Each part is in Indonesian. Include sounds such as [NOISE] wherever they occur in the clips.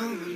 coming.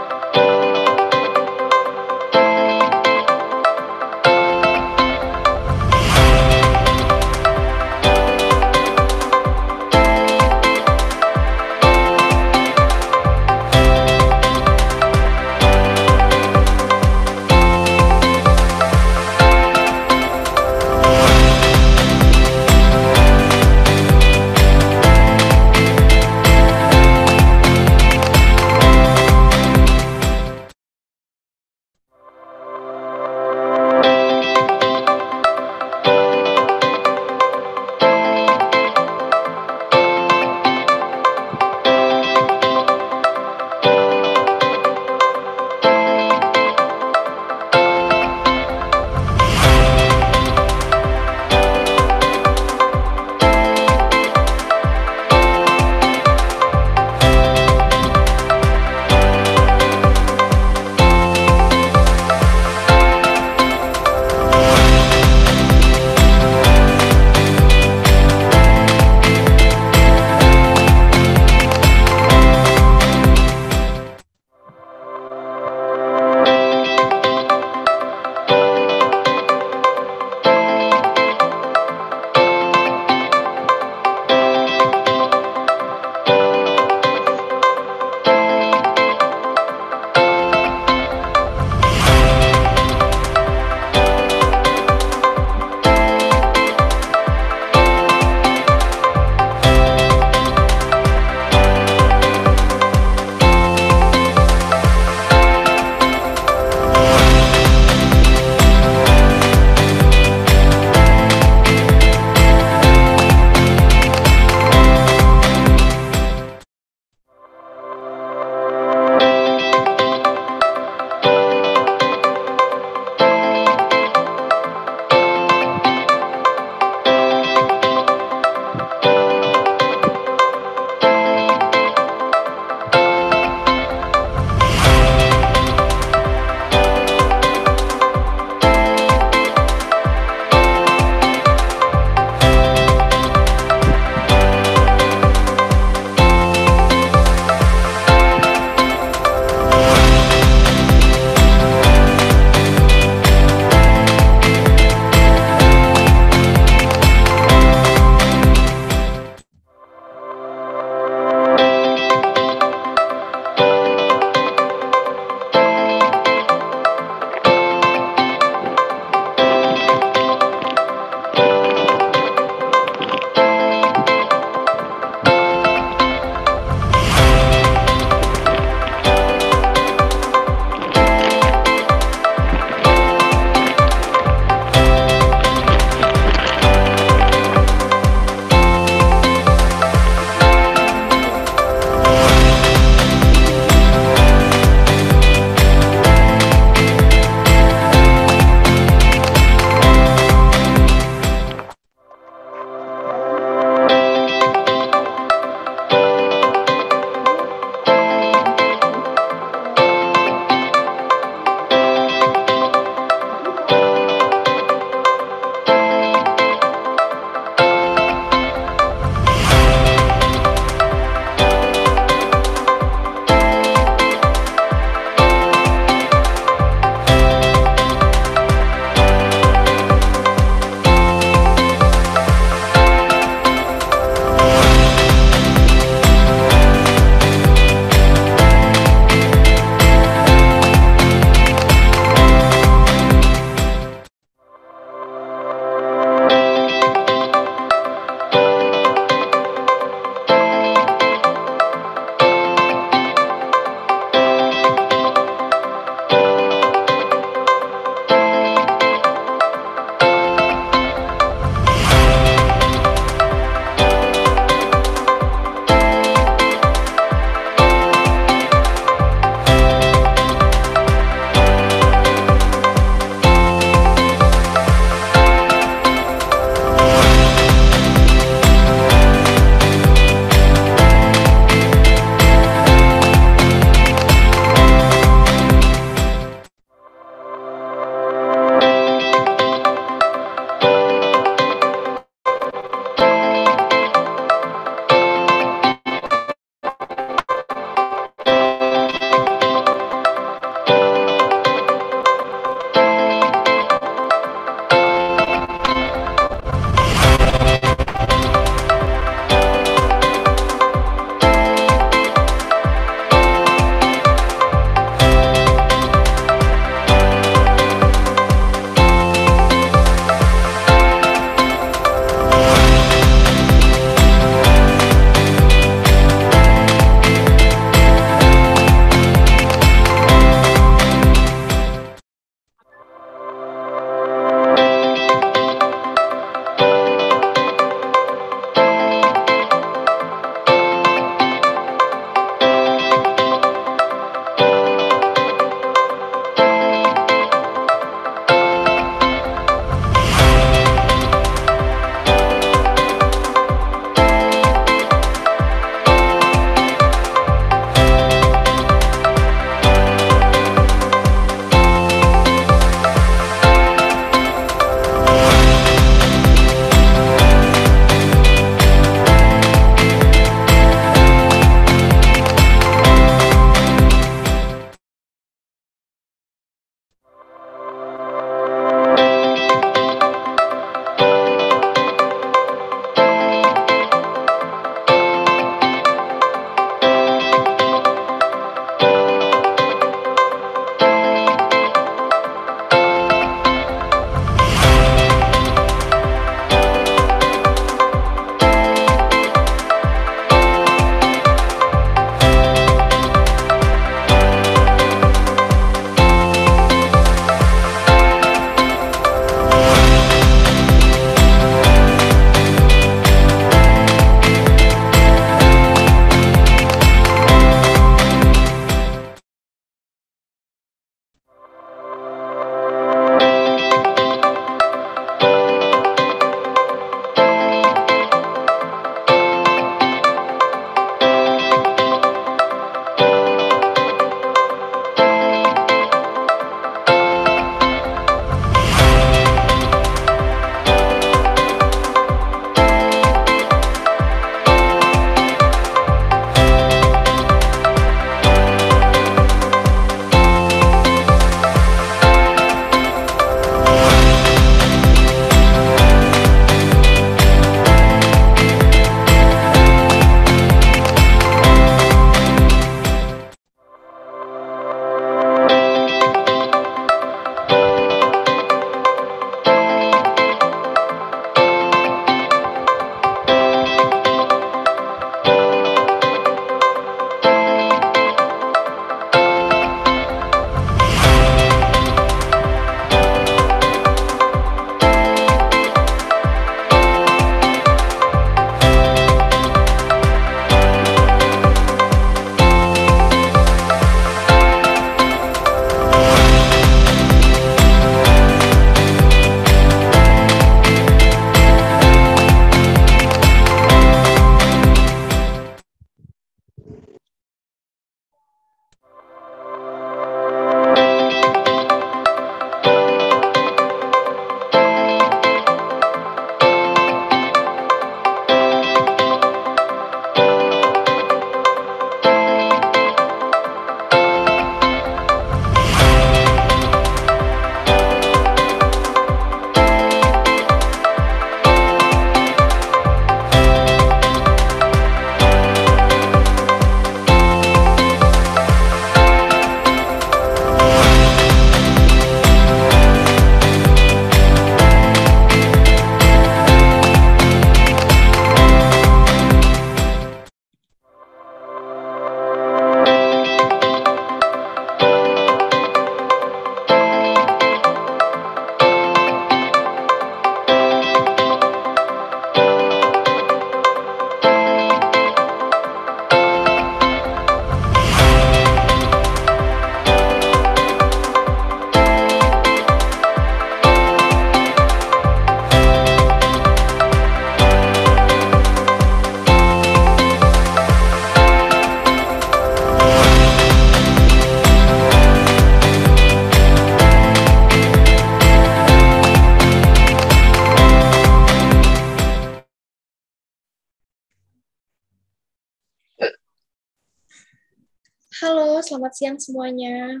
siang semuanya.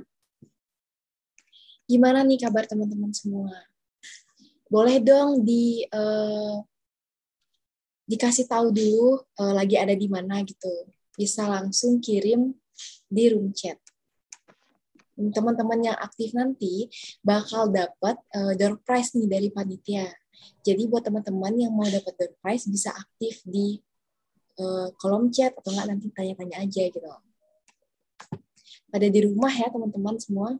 Gimana nih kabar teman-teman semua? Boleh dong di uh, dikasih tahu dulu uh, lagi ada di mana gitu. Bisa langsung kirim di room chat. Teman-teman yang aktif nanti bakal dapat uh, door prize nih dari panitia. Jadi buat teman-teman yang mau dapat door prize bisa aktif di uh, kolom chat atau nggak nanti tanya-tanya aja gitu ada di rumah ya teman-teman semua.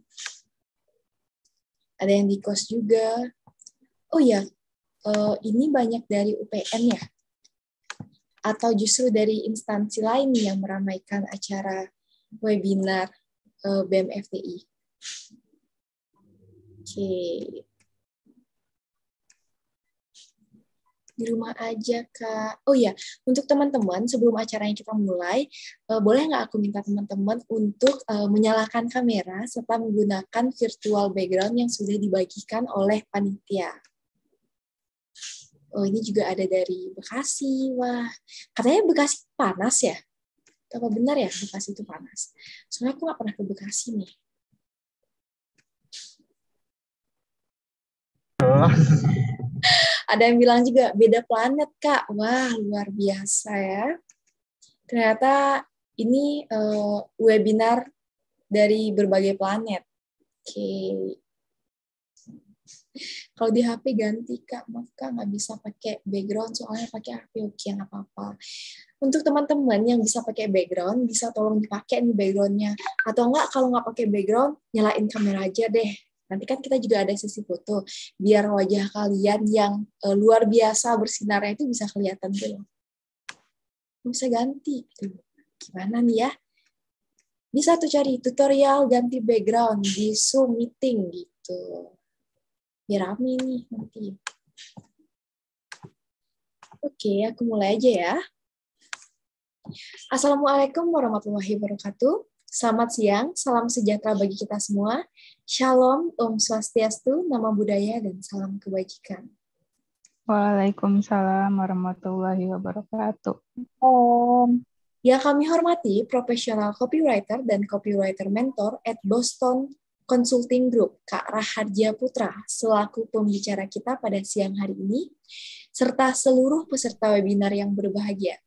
Ada yang di kos juga. Oh ya, uh, ini banyak dari UPN ya? Atau justru dari instansi lain yang meramaikan acara webinar uh, eh, BMFTI? Oke. Okay. di rumah aja kak oh ya untuk teman-teman sebelum acaranya kita mulai uh, boleh nggak aku minta teman-teman untuk uh, menyalakan kamera serta menggunakan virtual background yang sudah dibagikan oleh panitia oh ini juga ada dari Bekasi wah katanya Bekasi panas ya apa benar ya Bekasi itu panas soalnya aku nggak pernah ke Bekasi nih Oh. Ada yang bilang juga beda planet kak. Wah luar biasa ya. Ternyata ini uh, webinar dari berbagai planet. Oke. Okay. Kalau di HP ganti kak, maaf kak nggak bisa pakai background soalnya pakai HP oke okay, nggak apa-apa. Untuk teman-teman yang bisa pakai background bisa tolong dipakai nih backgroundnya atau nggak kalau nggak pakai background nyalain kamera aja deh Nanti kan kita juga ada sesi foto, biar wajah kalian yang e, luar biasa bersinarnya itu bisa kelihatan tuh. Bisa ganti. Gimana nih ya? Bisa tuh cari tutorial ganti background di Zoom meeting gitu. Biar rame nih nanti. Oke, aku mulai aja ya. Assalamualaikum warahmatullahi wabarakatuh. Selamat siang, salam sejahtera bagi kita semua. Shalom, Om Swastiastu, Nama Budaya, dan Salam Kebajikan. Waalaikumsalam warahmatullahi wabarakatuh. Om. Ya kami hormati, profesional copywriter dan copywriter mentor at Boston Consulting Group, Kak Raharja Putra, selaku pembicara kita pada siang hari ini, serta seluruh peserta webinar yang berbahagia.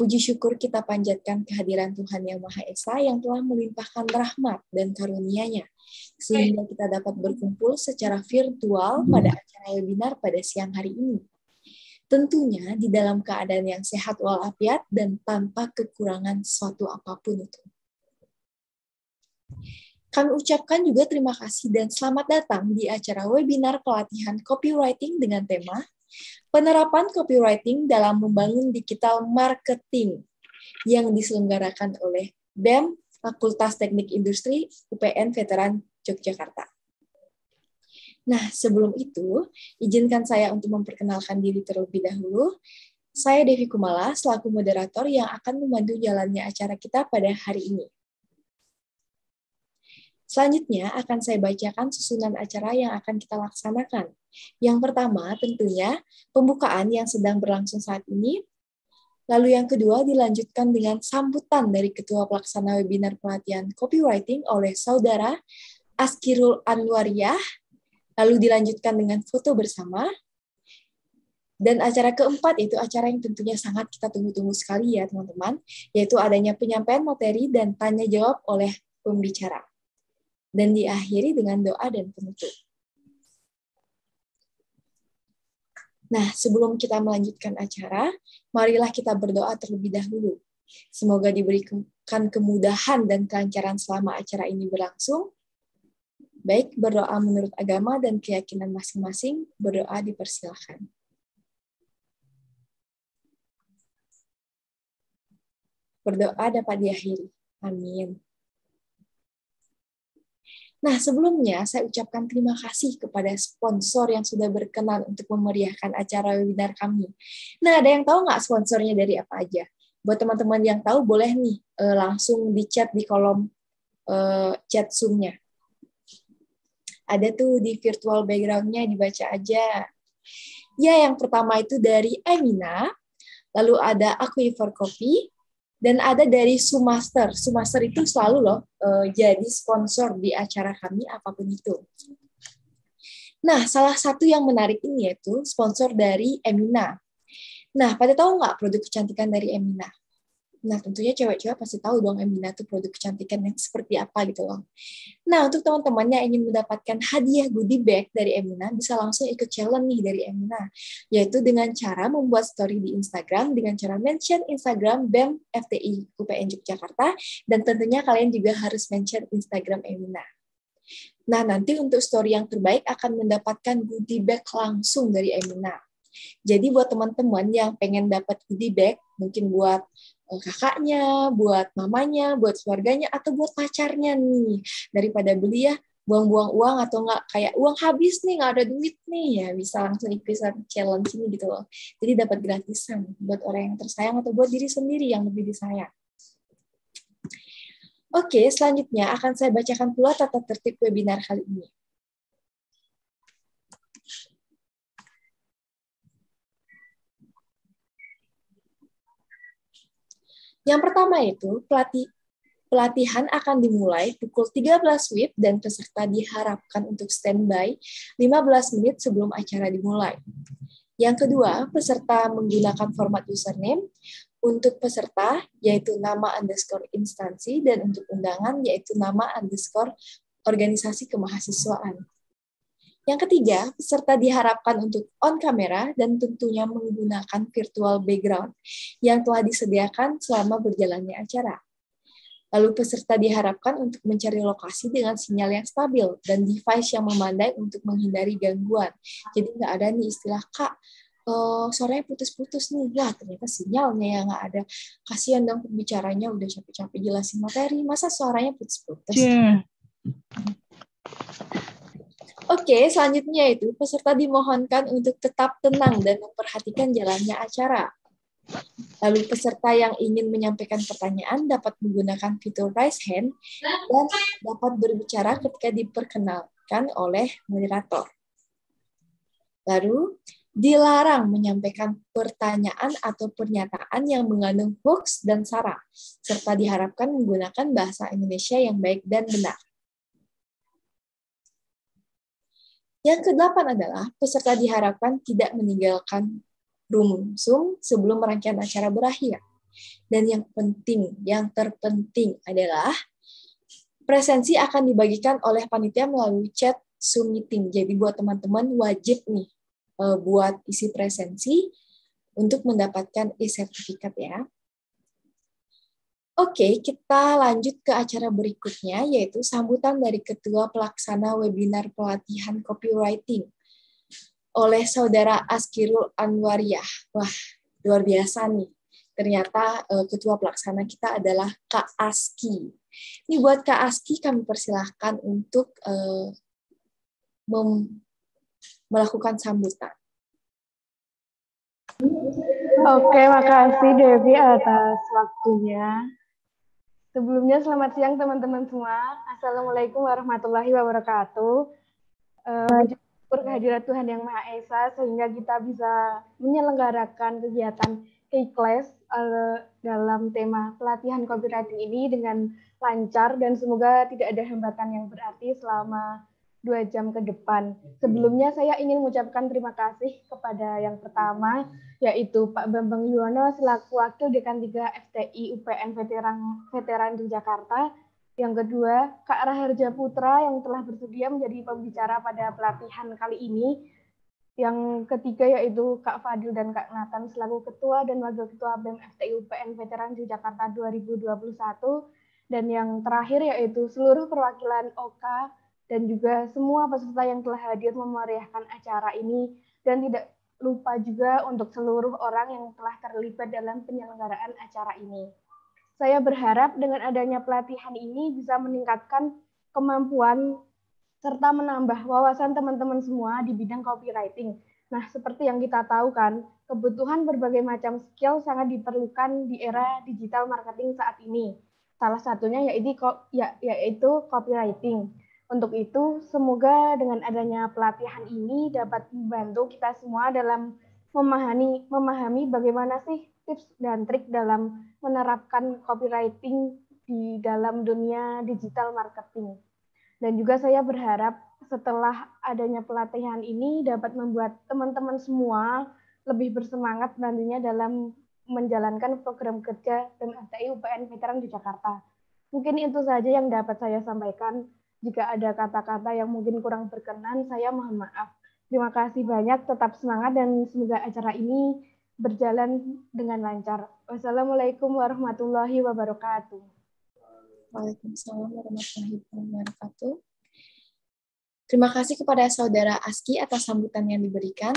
Puji syukur kita panjatkan kehadiran Tuhan Yang Maha Esa yang telah melimpahkan rahmat dan karunia-Nya, sehingga kita dapat berkumpul secara virtual pada acara webinar pada siang hari ini. Tentunya di dalam keadaan yang sehat walafiat dan tanpa kekurangan suatu apapun itu. Kami ucapkan juga terima kasih dan selamat datang di acara webinar pelatihan copywriting dengan tema penerapan copywriting dalam membangun digital marketing yang diselenggarakan oleh BEM Fakultas Teknik Industri UPN Veteran Yogyakarta. Nah, sebelum itu, izinkan saya untuk memperkenalkan diri terlebih dahulu. Saya Devi Kumala, selaku moderator yang akan memandu jalannya acara kita pada hari ini. Selanjutnya akan saya bacakan susunan acara yang akan kita laksanakan. Yang pertama tentunya pembukaan yang sedang berlangsung saat ini. Lalu yang kedua dilanjutkan dengan sambutan dari Ketua Pelaksana Webinar Pelatihan Copywriting oleh Saudara Askirul Anwariah. Lalu dilanjutkan dengan foto bersama. Dan acara keempat yaitu acara yang tentunya sangat kita tunggu-tunggu sekali ya teman-teman, yaitu adanya penyampaian materi dan tanya jawab oleh pembicara dan diakhiri dengan doa dan penutup. Nah, sebelum kita melanjutkan acara, marilah kita berdoa terlebih dahulu. Semoga diberikan kemudahan dan kelancaran selama acara ini berlangsung. Baik berdoa menurut agama dan keyakinan masing-masing, berdoa dipersilahkan. Berdoa dapat diakhiri. Amin. Nah, sebelumnya saya ucapkan terima kasih kepada sponsor yang sudah berkenan untuk memeriahkan acara webinar kami. Nah, ada yang tahu nggak sponsornya dari apa aja? Buat teman-teman yang tahu, boleh nih eh, langsung di chat di kolom eh, chat Zoom-nya. Ada tuh di virtual background-nya, dibaca aja. Ya, yang pertama itu dari Emina, lalu ada Aquifer Coffee, dan ada dari Sumaster. Sumaster itu selalu loh uh, jadi sponsor di acara kami apapun itu. Nah, salah satu yang menarik ini yaitu sponsor dari Emina. Nah, pada tahu nggak produk kecantikan dari Emina? Nah, tentunya cewek-cewek pasti tahu dong Emina itu produk kecantikan yang seperti apa gitu loh. Nah, untuk teman-teman yang ingin mendapatkan hadiah goodie bag dari Emina, bisa langsung ikut challenge nih dari Emina, yaitu dengan cara membuat story di Instagram dengan cara mention Instagram BEM FTI UPN Yogyakarta, dan tentunya kalian juga harus mention Instagram Emina. Nah, nanti untuk story yang terbaik akan mendapatkan goodie bag langsung dari Emina. Jadi buat teman-teman yang pengen dapat goodie bag, mungkin buat kakaknya, buat mamanya, buat keluarganya, atau buat pacarnya nih. Daripada beli ya buang-buang uang atau enggak kayak uang habis nih nggak ada duit nih ya bisa langsung ikutan challenge ini gitu loh jadi dapat gratisan buat orang yang tersayang atau buat diri sendiri yang lebih disayang Oke, selanjutnya akan saya bacakan pula tata tertib webinar kali ini. Yang pertama itu pelatih Pelatihan akan dimulai pukul 13 WIB dan peserta diharapkan untuk standby 15 menit sebelum acara dimulai. Yang kedua, peserta menggunakan format username untuk peserta yaitu nama underscore instansi dan untuk undangan yaitu nama underscore organisasi kemahasiswaan. Yang ketiga, peserta diharapkan untuk on kamera dan tentunya menggunakan virtual background yang telah disediakan selama berjalannya acara. Lalu peserta diharapkan untuk mencari lokasi dengan sinyal yang stabil dan device yang memandai untuk menghindari gangguan. Jadi nggak ada nih istilah kak uh, eh, sore putus-putus nih, Ya ternyata sinyalnya yang nggak ada. Kasihan dong pembicaranya udah capek-capek jelasin materi, masa suaranya putus-putus. Yeah. Oke, selanjutnya itu peserta dimohonkan untuk tetap tenang dan memperhatikan jalannya acara. Lalu peserta yang ingin menyampaikan pertanyaan dapat menggunakan fitur raise hand dan dapat berbicara ketika diperkenalkan oleh moderator. Lalu dilarang menyampaikan pertanyaan atau pernyataan yang mengandung hoax dan sara serta diharapkan menggunakan bahasa Indonesia yang baik dan benar. Yang kedelapan adalah peserta diharapkan tidak meninggalkan room Zoom sebelum rangkaian acara berakhir. Dan yang penting, yang terpenting adalah presensi akan dibagikan oleh panitia melalui chat Zoom meeting. Jadi buat teman-teman wajib nih eh, buat isi presensi untuk mendapatkan e-sertifikat ya. Oke, kita lanjut ke acara berikutnya, yaitu sambutan dari Ketua Pelaksana Webinar Pelatihan Copywriting oleh Saudara Askirul Anwariah. Wah, luar biasa nih. Ternyata eh, Ketua Pelaksana kita adalah Kak Aski. Ini buat Kak Aski kami persilahkan untuk eh, melakukan sambutan. Oke, makasih Devi atas waktunya. Sebelumnya selamat siang teman-teman semua. Assalamualaikum warahmatullahi wabarakatuh. Bersyukur eh, uh, kehadiran Tuhan Yang Maha Esa sehingga kita bisa menyelenggarakan kegiatan ikhlas uh, eh, dalam tema pelatihan copywriting ini dengan lancar dan semoga tidak ada hambatan yang berarti selama dua jam ke depan. Sebelumnya saya ingin mengucapkan terima kasih kepada yang pertama, hmm. yaitu Pak Bambang Yuwono selaku Wakil Dekan 3 FTI UPN Veteran, Veteran di Jakarta. Yang kedua, Kak Raharja Putra yang telah bersedia menjadi pembicara pada pelatihan kali ini. Yang ketiga yaitu Kak Fadil dan Kak Nathan selaku Ketua dan Wakil Ketua BEM FTI UPN Veteran di Jakarta 2021. Dan yang terakhir yaitu seluruh perwakilan OKA dan juga semua peserta yang telah hadir memeriahkan acara ini dan tidak lupa juga untuk seluruh orang yang telah terlibat dalam penyelenggaraan acara ini. Saya berharap dengan adanya pelatihan ini bisa meningkatkan kemampuan serta menambah wawasan teman-teman semua di bidang copywriting. Nah, seperti yang kita tahu kan, kebutuhan berbagai macam skill sangat diperlukan di era digital marketing saat ini. Salah satunya yaitu ya, yaitu copywriting. Untuk itu, semoga dengan adanya pelatihan ini dapat membantu kita semua dalam memahami, memahami bagaimana sih tips dan trik dalam menerapkan copywriting di dalam dunia digital marketing. Dan juga saya berharap setelah adanya pelatihan ini dapat membuat teman-teman semua lebih bersemangat nantinya dalam menjalankan program kerja dan UPN Veteran di Jakarta. Mungkin itu saja yang dapat saya sampaikan. Jika ada kata-kata yang mungkin kurang berkenan, saya mohon maaf. Terima kasih banyak, tetap semangat dan semoga acara ini berjalan dengan lancar. Wassalamualaikum warahmatullahi wabarakatuh. Waalaikumsalam warahmatullahi wabarakatuh. Terima kasih kepada Saudara Aski atas sambutan yang diberikan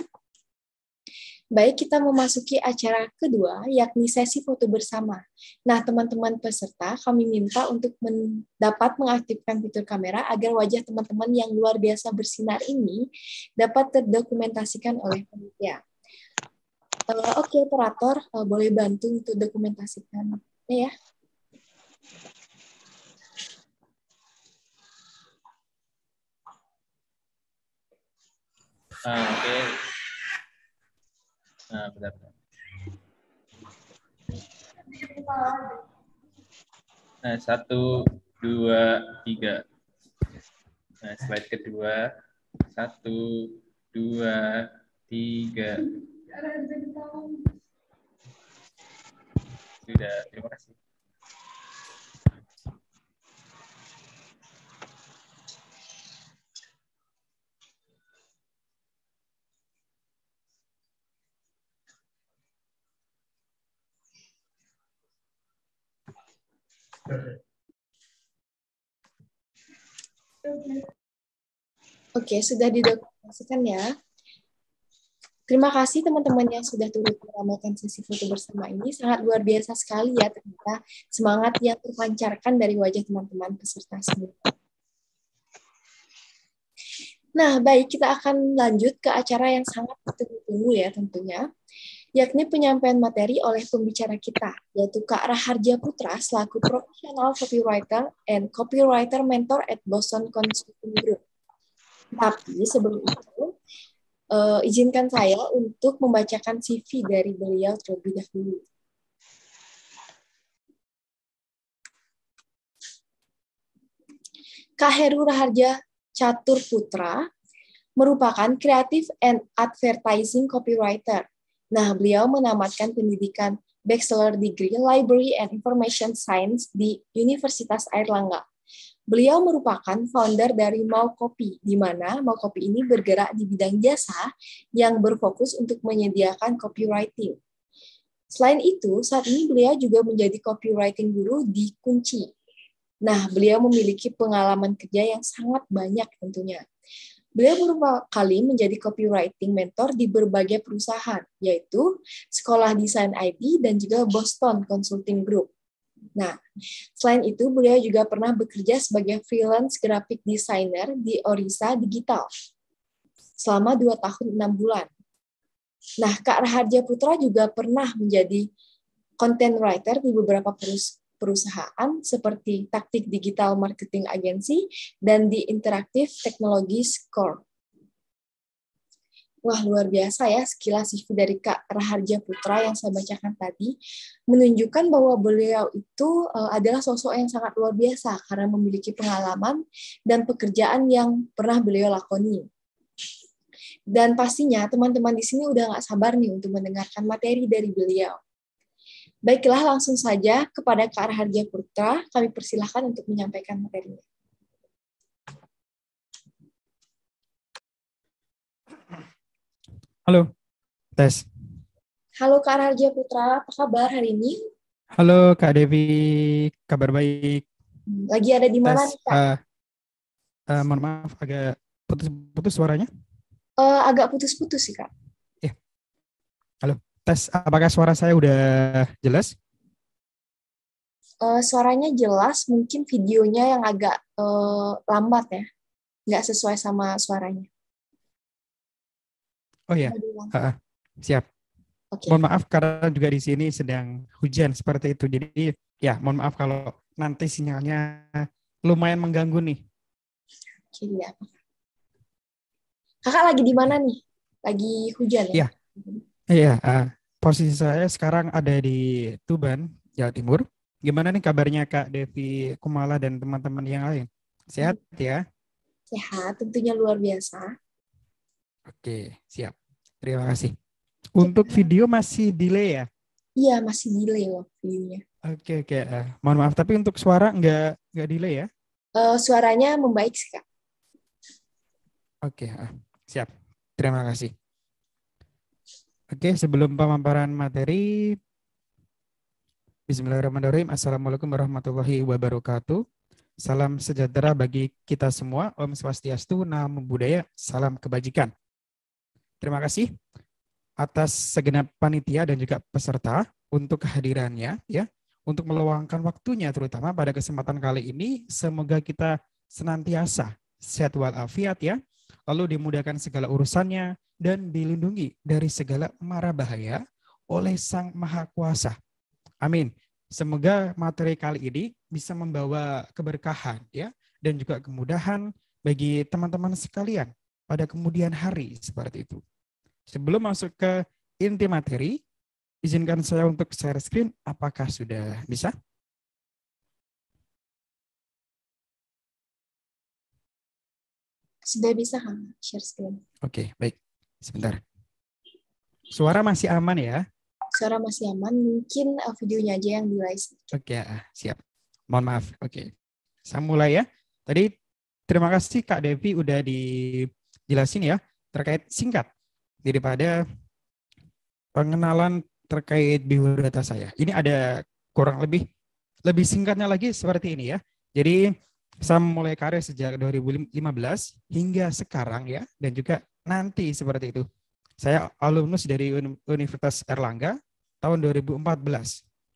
baik kita memasuki acara kedua, yakni sesi foto bersama. Nah, teman-teman peserta, kami minta untuk men dapat mengaktifkan fitur kamera agar wajah teman-teman yang luar biasa bersinar ini dapat terdokumentasikan oleh panitia. Uh, Oke, okay, operator, uh, boleh bantu untuk dokumentasikan ya. Ah, oke, Nah, benar benar. Nah, satu, dua, tiga. Nah, slide kedua. Satu, dua, tiga. Sudah, terima kasih. Oke, okay, sudah didokumentasikan ya. Terima kasih teman-teman yang sudah turut meramalkan sesi foto bersama ini. Sangat luar biasa sekali ya ternyata semangat yang terpancarkan dari wajah teman-teman peserta semua. Nah, baik kita akan lanjut ke acara yang sangat ditunggu-tunggu ya tentunya yakni penyampaian materi oleh pembicara kita, yaitu Kak Raharja Putra selaku profesional Copywriter and Copywriter Mentor at Boston Consulting Group. Tapi sebelum itu, uh, izinkan saya untuk membacakan CV dari beliau terlebih dahulu. Kak Heru Raharja Catur Putra merupakan Creative and Advertising Copywriter Nah, beliau menamatkan pendidikan Bachelor Degree Library and Information Science di Universitas Air Langga. Beliau merupakan founder dari Mau Kopi, di mana Mau Kopi ini bergerak di bidang jasa yang berfokus untuk menyediakan copywriting. Selain itu, saat ini beliau juga menjadi copywriting guru di Kunci. Nah, beliau memiliki pengalaman kerja yang sangat banyak tentunya. Beliau beberapa kali menjadi copywriting mentor di berbagai perusahaan, yaitu Sekolah Desain IT dan juga Boston Consulting Group. Nah, selain itu beliau juga pernah bekerja sebagai freelance graphic designer di Orisa Digital selama 2 tahun 6 bulan. Nah, Kak Raharja Putra juga pernah menjadi content writer di beberapa perus perusahaan seperti taktik digital marketing agency dan di interaktif teknologi score. Wah, luar biasa ya sekilas CV dari Kak Raharja Putra yang saya bacakan tadi menunjukkan bahwa beliau itu eh, adalah sosok yang sangat luar biasa karena memiliki pengalaman dan pekerjaan yang pernah beliau lakoni. Dan pastinya teman-teman di sini udah nggak sabar nih untuk mendengarkan materi dari beliau. Baiklah, langsung saja kepada Kak Raharja Putra, kami persilahkan untuk menyampaikan materinya. Halo, tes. Halo Kak Raharja Putra, apa kabar hari ini? Halo Kak Devi, kabar baik. Lagi ada di mana nih Kak? Uh, uh, mohon maaf, agak putus-putus suaranya. Uh, agak putus-putus sih Kak. Iya. Yeah. Halo tes apakah suara saya udah jelas? Uh, suaranya jelas, mungkin videonya yang agak uh, lambat ya, nggak sesuai sama suaranya. Oh ya, uh, siap. Okay. Mohon maaf karena juga di sini sedang hujan seperti itu, jadi ya mohon maaf kalau nanti sinyalnya lumayan mengganggu nih. Oke, okay, ya. Kakak lagi di mana nih? Lagi hujan ya? Yeah. Iya, uh, posisi saya sekarang ada di Tuban, Jawa Timur. Gimana nih kabarnya Kak Devi Kumala dan teman-teman yang lain? Sehat ya? Sehat, tentunya luar biasa. Oke, siap. Terima kasih. Untuk iya. video masih delay ya? Iya, masih delay loh videonya. Oke, oke. Uh, mohon maaf, tapi untuk suara nggak nggak delay ya? Uh, suaranya membaik sih, Kak. Oke, uh, siap. Terima kasih. Oke, sebelum pemaparan materi, Bismillahirrahmanirrahim. Assalamualaikum warahmatullahi wabarakatuh. Salam sejahtera bagi kita semua. Om Swastiastu, Namo Buddhaya, salam kebajikan. Terima kasih atas segenap panitia dan juga peserta untuk kehadirannya ya, untuk meluangkan waktunya terutama pada kesempatan kali ini. Semoga kita senantiasa sehat walafiat ya, lalu dimudahkan segala urusannya, dan dilindungi dari segala mara bahaya oleh Sang Maha Kuasa. Amin. Semoga materi kali ini bisa membawa keberkahan ya dan juga kemudahan bagi teman-teman sekalian pada kemudian hari seperti itu. Sebelum masuk ke inti materi, izinkan saya untuk share screen. Apakah sudah bisa? Sudah bisa kan share screen. Oke, okay, baik. Sebentar. Suara masih aman ya? Suara masih aman. Mungkin eh, videonya aja yang delay. Oke, okay, ah, siap. Mohon maaf. Oke. Okay. Saya mulai ya. Tadi terima kasih Kak Devi udah dijelasin ya terkait singkat daripada pengenalan terkait biodata saya. Ini ada kurang lebih lebih singkatnya lagi seperti ini ya. Jadi saya mulai karir sejak 2015 hingga sekarang ya, dan juga nanti seperti itu. Saya alumnus dari Universitas Erlangga tahun 2014.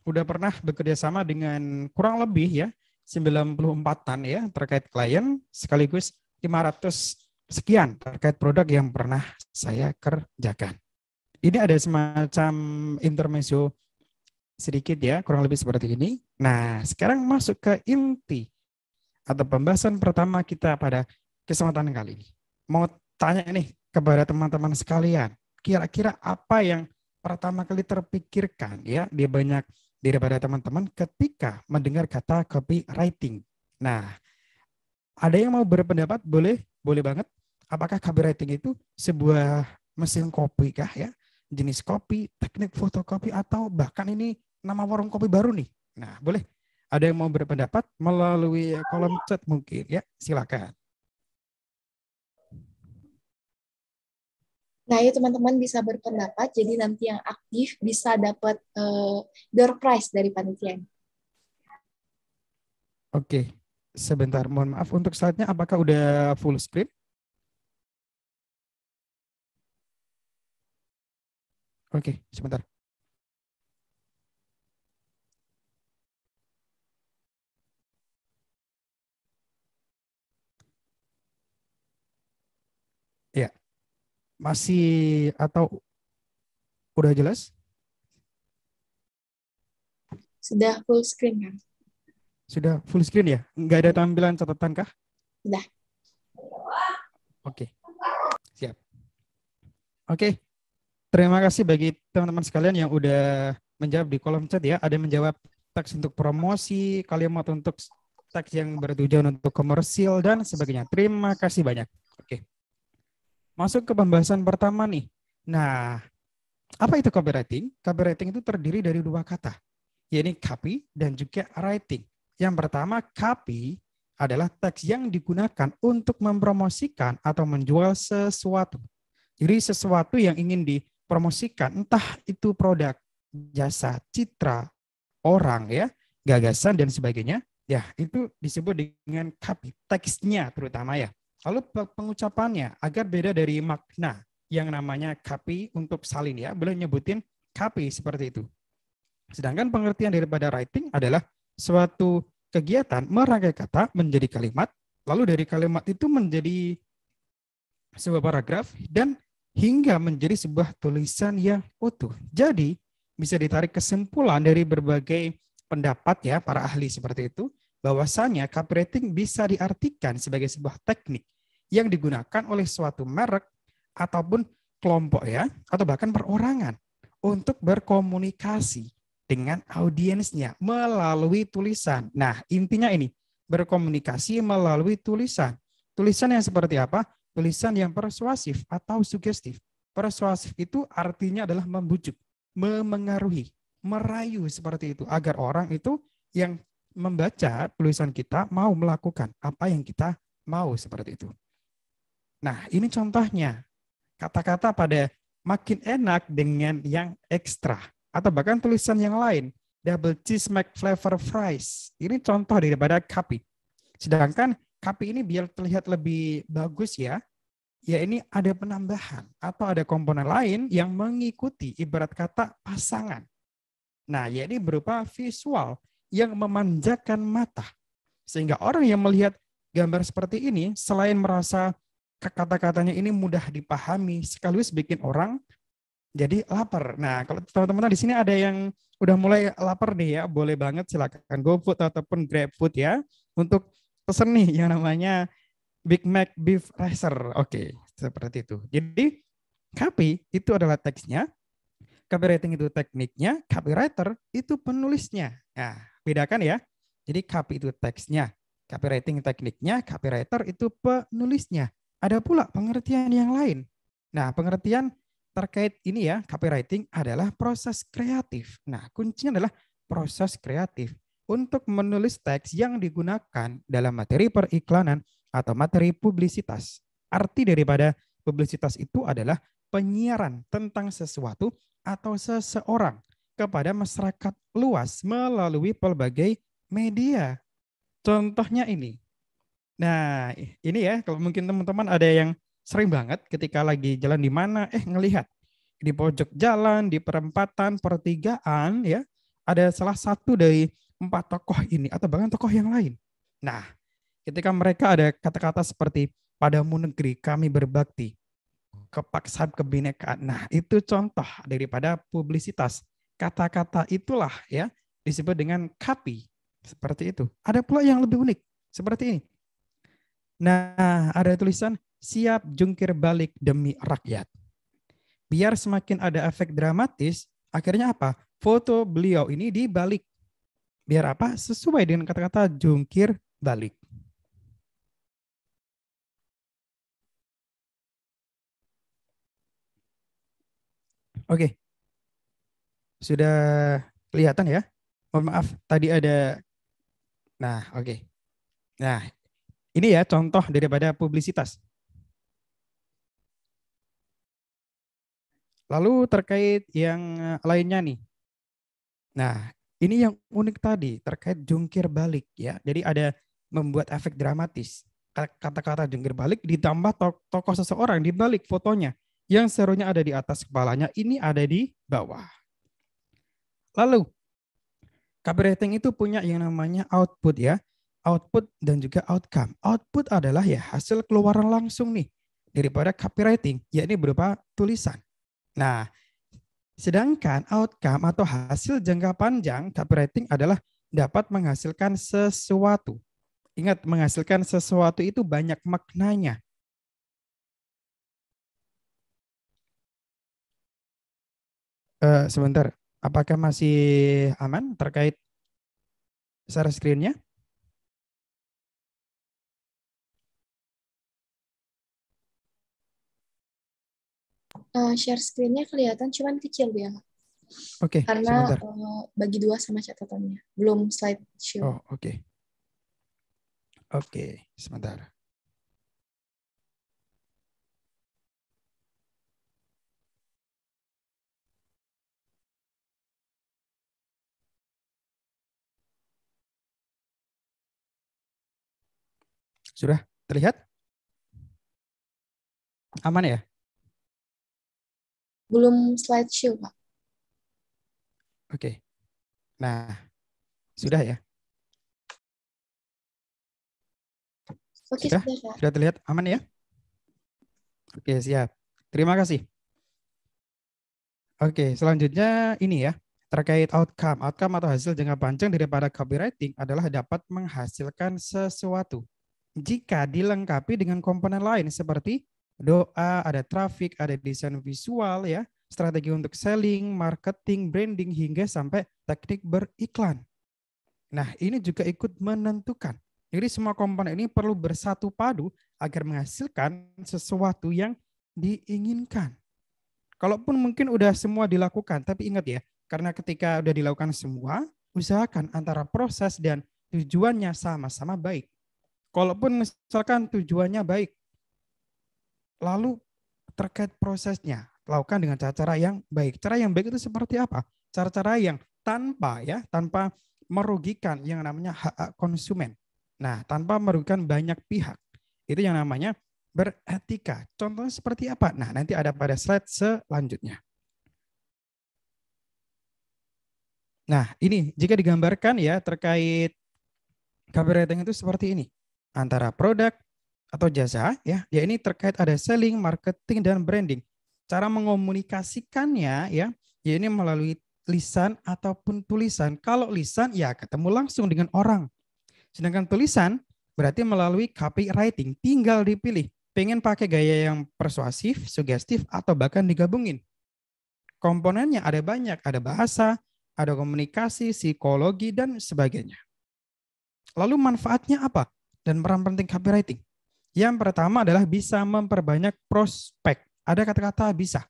Udah pernah bekerja sama dengan kurang lebih ya 94-an ya terkait klien sekaligus 500 sekian terkait produk yang pernah saya kerjakan. Ini ada semacam intermezzo sedikit ya, kurang lebih seperti ini. Nah, sekarang masuk ke inti atau pembahasan pertama kita pada kesempatan kali ini. Mau tanya nih kepada teman-teman sekalian, kira-kira apa yang pertama kali terpikirkan ya di banyak daripada teman-teman ketika mendengar kata copywriting. Nah, ada yang mau berpendapat boleh, boleh banget. Apakah copywriting itu sebuah mesin kopi kah ya? Jenis kopi, teknik fotokopi atau bahkan ini nama warung kopi baru nih. Nah, boleh ada yang mau berpendapat melalui kolom chat mungkin ya, silakan. Nah, ya teman-teman bisa berpendapat, jadi nanti yang aktif bisa dapat uh, door prize dari panitia. Oke, sebentar mohon maaf untuk saatnya apakah udah full screen? Oke, sebentar. masih atau udah jelas? Sudah full screen kan? Sudah full screen ya? Enggak ada tampilan catatan kah? Sudah. Oke. Okay. Siap. Oke. Okay. Terima kasih bagi teman-teman sekalian yang udah menjawab di kolom chat ya. Ada yang menjawab teks untuk promosi, kalimat untuk teks yang bertujuan untuk komersil dan sebagainya. Terima kasih banyak. Oke. Okay masuk ke pembahasan pertama nih. Nah, apa itu copywriting? Copywriting itu terdiri dari dua kata, yaitu copy dan juga writing. Yang pertama, copy adalah teks yang digunakan untuk mempromosikan atau menjual sesuatu. Jadi sesuatu yang ingin dipromosikan, entah itu produk, jasa, citra, orang ya, gagasan dan sebagainya, ya itu disebut dengan copy, teksnya terutama ya. Lalu pengucapannya agar beda dari makna yang namanya kapi untuk salin ya. Boleh nyebutin kapi seperti itu. Sedangkan pengertian daripada writing adalah suatu kegiatan merangkai kata menjadi kalimat, lalu dari kalimat itu menjadi sebuah paragraf dan hingga menjadi sebuah tulisan yang utuh. Jadi bisa ditarik kesimpulan dari berbagai pendapat ya para ahli seperti itu bahwasanya copywriting bisa diartikan sebagai sebuah teknik yang digunakan oleh suatu merek ataupun kelompok ya atau bahkan perorangan untuk berkomunikasi dengan audiensnya melalui tulisan. Nah, intinya ini berkomunikasi melalui tulisan. Tulisan yang seperti apa? Tulisan yang persuasif atau sugestif. Persuasif itu artinya adalah membujuk, memengaruhi, merayu seperti itu agar orang itu yang membaca tulisan kita mau melakukan apa yang kita mau seperti itu. Nah, ini contohnya. Kata-kata pada makin enak dengan yang ekstra. Atau bahkan tulisan yang lain. Double cheese flavor fries. Ini contoh daripada kapi. Sedangkan kapi ini biar terlihat lebih bagus ya. Ya ini ada penambahan atau ada komponen lain yang mengikuti ibarat kata pasangan. Nah, ya ini berupa visual yang memanjakan mata. Sehingga orang yang melihat gambar seperti ini, selain merasa kata-katanya ini mudah dipahami, sekaligus bikin orang jadi lapar. Nah, kalau teman-teman di sini ada yang udah mulai lapar nih ya, boleh banget silakan GoFood ataupun GrabFood ya untuk pesen nih yang namanya Big Mac Beef Racer. Oke, seperti itu. Jadi, copy itu adalah teksnya, copywriting itu tekniknya, copywriter itu penulisnya. Nah, bedakan ya. Jadi copy itu teksnya, copywriting tekniknya, copywriter itu penulisnya. Ada pula pengertian yang lain. Nah, pengertian terkait ini ya, copywriting adalah proses kreatif. Nah, kuncinya adalah proses kreatif. Untuk menulis teks yang digunakan dalam materi periklanan atau materi publisitas. Arti daripada publisitas itu adalah penyiaran tentang sesuatu atau seseorang kepada masyarakat luas melalui pelbagai media. Contohnya ini. Nah, ini ya kalau mungkin teman-teman ada yang sering banget ketika lagi jalan di mana eh ngelihat di pojok jalan, di perempatan, pertigaan ya, ada salah satu dari empat tokoh ini atau bahkan tokoh yang lain. Nah, ketika mereka ada kata-kata seperti padamu negeri kami berbakti, kepaksaan kebinekaan. Nah, itu contoh daripada publisitas kata-kata itulah ya disebut dengan kapi seperti itu. Ada pula yang lebih unik seperti ini. Nah, ada tulisan siap jungkir balik demi rakyat. Biar semakin ada efek dramatis, akhirnya apa? Foto beliau ini dibalik. Biar apa? Sesuai dengan kata-kata jungkir balik. Oke, sudah kelihatan ya? Mohon maaf, tadi ada... Nah, oke. Okay. Nah, ini ya contoh daripada publisitas. Lalu terkait yang lainnya nih. Nah, ini yang unik tadi terkait jungkir balik ya. Jadi ada membuat efek dramatis. Kata-kata jungkir balik ditambah tokoh seseorang di balik fotonya. Yang serunya ada di atas kepalanya, ini ada di bawah. Lalu copywriting itu punya yang namanya output ya. Output dan juga outcome. Output adalah ya hasil keluaran langsung nih daripada copywriting, yakni berupa tulisan. Nah, sedangkan outcome atau hasil jangka panjang copywriting adalah dapat menghasilkan sesuatu. Ingat, menghasilkan sesuatu itu banyak maknanya. Uh, sebentar, Apakah masih aman terkait share screen-nya? Uh, share screen-nya kelihatan cuman kecil dia. Oke. Okay, Karena uh, bagi dua sama catatannya. Belum slide show. Oh, oke. Okay. Oke, okay, Sudah terlihat? Aman ya? Belum slideshow, Pak. Oke. Nah, sudah ya? Oke, sudah, sudah, sudah terlihat aman ya? Oke, siap. Terima kasih. Oke, selanjutnya ini ya. Terkait outcome. Outcome atau hasil jangka panjang daripada copywriting adalah dapat menghasilkan sesuatu jika dilengkapi dengan komponen lain seperti doa, ada traffic, ada desain visual ya, strategi untuk selling, marketing, branding hingga sampai teknik beriklan. Nah, ini juga ikut menentukan. Jadi semua komponen ini perlu bersatu padu agar menghasilkan sesuatu yang diinginkan. Kalaupun mungkin udah semua dilakukan, tapi ingat ya, karena ketika udah dilakukan semua, usahakan antara proses dan tujuannya sama-sama baik. Kalaupun misalkan tujuannya baik, lalu terkait prosesnya, lakukan dengan cara-cara yang baik. Cara yang baik itu seperti apa? Cara-cara yang tanpa ya, tanpa merugikan yang namanya hak, -hak konsumen. Nah, tanpa merugikan banyak pihak. Itu yang namanya beretika. Contohnya seperti apa? Nah, nanti ada pada slide selanjutnya. Nah, ini jika digambarkan ya terkait copywriting itu seperti ini antara produk atau jasa ya, ya ini terkait ada selling, marketing dan branding. Cara mengomunikasikannya ya, ya ini melalui lisan ataupun tulisan. Kalau lisan ya ketemu langsung dengan orang. Sedangkan tulisan berarti melalui copywriting, tinggal dipilih. Pengen pakai gaya yang persuasif, sugestif atau bahkan digabungin. Komponennya ada banyak, ada bahasa, ada komunikasi, psikologi dan sebagainya. Lalu manfaatnya apa? dan peran penting copywriting. Yang pertama adalah bisa memperbanyak prospek. Ada kata-kata bisa.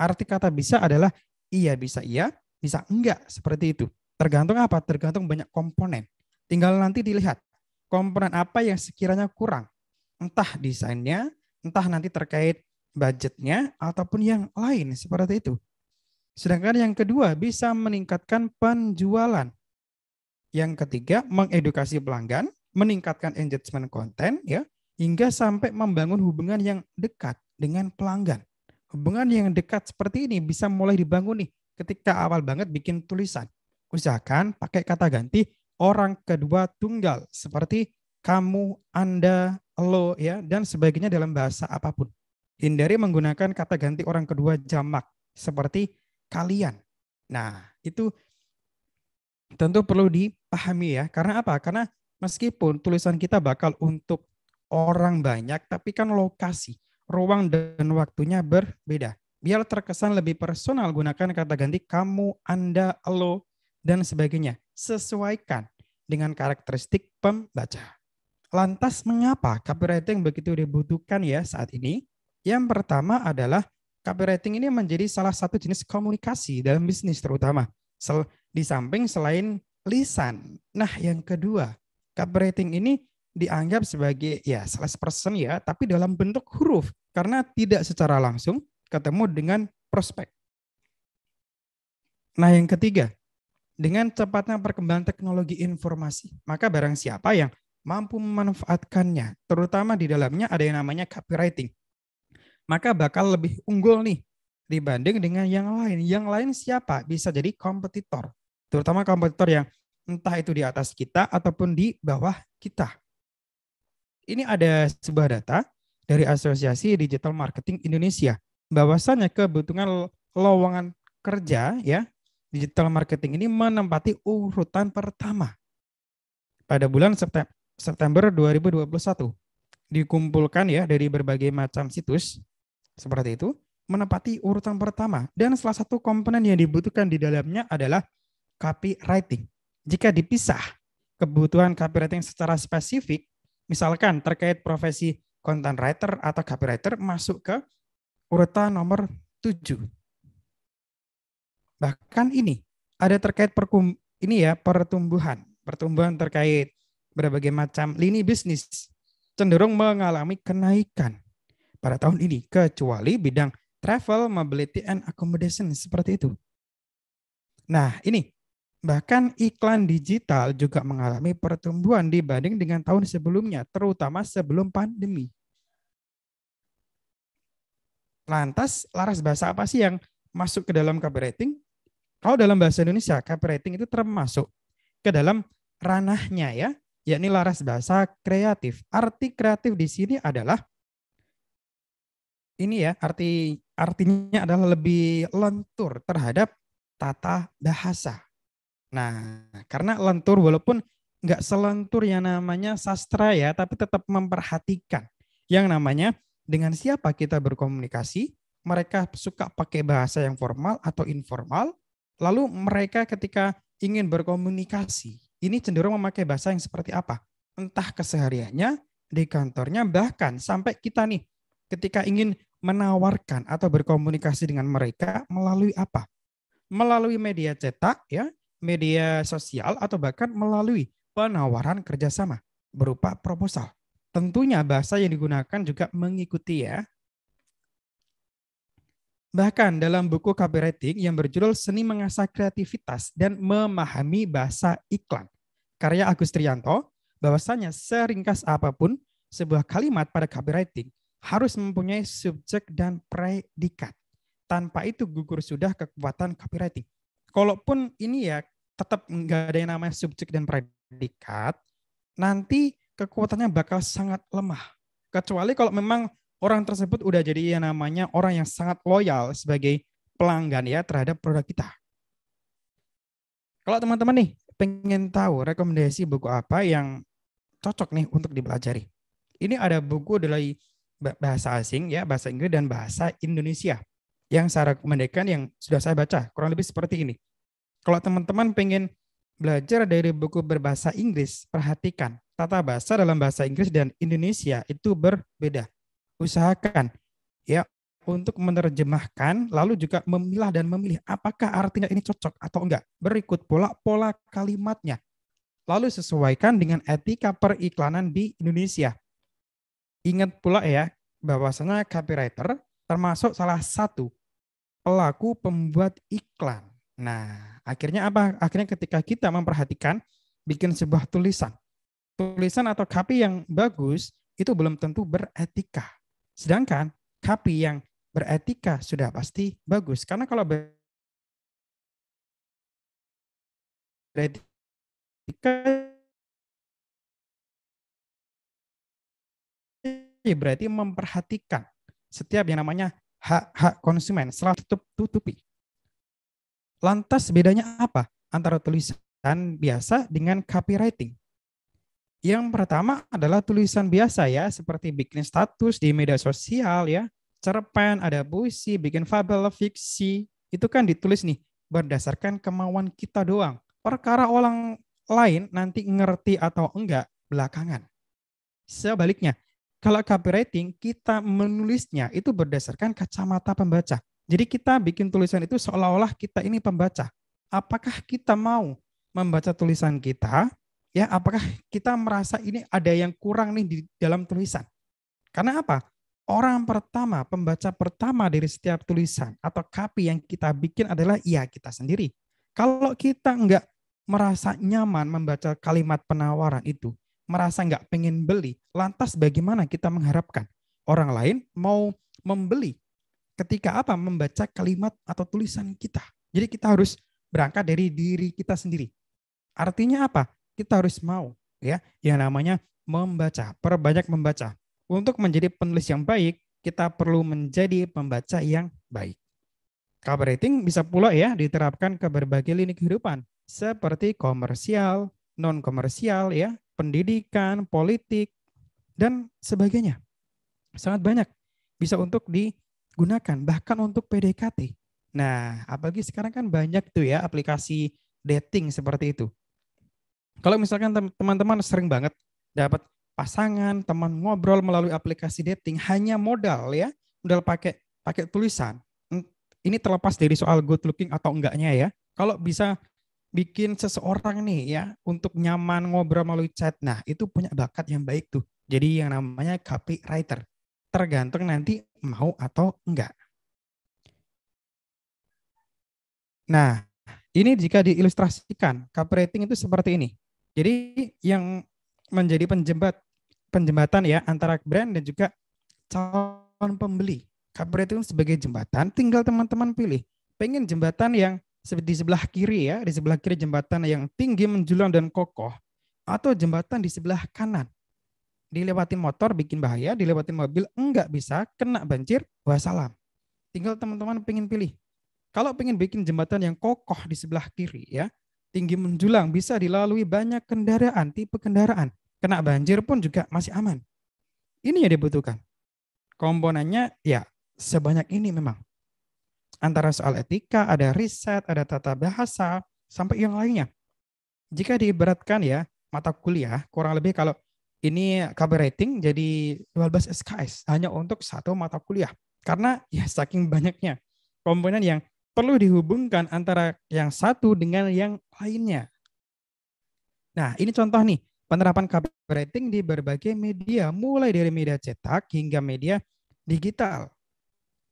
Arti kata bisa adalah iya bisa iya, bisa enggak seperti itu. Tergantung apa? Tergantung banyak komponen. Tinggal nanti dilihat komponen apa yang sekiranya kurang. Entah desainnya, entah nanti terkait budgetnya, ataupun yang lain seperti itu. Sedangkan yang kedua bisa meningkatkan penjualan. Yang ketiga, mengedukasi pelanggan meningkatkan engagement konten ya hingga sampai membangun hubungan yang dekat dengan pelanggan. Hubungan yang dekat seperti ini bisa mulai dibangun nih ketika awal banget bikin tulisan. Usahakan pakai kata ganti orang kedua tunggal seperti kamu, Anda, lo ya dan sebagainya dalam bahasa apapun. Hindari menggunakan kata ganti orang kedua jamak seperti kalian. Nah, itu tentu perlu dipahami ya. Karena apa? Karena Meskipun tulisan kita bakal untuk orang banyak, tapi kan lokasi, ruang dan waktunya berbeda. Biar terkesan lebih personal, gunakan kata ganti kamu, Anda, lo, dan sebagainya. Sesuaikan dengan karakteristik pembaca. Lantas mengapa copywriting begitu dibutuhkan ya saat ini? Yang pertama adalah copywriting ini menjadi salah satu jenis komunikasi dalam bisnis terutama. Sel di samping selain lisan. Nah, yang kedua, rating ini dianggap sebagai ya person ya, tapi dalam bentuk huruf karena tidak secara langsung ketemu dengan prospek. Nah, yang ketiga, dengan cepatnya perkembangan teknologi informasi, maka barang siapa yang mampu memanfaatkannya, terutama di dalamnya ada yang namanya copywriting, maka bakal lebih unggul nih dibanding dengan yang lain. Yang lain siapa? Bisa jadi kompetitor, terutama kompetitor yang entah itu di atas kita ataupun di bawah kita. Ini ada sebuah data dari Asosiasi Digital Marketing Indonesia Bahwasanya kebutuhan lowongan kerja ya digital marketing ini menempati urutan pertama pada bulan September 2021 dikumpulkan ya dari berbagai macam situs seperti itu menempati urutan pertama dan salah satu komponen yang dibutuhkan di dalamnya adalah copywriting. Jika dipisah kebutuhan copywriting secara spesifik, misalkan terkait profesi content writer atau copywriter masuk ke urutan nomor 7. Bahkan ini ada terkait perkum ini ya pertumbuhan, pertumbuhan terkait berbagai macam lini bisnis cenderung mengalami kenaikan pada tahun ini kecuali bidang travel, mobility and accommodation seperti itu. Nah, ini Bahkan iklan digital juga mengalami pertumbuhan dibanding dengan tahun sebelumnya, terutama sebelum pandemi. Lantas, laras bahasa apa sih yang masuk ke dalam copywriting? Kalau dalam bahasa Indonesia, copywriting itu termasuk ke dalam ranahnya ya, yakni laras bahasa kreatif. Arti kreatif di sini adalah ini ya, arti artinya adalah lebih lentur terhadap tata bahasa Nah, karena lentur walaupun nggak selentur yang namanya sastra ya, tapi tetap memperhatikan yang namanya dengan siapa kita berkomunikasi, mereka suka pakai bahasa yang formal atau informal, lalu mereka ketika ingin berkomunikasi, ini cenderung memakai bahasa yang seperti apa? Entah kesehariannya, di kantornya, bahkan sampai kita nih ketika ingin menawarkan atau berkomunikasi dengan mereka melalui apa? Melalui media cetak ya, media sosial, atau bahkan melalui penawaran kerjasama berupa proposal. Tentunya bahasa yang digunakan juga mengikuti ya. Bahkan dalam buku copywriting yang berjudul Seni Mengasah Kreativitas dan Memahami Bahasa Iklan, karya Agus Trianto, bahwasanya seringkas apapun sebuah kalimat pada copywriting harus mempunyai subjek dan predikat. Tanpa itu gugur sudah kekuatan copywriting kalaupun ini ya tetap nggak ada yang namanya subjek dan predikat, nanti kekuatannya bakal sangat lemah. Kecuali kalau memang orang tersebut udah jadi yang namanya orang yang sangat loyal sebagai pelanggan ya terhadap produk kita. Kalau teman-teman nih pengen tahu rekomendasi buku apa yang cocok nih untuk dipelajari. Ini ada buku dari bahasa asing ya, bahasa Inggris dan bahasa Indonesia yang saya rekomendasikan yang sudah saya baca kurang lebih seperti ini. Kalau teman-teman pengen belajar dari buku berbahasa Inggris, perhatikan tata bahasa dalam bahasa Inggris dan Indonesia itu berbeda. Usahakan ya untuk menerjemahkan lalu juga memilah dan memilih apakah artinya ini cocok atau enggak. Berikut pola pola kalimatnya. Lalu sesuaikan dengan etika periklanan di Indonesia. Ingat pula ya bahwasanya copywriter termasuk salah satu pelaku pembuat iklan. Nah, akhirnya apa? Akhirnya ketika kita memperhatikan bikin sebuah tulisan. Tulisan atau copy yang bagus itu belum tentu beretika. Sedangkan copy yang beretika sudah pasti bagus. Karena kalau beretika ya berarti memperhatikan setiap yang namanya hak-hak konsumen selalu tutup tutupi. Lantas bedanya apa antara tulisan biasa dengan copywriting? Yang pertama adalah tulisan biasa ya, seperti bikin status di media sosial ya, cerpen, ada puisi, bikin fabel, fiksi. Itu kan ditulis nih berdasarkan kemauan kita doang. Perkara orang lain nanti ngerti atau enggak belakangan. Sebaliknya, kalau copywriting, kita menulisnya itu berdasarkan kacamata pembaca. Jadi kita bikin tulisan itu seolah-olah kita ini pembaca. Apakah kita mau membaca tulisan kita? Ya, apakah kita merasa ini ada yang kurang nih di dalam tulisan? Karena apa? Orang pertama, pembaca pertama dari setiap tulisan atau copy yang kita bikin adalah ya kita sendiri. Kalau kita enggak merasa nyaman membaca kalimat penawaran itu, merasa nggak pengen beli, lantas bagaimana kita mengharapkan orang lain mau membeli ketika apa? Membaca kalimat atau tulisan kita. Jadi kita harus berangkat dari diri kita sendiri. Artinya apa? Kita harus mau ya yang namanya membaca, perbanyak membaca. Untuk menjadi penulis yang baik, kita perlu menjadi pembaca yang baik. Cover rating bisa pula ya diterapkan ke berbagai lini kehidupan seperti komersial, non komersial ya, pendidikan, politik, dan sebagainya. Sangat banyak bisa untuk digunakan, bahkan untuk PDKT. Nah, apalagi sekarang kan banyak tuh ya aplikasi dating seperti itu. Kalau misalkan teman-teman sering banget dapat pasangan, teman ngobrol melalui aplikasi dating hanya modal ya, modal pakai pakai tulisan. Ini terlepas dari soal good looking atau enggaknya ya. Kalau bisa bikin seseorang nih ya untuk nyaman ngobrol melalui chat. Nah, itu punya bakat yang baik tuh. Jadi yang namanya copywriter. Tergantung nanti mau atau enggak. Nah, ini jika diilustrasikan, copywriting itu seperti ini. Jadi yang menjadi penjembat penjembatan ya antara brand dan juga calon pembeli. Copywriting sebagai jembatan, tinggal teman-teman pilih. Pengen jembatan yang di sebelah kiri ya, di sebelah kiri jembatan yang tinggi menjulang dan kokoh atau jembatan di sebelah kanan. Dilewati motor bikin bahaya, dilewati mobil enggak bisa, kena banjir, wassalam. Tinggal teman-teman pengen pilih. Kalau pengen bikin jembatan yang kokoh di sebelah kiri ya, tinggi menjulang bisa dilalui banyak kendaraan, tipe kendaraan. Kena banjir pun juga masih aman. Ini yang dibutuhkan. Komponennya ya sebanyak ini memang antara soal etika, ada riset, ada tata bahasa, sampai yang lainnya. Jika diibaratkan ya, mata kuliah kurang lebih kalau ini cover rating jadi 12 SKS hanya untuk satu mata kuliah. Karena ya saking banyaknya komponen yang perlu dihubungkan antara yang satu dengan yang lainnya. Nah, ini contoh nih penerapan cover rating di berbagai media mulai dari media cetak hingga media digital.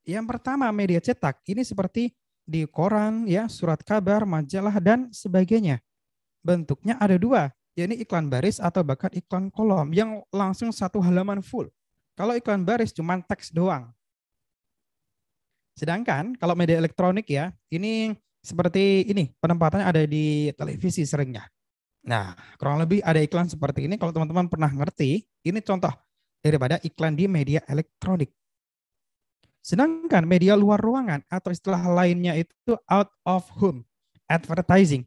Yang pertama, media cetak ini seperti di koran, ya, surat kabar, majalah, dan sebagainya. Bentuknya ada dua, yaitu iklan baris atau bahkan iklan kolom yang langsung satu halaman full. Kalau iklan baris cuma teks doang. Sedangkan kalau media elektronik ya, ini seperti ini, penempatannya ada di televisi seringnya. Nah, kurang lebih ada iklan seperti ini. Kalau teman-teman pernah ngerti, ini contoh daripada iklan di media elektronik. Sedangkan media luar ruangan atau istilah lainnya itu out of home advertising.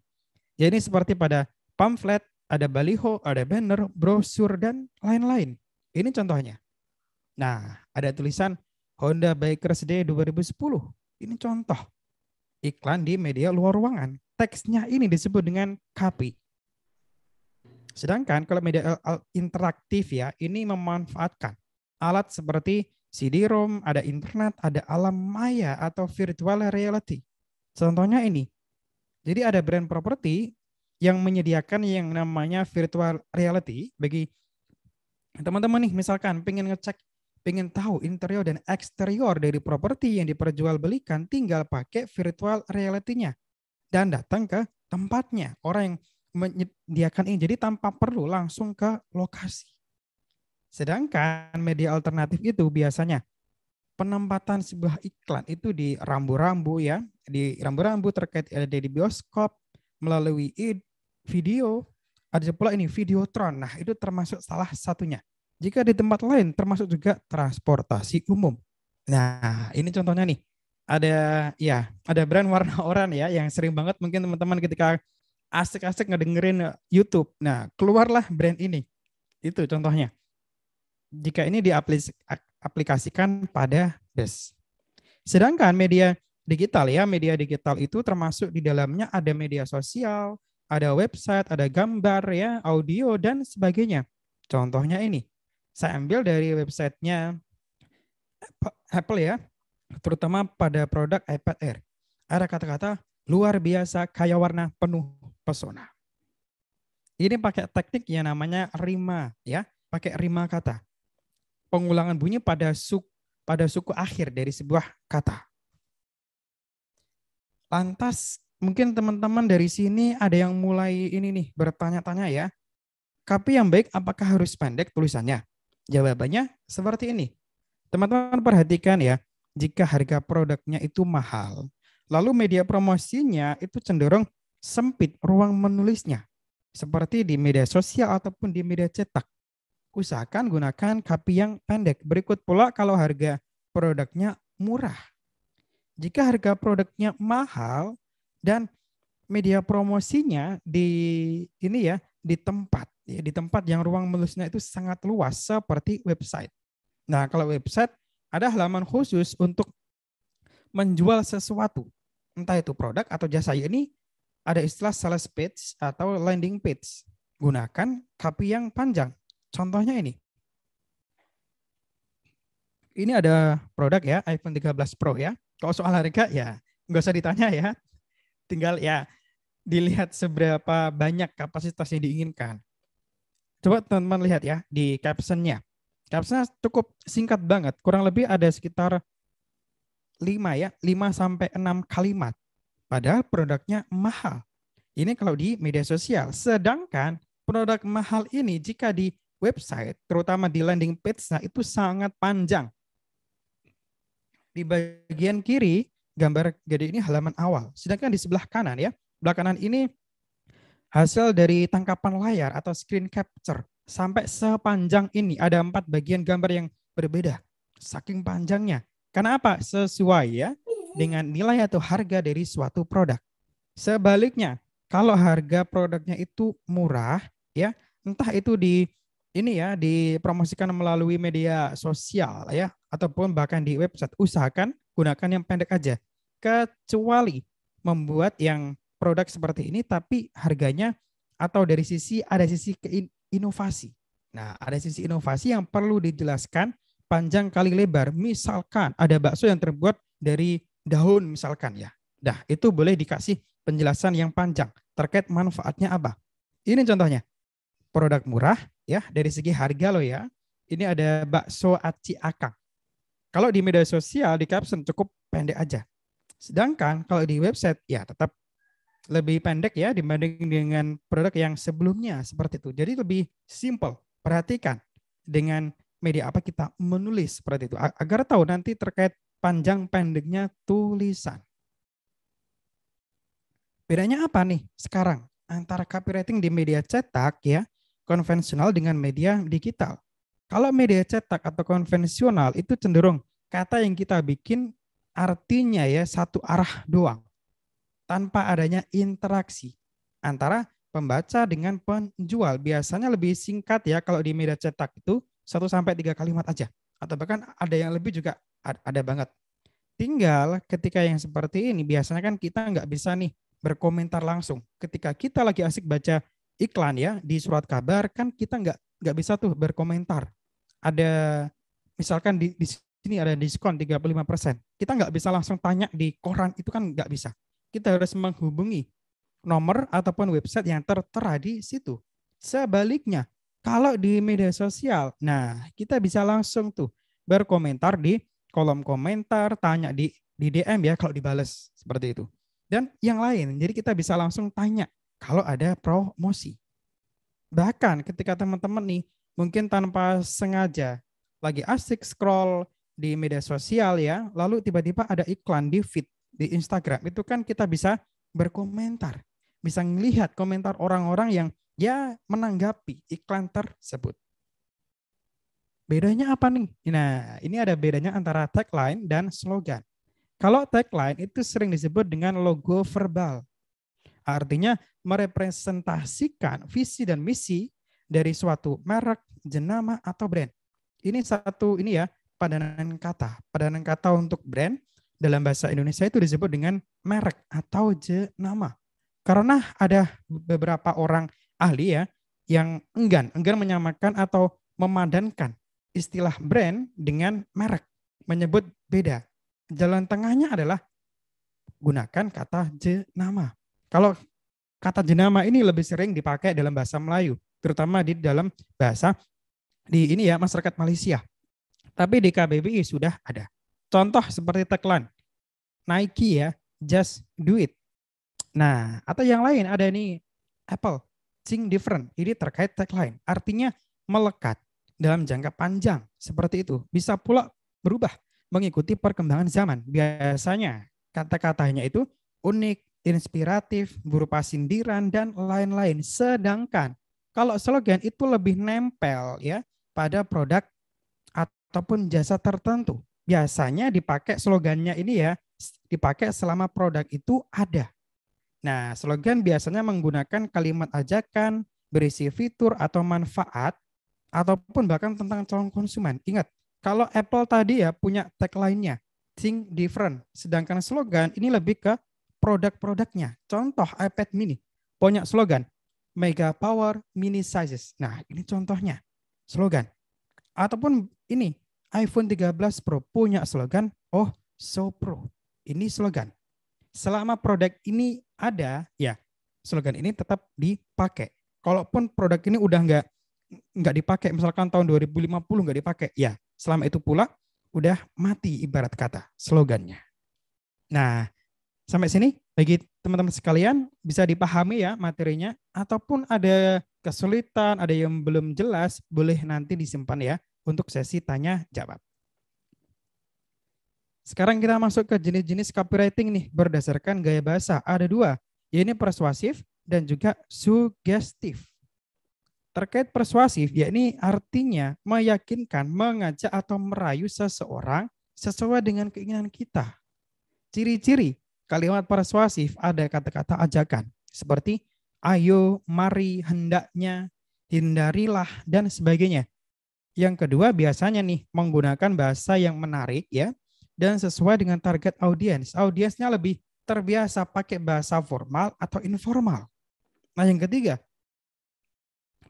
Jadi ini seperti pada pamflet, ada baliho, ada banner, brosur, dan lain-lain. Ini contohnya. Nah, ada tulisan Honda Bikers Day 2010. Ini contoh. Iklan di media luar ruangan. Teksnya ini disebut dengan copy. Sedangkan kalau media eh, eh, interaktif ya, ini memanfaatkan alat seperti CD-ROM, ada internet, ada alam maya atau virtual reality. Contohnya ini. Jadi ada brand properti yang menyediakan yang namanya virtual reality bagi teman-teman nih misalkan pengen ngecek pengen tahu interior dan eksterior dari properti yang diperjualbelikan tinggal pakai virtual reality-nya dan datang ke tempatnya orang yang menyediakan ini jadi tanpa perlu langsung ke lokasi Sedangkan media alternatif itu biasanya penempatan sebuah iklan itu di rambu-rambu ya, di rambu-rambu terkait LED di bioskop, melalui video, ada pula ini videotron. Nah, itu termasuk salah satunya. Jika di tempat lain termasuk juga transportasi umum. Nah, ini contohnya nih. Ada ya, ada brand warna [LAUGHS] oranye ya yang sering banget mungkin teman-teman ketika asik-asik ngedengerin eh, YouTube. Nah, keluarlah brand ini. Itu contohnya jika ini diaplikasikan pada desk. Sedangkan media digital ya, media digital itu termasuk di dalamnya ada media sosial, ada website, ada gambar ya, audio dan sebagainya. Contohnya ini, saya ambil dari websitenya Apple ya, terutama pada produk iPad Air. Ada kata-kata luar biasa kaya warna penuh pesona. Ini pakai teknik yang namanya rima ya, pakai rima kata pengulangan bunyi pada suku pada suku akhir dari sebuah kata. Lantas mungkin teman-teman dari sini ada yang mulai ini nih bertanya-tanya ya. Kapi yang baik apakah harus pendek tulisannya? Jawabannya seperti ini. Teman-teman perhatikan ya, jika harga produknya itu mahal, lalu media promosinya itu cenderung sempit ruang menulisnya. Seperti di media sosial ataupun di media cetak usahakan gunakan kapi yang pendek. Berikut pula kalau harga produknya murah. Jika harga produknya mahal dan media promosinya di ini ya di tempat ya di tempat yang ruang menulisnya itu sangat luas seperti website. Nah, kalau website ada halaman khusus untuk menjual sesuatu. Entah itu produk atau jasa ini ada istilah sales page atau landing page. Gunakan kapi yang panjang Contohnya ini. Ini ada produk ya, iPhone 13 Pro ya. Kalau soal harga ya nggak usah ditanya ya. Tinggal ya dilihat seberapa banyak kapasitas yang diinginkan. Coba teman-teman lihat ya di captionnya. Captionnya cukup singkat banget. Kurang lebih ada sekitar 5 ya, 5 sampai 6 kalimat. Padahal produknya mahal. Ini kalau di media sosial. Sedangkan produk mahal ini jika di website, terutama di landing page, nah itu sangat panjang. Di bagian kiri, gambar gede ini halaman awal. Sedangkan di sebelah kanan ya, sebelah kanan ini hasil dari tangkapan layar atau screen capture. Sampai sepanjang ini ada empat bagian gambar yang berbeda. Saking panjangnya. Karena apa? Sesuai ya dengan nilai atau harga dari suatu produk. Sebaliknya, kalau harga produknya itu murah, ya entah itu di ini ya dipromosikan melalui media sosial ya ataupun bahkan di website usahakan gunakan yang pendek aja kecuali membuat yang produk seperti ini tapi harganya atau dari sisi ada sisi inovasi. Nah, ada sisi inovasi yang perlu dijelaskan panjang kali lebar. Misalkan ada bakso yang terbuat dari daun misalkan ya. Nah, itu boleh dikasih penjelasan yang panjang terkait manfaatnya apa. Ini contohnya produk murah ya dari segi harga lo ya. Ini ada bakso aci akang. Kalau di media sosial di caption cukup pendek aja. Sedangkan kalau di website ya tetap lebih pendek ya dibanding dengan produk yang sebelumnya seperti itu. Jadi lebih simple. Perhatikan dengan media apa kita menulis seperti itu agar tahu nanti terkait panjang pendeknya tulisan. Bedanya apa nih sekarang antara copywriting di media cetak ya konvensional dengan media digital. Kalau media cetak atau konvensional itu cenderung kata yang kita bikin artinya ya satu arah doang. Tanpa adanya interaksi antara pembaca dengan penjual. Biasanya lebih singkat ya kalau di media cetak itu satu sampai tiga kalimat aja. Atau bahkan ada yang lebih juga ada banget. Tinggal ketika yang seperti ini biasanya kan kita nggak bisa nih berkomentar langsung. Ketika kita lagi asik baca iklan ya di surat kabar kan kita nggak nggak bisa tuh berkomentar. Ada misalkan di, di sini ada diskon 35%. persen Kita nggak bisa langsung tanya di koran itu kan nggak bisa. Kita harus menghubungi nomor ataupun website yang tertera di situ. Sebaliknya, kalau di media sosial, nah kita bisa langsung tuh berkomentar di kolom komentar, tanya di di DM ya kalau dibales seperti itu. Dan yang lain, jadi kita bisa langsung tanya kalau ada promosi. Bahkan ketika teman-teman nih mungkin tanpa sengaja lagi asik scroll di media sosial ya, lalu tiba-tiba ada iklan di feed di Instagram. Itu kan kita bisa berkomentar, bisa melihat komentar orang-orang yang ya menanggapi iklan tersebut. Bedanya apa nih? Nah, ini ada bedanya antara tagline dan slogan. Kalau tagline itu sering disebut dengan logo verbal. Artinya merepresentasikan visi dan misi dari suatu merek, jenama, atau brand. Ini satu ini ya, padanan kata. Padanan kata untuk brand dalam bahasa Indonesia itu disebut dengan merek atau jenama. Karena ada beberapa orang ahli ya yang enggan, enggan menyamakan atau memadankan istilah brand dengan merek, menyebut beda. Jalan tengahnya adalah gunakan kata jenama. Kalau kata jenama ini lebih sering dipakai dalam bahasa Melayu, terutama di dalam bahasa di ini ya masyarakat Malaysia. Tapi di KBBI sudah ada. Contoh seperti tagline Nike ya, just do it. Nah, atau yang lain ada ini Apple, think different. Ini terkait tagline, artinya melekat dalam jangka panjang seperti itu. Bisa pula berubah mengikuti perkembangan zaman. Biasanya kata-katanya itu unik, inspiratif, berupa sindiran, dan lain-lain. Sedangkan kalau slogan itu lebih nempel ya pada produk ataupun jasa tertentu. Biasanya dipakai slogannya ini ya, dipakai selama produk itu ada. Nah, slogan biasanya menggunakan kalimat ajakan berisi fitur atau manfaat ataupun bahkan tentang calon konsumen. Ingat, kalau Apple tadi ya punya tagline-nya, think different. Sedangkan slogan ini lebih ke produk-produknya. Contoh iPad mini, punya slogan, Mega Power Mini Sizes. Nah, ini contohnya, slogan. Ataupun ini, iPhone 13 Pro punya slogan, oh, so pro. Ini slogan. Selama produk ini ada, ya, slogan ini tetap dipakai. Kalaupun produk ini udah nggak nggak dipakai, misalkan tahun 2050 nggak dipakai, ya, selama itu pula udah mati ibarat kata slogannya. Nah, Sampai sini bagi teman-teman sekalian bisa dipahami ya materinya ataupun ada kesulitan, ada yang belum jelas, boleh nanti disimpan ya untuk sesi tanya jawab. Sekarang kita masuk ke jenis-jenis copywriting nih berdasarkan gaya bahasa. Ada dua, yaitu persuasif dan juga sugestif. Terkait persuasif, yakni artinya meyakinkan, mengajak atau merayu seseorang sesuai dengan keinginan kita. Ciri-ciri Kalimat persuasif ada kata-kata ajakan seperti ayo, mari, hendaknya, hindarilah dan sebagainya. Yang kedua biasanya nih menggunakan bahasa yang menarik ya dan sesuai dengan target audiens. Audiensnya lebih terbiasa pakai bahasa formal atau informal. Nah, yang ketiga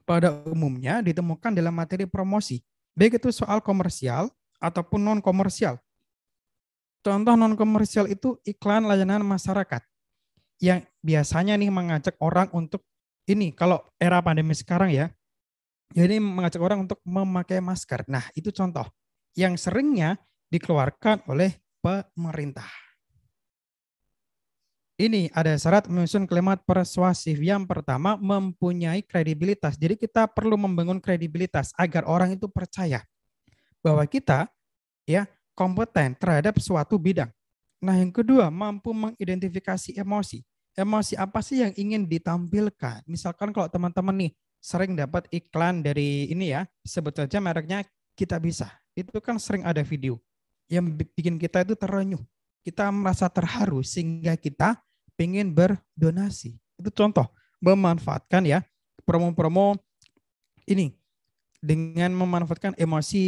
pada umumnya ditemukan dalam materi promosi, baik itu soal komersial ataupun non komersial Contoh non komersial itu iklan layanan masyarakat yang biasanya nih mengajak orang untuk ini kalau era pandemi sekarang ya. Jadi mengajak orang untuk memakai masker. Nah, itu contoh yang seringnya dikeluarkan oleh pemerintah. Ini ada syarat menyusun kalimat persuasif. Yang pertama, mempunyai kredibilitas. Jadi kita perlu membangun kredibilitas agar orang itu percaya bahwa kita ya kompeten terhadap suatu bidang. Nah, yang kedua, mampu mengidentifikasi emosi. Emosi apa sih yang ingin ditampilkan? Misalkan kalau teman-teman nih sering dapat iklan dari ini ya, sebetulnya mereknya kita bisa. Itu kan sering ada video yang bikin kita itu terenyuh. Kita merasa terharu sehingga kita ingin berdonasi. Itu contoh memanfaatkan ya promo-promo ini dengan memanfaatkan emosi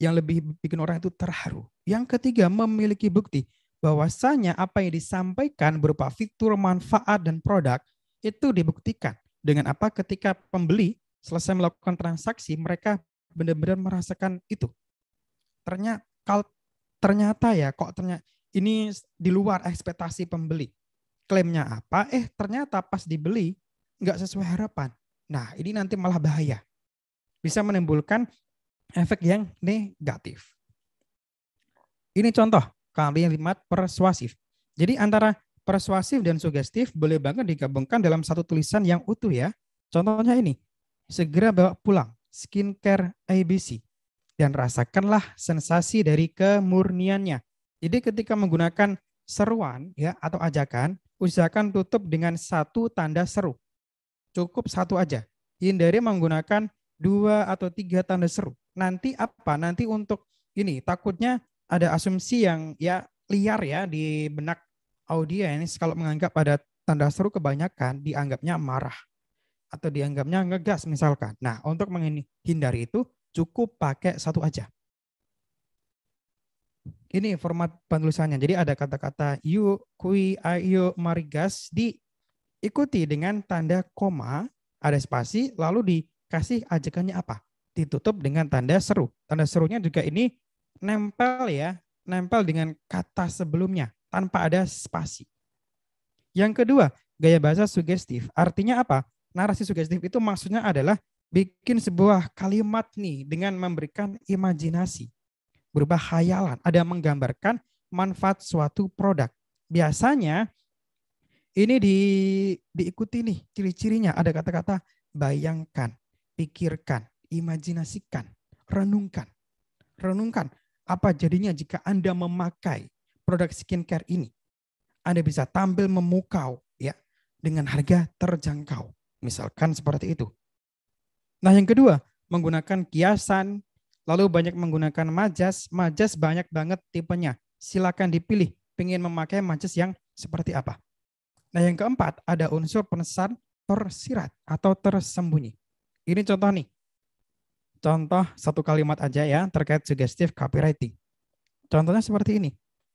yang lebih bikin orang itu terharu. Yang ketiga, memiliki bukti bahwasanya apa yang disampaikan berupa fitur, manfaat, dan produk itu dibuktikan. Dengan apa ketika pembeli selesai melakukan transaksi, mereka benar-benar merasakan itu. Ternyata, ternyata ya, kok ternyata ini di luar ekspektasi pembeli. Klaimnya apa? Eh ternyata pas dibeli nggak sesuai harapan. Nah ini nanti malah bahaya. Bisa menimbulkan efek yang negatif. Ini contoh kalimat persuasif. Jadi antara persuasif dan sugestif boleh banget digabungkan dalam satu tulisan yang utuh ya. Contohnya ini, segera bawa pulang skincare ABC dan rasakanlah sensasi dari kemurniannya. Jadi ketika menggunakan seruan ya atau ajakan, usahakan tutup dengan satu tanda seru. Cukup satu aja. Hindari menggunakan dua atau tiga tanda seru nanti apa? Nanti untuk ini takutnya ada asumsi yang ya liar ya di benak audiens kalau menganggap ada tanda seru kebanyakan dianggapnya marah atau dianggapnya ngegas misalkan. Nah, untuk menghindari itu cukup pakai satu aja. Ini format penulisannya. Jadi ada kata-kata you, kui, ayo, gas diikuti dengan tanda koma, ada spasi, lalu dikasih ajakannya apa? ditutup dengan tanda seru. Tanda serunya juga ini nempel ya, nempel dengan kata sebelumnya tanpa ada spasi. Yang kedua, gaya bahasa sugestif. Artinya apa? Narasi sugestif itu maksudnya adalah bikin sebuah kalimat nih dengan memberikan imajinasi, berubah khayalan, ada menggambarkan manfaat suatu produk. Biasanya ini di, diikuti nih ciri-cirinya ada kata-kata bayangkan, pikirkan, imajinasikan, renungkan. Renungkan apa jadinya jika Anda memakai produk skincare ini. Anda bisa tampil memukau ya dengan harga terjangkau. Misalkan seperti itu. Nah, yang kedua, menggunakan kiasan, lalu banyak menggunakan majas. Majas banyak banget tipenya. Silakan dipilih pengen memakai majas yang seperti apa. Nah, yang keempat ada unsur penesan tersirat atau tersembunyi. Ini contoh nih, Contoh satu kalimat aja ya terkait sugestif copywriting. Contohnya seperti ini.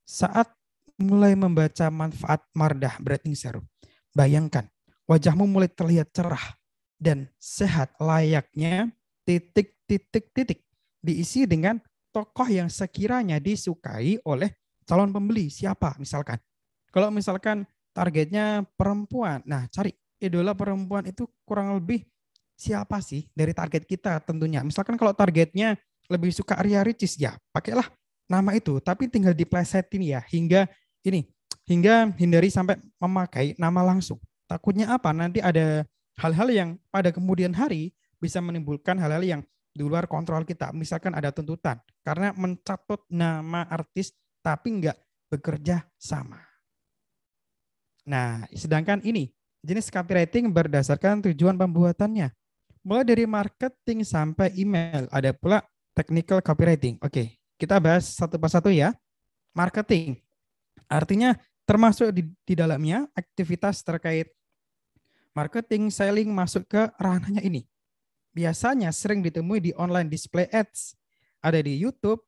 Saat mulai membaca manfaat mardah breathing serum, bayangkan wajahmu mulai terlihat cerah dan sehat layaknya titik-titik-titik diisi dengan tokoh yang sekiranya disukai oleh calon pembeli siapa misalkan. Kalau misalkan targetnya perempuan, nah cari idola perempuan itu kurang lebih siapa sih dari target kita tentunya. Misalkan kalau targetnya lebih suka Arya Ricis ya pakailah nama itu tapi tinggal di diplesetin ya hingga ini hingga hindari sampai memakai nama langsung. Takutnya apa? Nanti ada hal-hal yang pada kemudian hari bisa menimbulkan hal-hal yang di luar kontrol kita. Misalkan ada tuntutan karena mencatat nama artis tapi nggak bekerja sama. Nah, sedangkan ini jenis copywriting berdasarkan tujuan pembuatannya mulai dari marketing sampai email. Ada pula technical copywriting. Oke, kita bahas satu persatu ya. Marketing. Artinya termasuk di, di dalamnya aktivitas terkait marketing, selling masuk ke ranahnya ini. Biasanya sering ditemui di online display ads, ada di YouTube,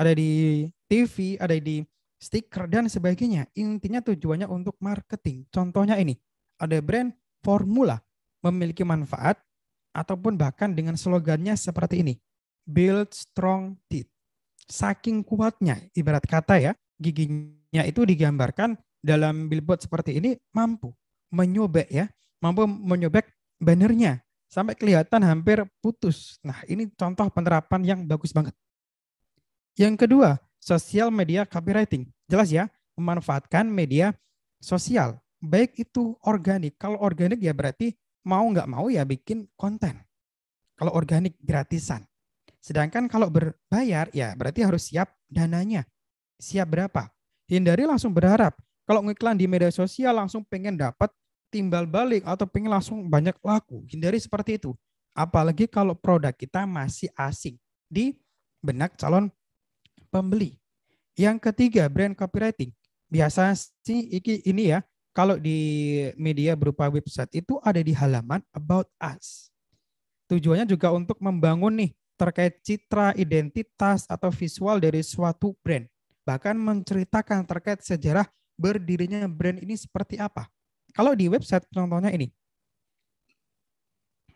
ada di TV, ada di stiker dan sebagainya. Intinya tujuannya untuk marketing. Contohnya ini, ada brand formula memiliki manfaat ataupun bahkan dengan slogannya seperti ini, build strong teeth. Saking kuatnya, ibarat kata ya, giginya itu digambarkan dalam billboard seperti ini mampu menyobek ya, mampu menyobek bannernya sampai kelihatan hampir putus. Nah ini contoh penerapan yang bagus banget. Yang kedua, sosial media copywriting. Jelas ya, memanfaatkan media sosial. Baik itu organik. Kalau organik ya berarti mau nggak mau ya bikin konten. Kalau organik gratisan. Sedangkan kalau berbayar ya berarti harus siap dananya. Siap berapa? Hindari langsung berharap. Kalau ngiklan di media sosial langsung pengen dapat timbal balik atau pengen langsung banyak laku. Hindari seperti itu. Apalagi kalau produk kita masih asing di benak calon pembeli. Yang ketiga, brand copywriting. Biasa sih ini ya, kalau di media berupa website itu ada di halaman about us. Tujuannya juga untuk membangun nih terkait citra, identitas atau visual dari suatu brand. Bahkan menceritakan terkait sejarah berdirinya brand ini seperti apa. Kalau di website contohnya ini.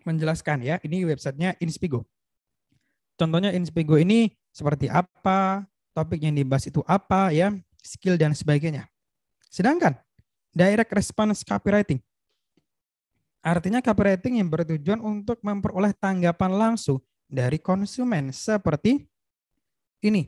Menjelaskan ya, ini websitenya Inspigo. Contohnya Inspigo ini seperti apa, topik yang dibahas itu apa ya, skill dan sebagainya. Sedangkan direct response copywriting. Artinya copywriting yang bertujuan untuk memperoleh tanggapan langsung dari konsumen seperti ini.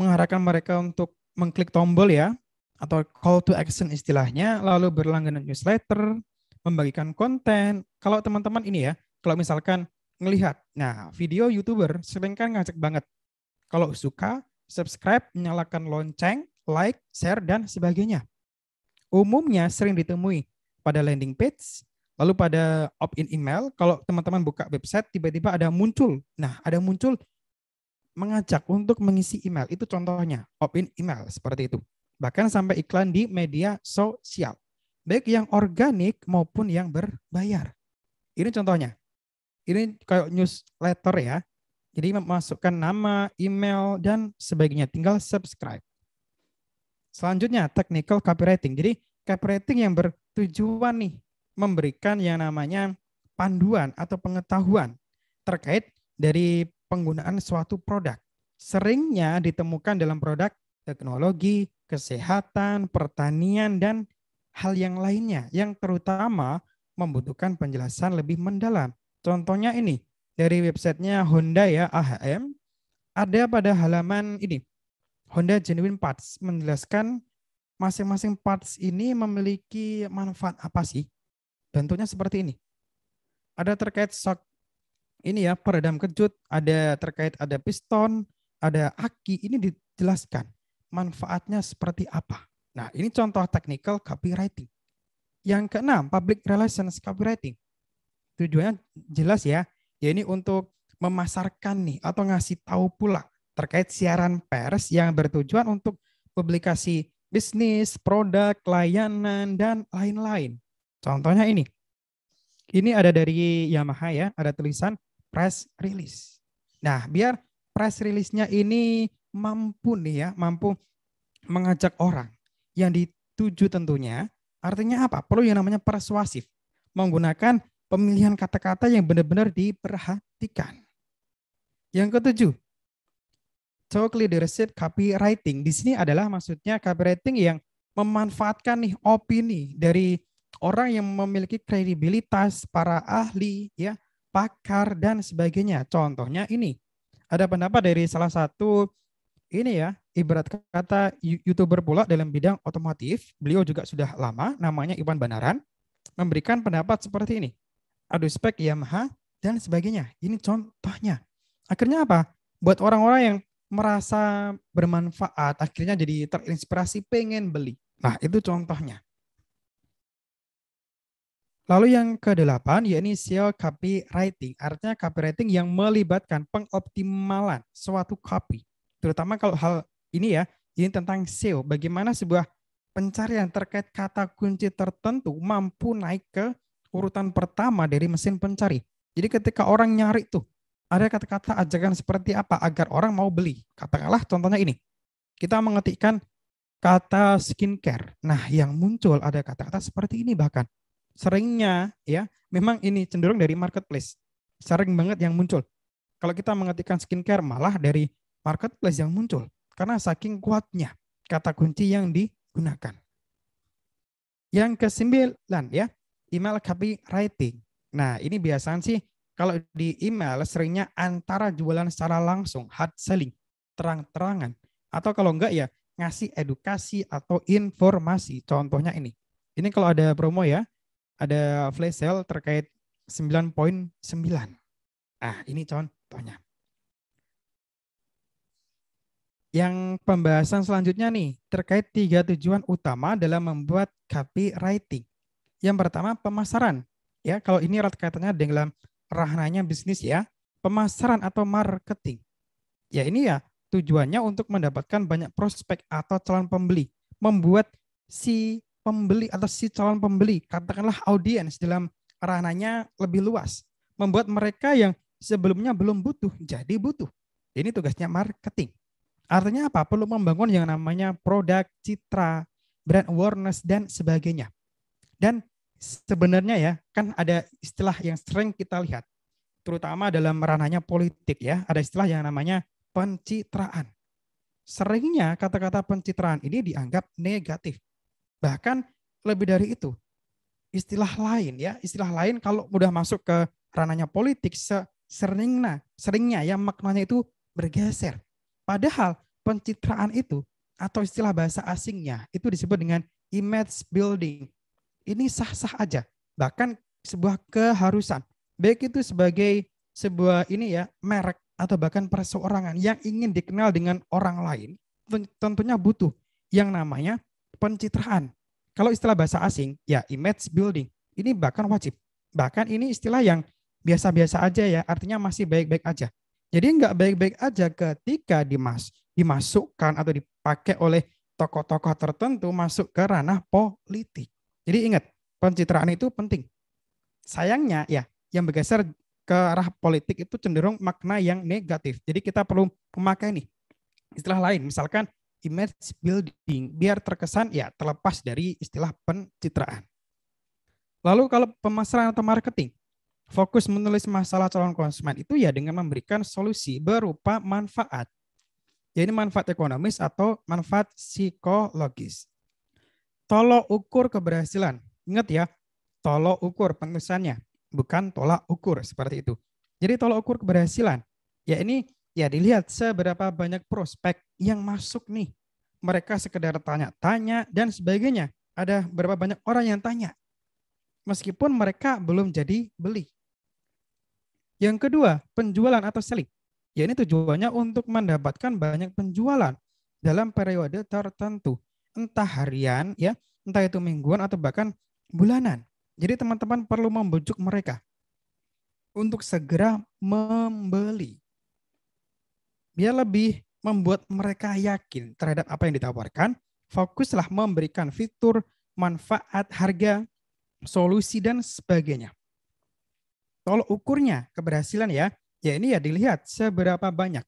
Mengarahkan mereka untuk mengklik tombol ya atau call to action istilahnya, lalu berlangganan newsletter, membagikan konten. Kalau teman-teman ini ya, kalau misalkan ngelihat, nah video YouTuber sering kan ngajak banget. Kalau suka, subscribe, nyalakan lonceng, like, share, dan sebagainya umumnya sering ditemui pada landing page, lalu pada opt-in email. Kalau teman-teman buka website, tiba-tiba ada muncul. Nah, ada muncul mengajak untuk mengisi email. Itu contohnya, opt-in email seperti itu. Bahkan sampai iklan di media sosial. Baik yang organik maupun yang berbayar. Ini contohnya. Ini kayak newsletter ya. Jadi memasukkan nama, email, dan sebagainya. Tinggal subscribe. Selanjutnya technical copywriting. Jadi copywriting yang bertujuan nih memberikan yang namanya panduan atau pengetahuan terkait dari penggunaan suatu produk. Seringnya ditemukan dalam produk teknologi, kesehatan, pertanian, dan hal yang lainnya yang terutama membutuhkan penjelasan lebih mendalam. Contohnya ini, dari websitenya Honda ya, AHM, ada pada halaman ini, Honda Genuine Parts menjelaskan masing-masing parts ini memiliki manfaat apa sih? Bentuknya seperti ini. Ada terkait shock ini ya, peredam kejut, ada terkait ada piston, ada aki, ini dijelaskan manfaatnya seperti apa. Nah, ini contoh technical copywriting. Yang keenam, public relations copywriting. Tujuannya jelas ya, ya ini untuk memasarkan nih atau ngasih tahu pula terkait siaran pers yang bertujuan untuk publikasi bisnis, produk, layanan, dan lain-lain. Contohnya ini. Ini ada dari Yamaha ya, ada tulisan press release. Nah, biar press release-nya ini mampu nih ya, mampu mengajak orang yang dituju tentunya. Artinya apa? Perlu yang namanya persuasif. Menggunakan pemilihan kata-kata yang benar-benar diperhatikan. Yang ketujuh, talk leadership copywriting. Di sini adalah maksudnya copywriting yang memanfaatkan nih opini dari orang yang memiliki kredibilitas, para ahli, ya, pakar dan sebagainya. Contohnya ini ada pendapat dari salah satu ini ya ibarat kata youtuber pula dalam bidang otomotif. Beliau juga sudah lama, namanya Iwan Banaran, memberikan pendapat seperti ini. Aduh spek Yamaha dan sebagainya. Ini contohnya. Akhirnya apa? Buat orang-orang yang merasa bermanfaat, akhirnya jadi terinspirasi pengen beli. Nah, itu contohnya. Lalu yang kedelapan, yaitu SEO copywriting. Artinya copywriting yang melibatkan pengoptimalan suatu copy. Terutama kalau hal ini ya, ini tentang SEO. Bagaimana sebuah pencarian terkait kata kunci tertentu mampu naik ke urutan pertama dari mesin pencari. Jadi ketika orang nyari tuh ada kata-kata ajakan seperti apa agar orang mau beli. Katakanlah contohnya ini. Kita mengetikkan kata skincare. Nah, yang muncul ada kata-kata seperti ini bahkan. Seringnya ya, memang ini cenderung dari marketplace. Sering banget yang muncul. Kalau kita mengetikkan skincare malah dari marketplace yang muncul karena saking kuatnya kata kunci yang digunakan. Yang kesembilan ya, email copywriting. Nah, ini biasanya sih kalau di email seringnya antara jualan secara langsung, hard selling, terang-terangan. Atau kalau enggak ya ngasih edukasi atau informasi. Contohnya ini. Ini kalau ada promo ya, ada flash sale terkait 9.9. Nah ini contohnya. Yang pembahasan selanjutnya nih, terkait tiga tujuan utama dalam membuat copywriting. Yang pertama, pemasaran. Ya, kalau ini erat kaitannya dengan rahnanya bisnis ya, pemasaran atau marketing. Ya ini ya tujuannya untuk mendapatkan banyak prospek atau calon pembeli, membuat si pembeli atau si calon pembeli, katakanlah audiens dalam ranahnya lebih luas, membuat mereka yang sebelumnya belum butuh jadi butuh. Ini tugasnya marketing. Artinya apa? Perlu membangun yang namanya produk, citra, brand awareness dan sebagainya. Dan sebenarnya ya kan ada istilah yang sering kita lihat terutama dalam ranahnya politik ya ada istilah yang namanya pencitraan. Seringnya kata-kata pencitraan ini dianggap negatif. Bahkan lebih dari itu. Istilah lain ya, istilah lain kalau mudah masuk ke ranahnya politik seringnya seringnya ya maknanya itu bergeser. Padahal pencitraan itu atau istilah bahasa asingnya itu disebut dengan image building ini sah-sah aja. Bahkan sebuah keharusan. Baik itu sebagai sebuah ini ya merek atau bahkan perseorangan yang ingin dikenal dengan orang lain tentunya butuh yang namanya pencitraan. Kalau istilah bahasa asing ya image building. Ini bahkan wajib. Bahkan ini istilah yang biasa-biasa aja ya, artinya masih baik-baik aja. Jadi nggak baik-baik aja ketika dimas dimasukkan atau dipakai oleh tokoh-tokoh tertentu masuk ke ranah politik. Jadi ingat, pencitraan itu penting. Sayangnya ya, yang bergeser ke arah politik itu cenderung makna yang negatif. Jadi kita perlu memakai nih istilah lain, misalkan image building biar terkesan ya terlepas dari istilah pencitraan. Lalu kalau pemasaran atau marketing, fokus menulis masalah calon konsumen itu ya dengan memberikan solusi berupa manfaat. Jadi manfaat ekonomis atau manfaat psikologis tolok ukur keberhasilan. Ingat ya, tolok ukur penulisannya, bukan tolak ukur seperti itu. Jadi tolok ukur keberhasilan. Ya ini ya dilihat seberapa banyak prospek yang masuk nih. Mereka sekedar tanya-tanya dan sebagainya. Ada berapa banyak orang yang tanya. Meskipun mereka belum jadi beli. Yang kedua, penjualan atau selling. Ya ini tujuannya untuk mendapatkan banyak penjualan dalam periode tertentu entah harian ya, entah itu mingguan atau bahkan bulanan. Jadi teman-teman perlu membujuk mereka untuk segera membeli. Biar lebih membuat mereka yakin terhadap apa yang ditawarkan, fokuslah memberikan fitur, manfaat, harga, solusi, dan sebagainya. Tolok ukurnya keberhasilan ya, ya ini ya dilihat seberapa banyak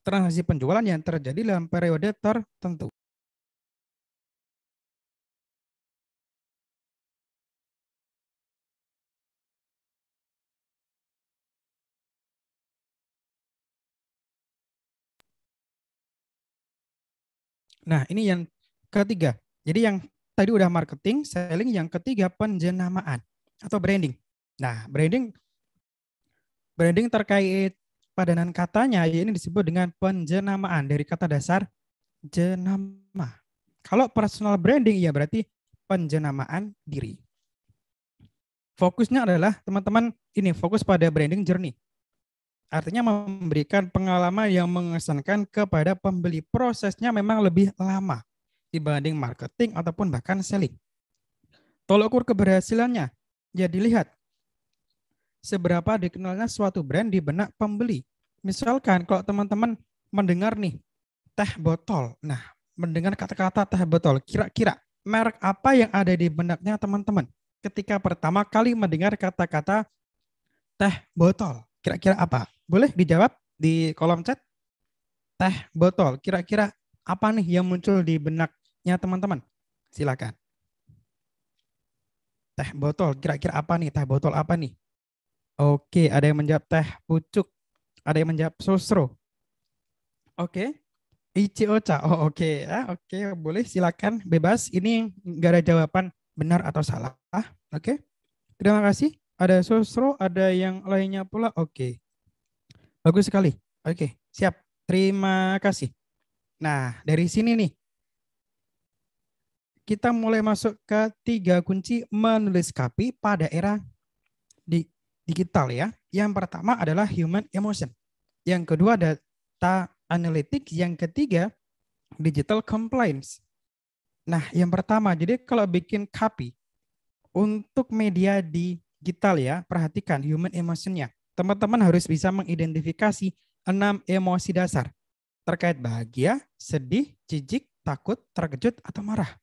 transaksi penjualan yang terjadi dalam periode tertentu. Nah, ini yang ketiga. Jadi yang tadi udah marketing, selling, yang ketiga penjenamaan atau branding. Nah, branding branding terkait padanan katanya ya, ini disebut dengan penjenamaan dari kata dasar jenama. Kalau personal branding ya berarti penjenamaan diri. Fokusnya adalah teman-teman ini fokus pada branding journey. Artinya memberikan pengalaman yang mengesankan kepada pembeli. Prosesnya memang lebih lama dibanding marketing ataupun bahkan selling. Tolok ukur keberhasilannya. Ya lihat seberapa dikenalnya suatu brand di benak pembeli. Misalkan kalau teman-teman mendengar nih teh botol. Nah, mendengar kata-kata teh botol, kira-kira merek apa yang ada di benaknya teman-teman ketika pertama kali mendengar kata-kata teh botol? Kira-kira apa? Boleh dijawab di kolom chat. Teh botol, kira-kira apa nih yang muncul di benaknya teman-teman? Silakan. Teh botol, kira-kira apa nih? Teh botol apa nih? Oke, ada yang menjawab teh pucuk. Ada yang menjawab sosro. Oke. Ichi Ocha. Oh, oke. ya oke, boleh silakan bebas. Ini nggak ada jawaban benar atau salah. Ah, oke. Terima kasih. Ada sosro, ada yang lainnya pula. Oke. Okay. Bagus sekali. Oke, siap. Terima kasih. Nah, dari sini nih. Kita mulai masuk ke tiga kunci menulis KAPI pada era di digital ya. Yang pertama adalah human emotion. Yang kedua data analytic. Yang ketiga digital compliance. Nah, yang pertama, jadi kalau bikin KAPI untuk media digital ya, perhatikan human emotion-nya teman-teman harus bisa mengidentifikasi enam emosi dasar terkait bahagia, sedih, jijik, takut, terkejut, atau marah.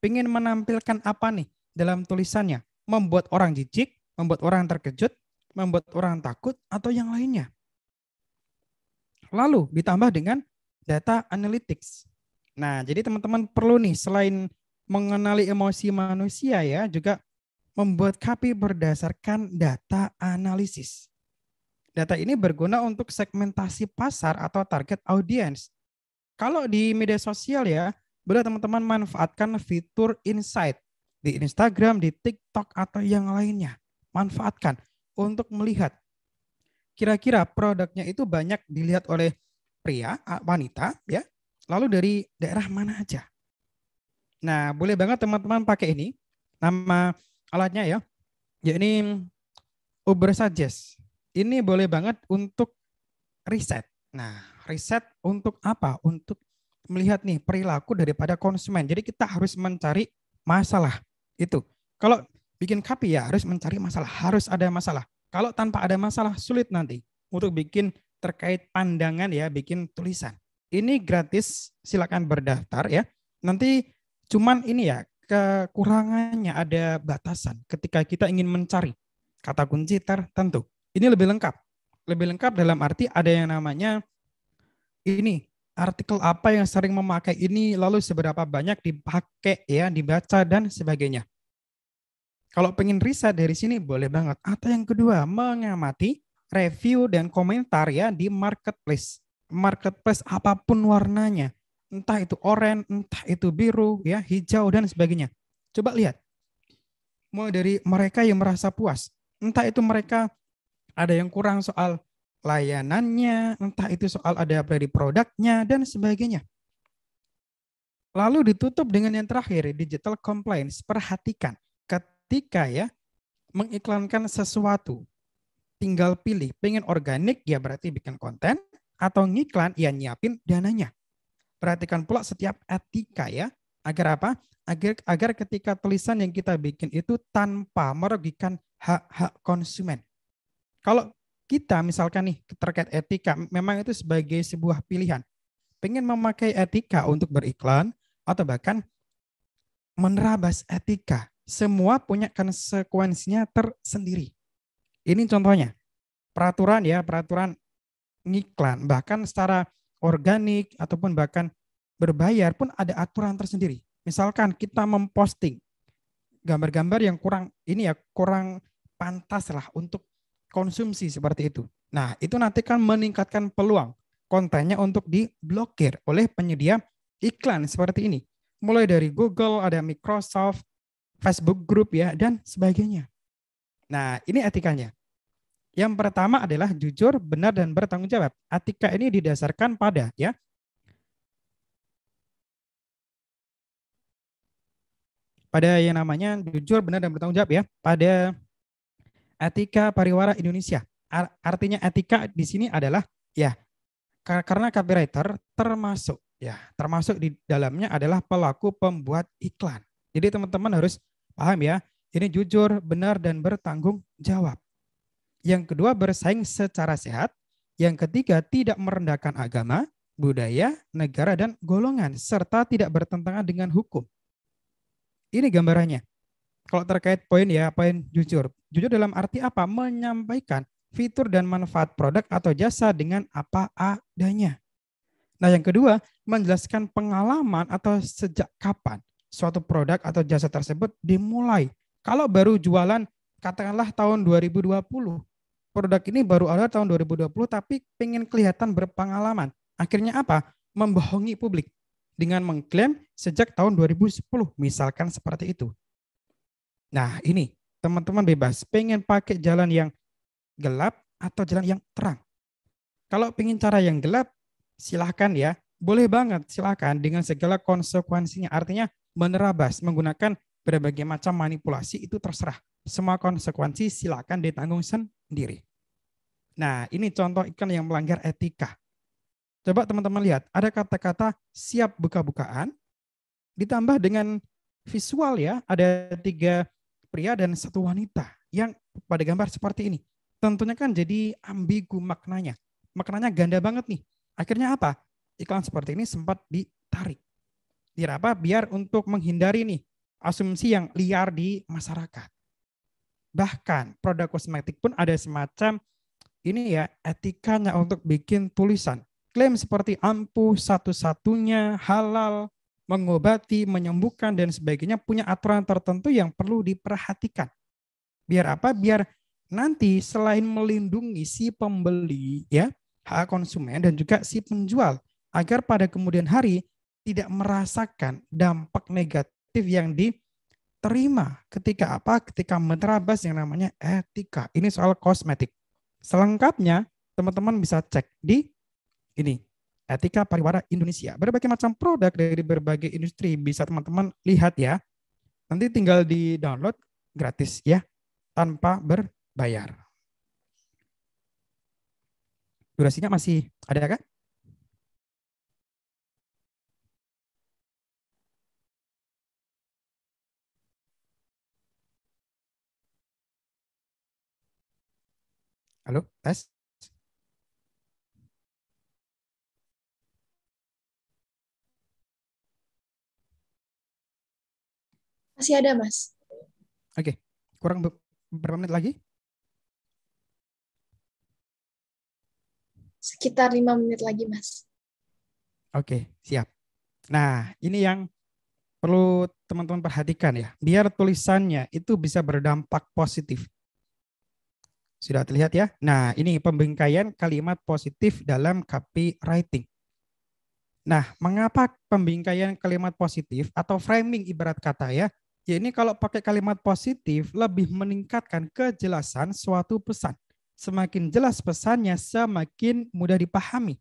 Pengen menampilkan apa nih dalam tulisannya? Membuat orang jijik, membuat orang terkejut, membuat orang takut, atau yang lainnya. Lalu ditambah dengan data analytics. Nah, jadi teman-teman perlu nih selain mengenali emosi manusia ya, juga membuat KPI berdasarkan data analisis. Data ini berguna untuk segmentasi pasar atau target audiens. Kalau di media sosial ya, boleh teman-teman manfaatkan fitur insight di Instagram, di TikTok atau yang lainnya. Manfaatkan untuk melihat kira-kira produknya itu banyak dilihat oleh pria, wanita ya. Lalu dari daerah mana aja? Nah, boleh banget teman-teman pakai ini. Nama alatnya ya. Ya ini Uber Suggest ini boleh banget untuk riset. Nah, riset untuk apa? Untuk melihat nih perilaku daripada konsumen. Jadi kita harus mencari masalah itu. Kalau bikin kopi ya harus mencari masalah, harus ada masalah. Kalau tanpa ada masalah sulit nanti untuk bikin terkait pandangan ya, bikin tulisan. Ini gratis, silakan berdaftar ya. Nanti cuman ini ya kekurangannya ada batasan ketika kita ingin mencari kata kunci tertentu. Ini lebih lengkap. Lebih lengkap dalam arti ada yang namanya ini artikel apa yang sering memakai ini lalu seberapa banyak dipakai ya dibaca dan sebagainya. Kalau pengen riset dari sini boleh banget. Atau yang kedua mengamati review dan komentar ya di marketplace. Marketplace apapun warnanya, entah itu oranye, entah itu biru, ya hijau dan sebagainya. Coba lihat. Mulai dari mereka yang merasa puas, entah itu mereka ada yang kurang soal layanannya, entah itu soal ada apa di produknya, dan sebagainya. Lalu ditutup dengan yang terakhir, digital compliance. Perhatikan, ketika ya mengiklankan sesuatu, tinggal pilih, pengen organik ya berarti bikin konten, atau ngiklan ya nyiapin dananya. Perhatikan pula setiap etika ya, agar apa? Agar, agar ketika tulisan yang kita bikin itu tanpa merugikan hak-hak konsumen. Kalau kita misalkan nih terkait etika, memang itu sebagai sebuah pilihan. Pengen memakai etika untuk beriklan atau bahkan menerabas etika. Semua punya konsekuensinya tersendiri. Ini contohnya. Peraturan ya, peraturan ngiklan. Bahkan secara organik ataupun bahkan berbayar pun ada aturan tersendiri. Misalkan kita memposting gambar-gambar yang kurang ini ya kurang pantas lah untuk konsumsi seperti itu. Nah, itu nanti kan meningkatkan peluang kontennya untuk diblokir oleh penyedia iklan seperti ini. Mulai dari Google, ada Microsoft, Facebook Group ya, dan sebagainya. Nah, ini etikanya. Yang pertama adalah jujur, benar, dan bertanggung jawab. Etika ini didasarkan pada ya pada yang namanya jujur, benar, dan bertanggung jawab ya. Pada etika pariwara Indonesia. Artinya etika di sini adalah ya karena copywriter termasuk ya termasuk di dalamnya adalah pelaku pembuat iklan. Jadi teman-teman harus paham ya, ini jujur, benar dan bertanggung jawab. Yang kedua bersaing secara sehat, yang ketiga tidak merendahkan agama, budaya, negara dan golongan serta tidak bertentangan dengan hukum. Ini gambarannya. Kalau terkait poin ya, poin jujur, Jujur dalam arti apa? Menyampaikan fitur dan manfaat produk atau jasa dengan apa adanya. Nah, yang kedua, menjelaskan pengalaman atau sejak kapan suatu produk atau jasa tersebut dimulai. Kalau baru jualan, katakanlah tahun 2020, produk ini baru ada tahun 2020 tapi pengen kelihatan berpengalaman. Akhirnya apa? Membohongi publik dengan mengklaim sejak tahun 2010, misalkan seperti itu. Nah ini Teman-teman bebas, pengen pakai jalan yang gelap atau jalan yang terang. Kalau pengen cara yang gelap, silahkan ya. Boleh banget, silahkan dengan segala konsekuensinya. Artinya menerabas, menggunakan berbagai macam manipulasi itu terserah. Semua konsekuensi silahkan ditanggung sendiri. Nah, ini contoh ikan yang melanggar etika. Coba teman-teman lihat, ada kata-kata siap buka-bukaan, ditambah dengan visual ya, ada tiga pria dan satu wanita yang pada gambar seperti ini. Tentunya kan jadi ambigu maknanya. Maknanya ganda banget nih. Akhirnya apa? Iklan seperti ini sempat ditarik. Biar Biar untuk menghindari nih asumsi yang liar di masyarakat. Bahkan produk kosmetik pun ada semacam ini ya etikanya untuk bikin tulisan. Klaim seperti ampuh satu-satunya, halal, mengobati, menyembuhkan dan sebagainya punya aturan tertentu yang perlu diperhatikan. Biar apa? Biar nanti selain melindungi si pembeli ya, hak konsumen dan juga si penjual agar pada kemudian hari tidak merasakan dampak negatif yang diterima ketika apa? Ketika menerabas yang namanya etika. Ini soal kosmetik. Selengkapnya teman-teman bisa cek di ini etika pariwara Indonesia. Berbagai macam produk dari berbagai industri bisa teman-teman lihat ya. Nanti tinggal di-download gratis ya, tanpa berbayar. Durasinya masih ada kan? Halo, tes. masih ada, Mas. Oke, okay. kurang berapa menit lagi? Sekitar lima menit lagi, Mas. Oke, okay, siap. Nah, ini yang perlu teman-teman perhatikan ya. Biar tulisannya itu bisa berdampak positif. Sudah terlihat ya? Nah, ini pembingkaian kalimat positif dalam copywriting. Nah, mengapa pembingkaian kalimat positif atau framing ibarat kata ya ya ini kalau pakai kalimat positif lebih meningkatkan kejelasan suatu pesan. Semakin jelas pesannya, semakin mudah dipahami.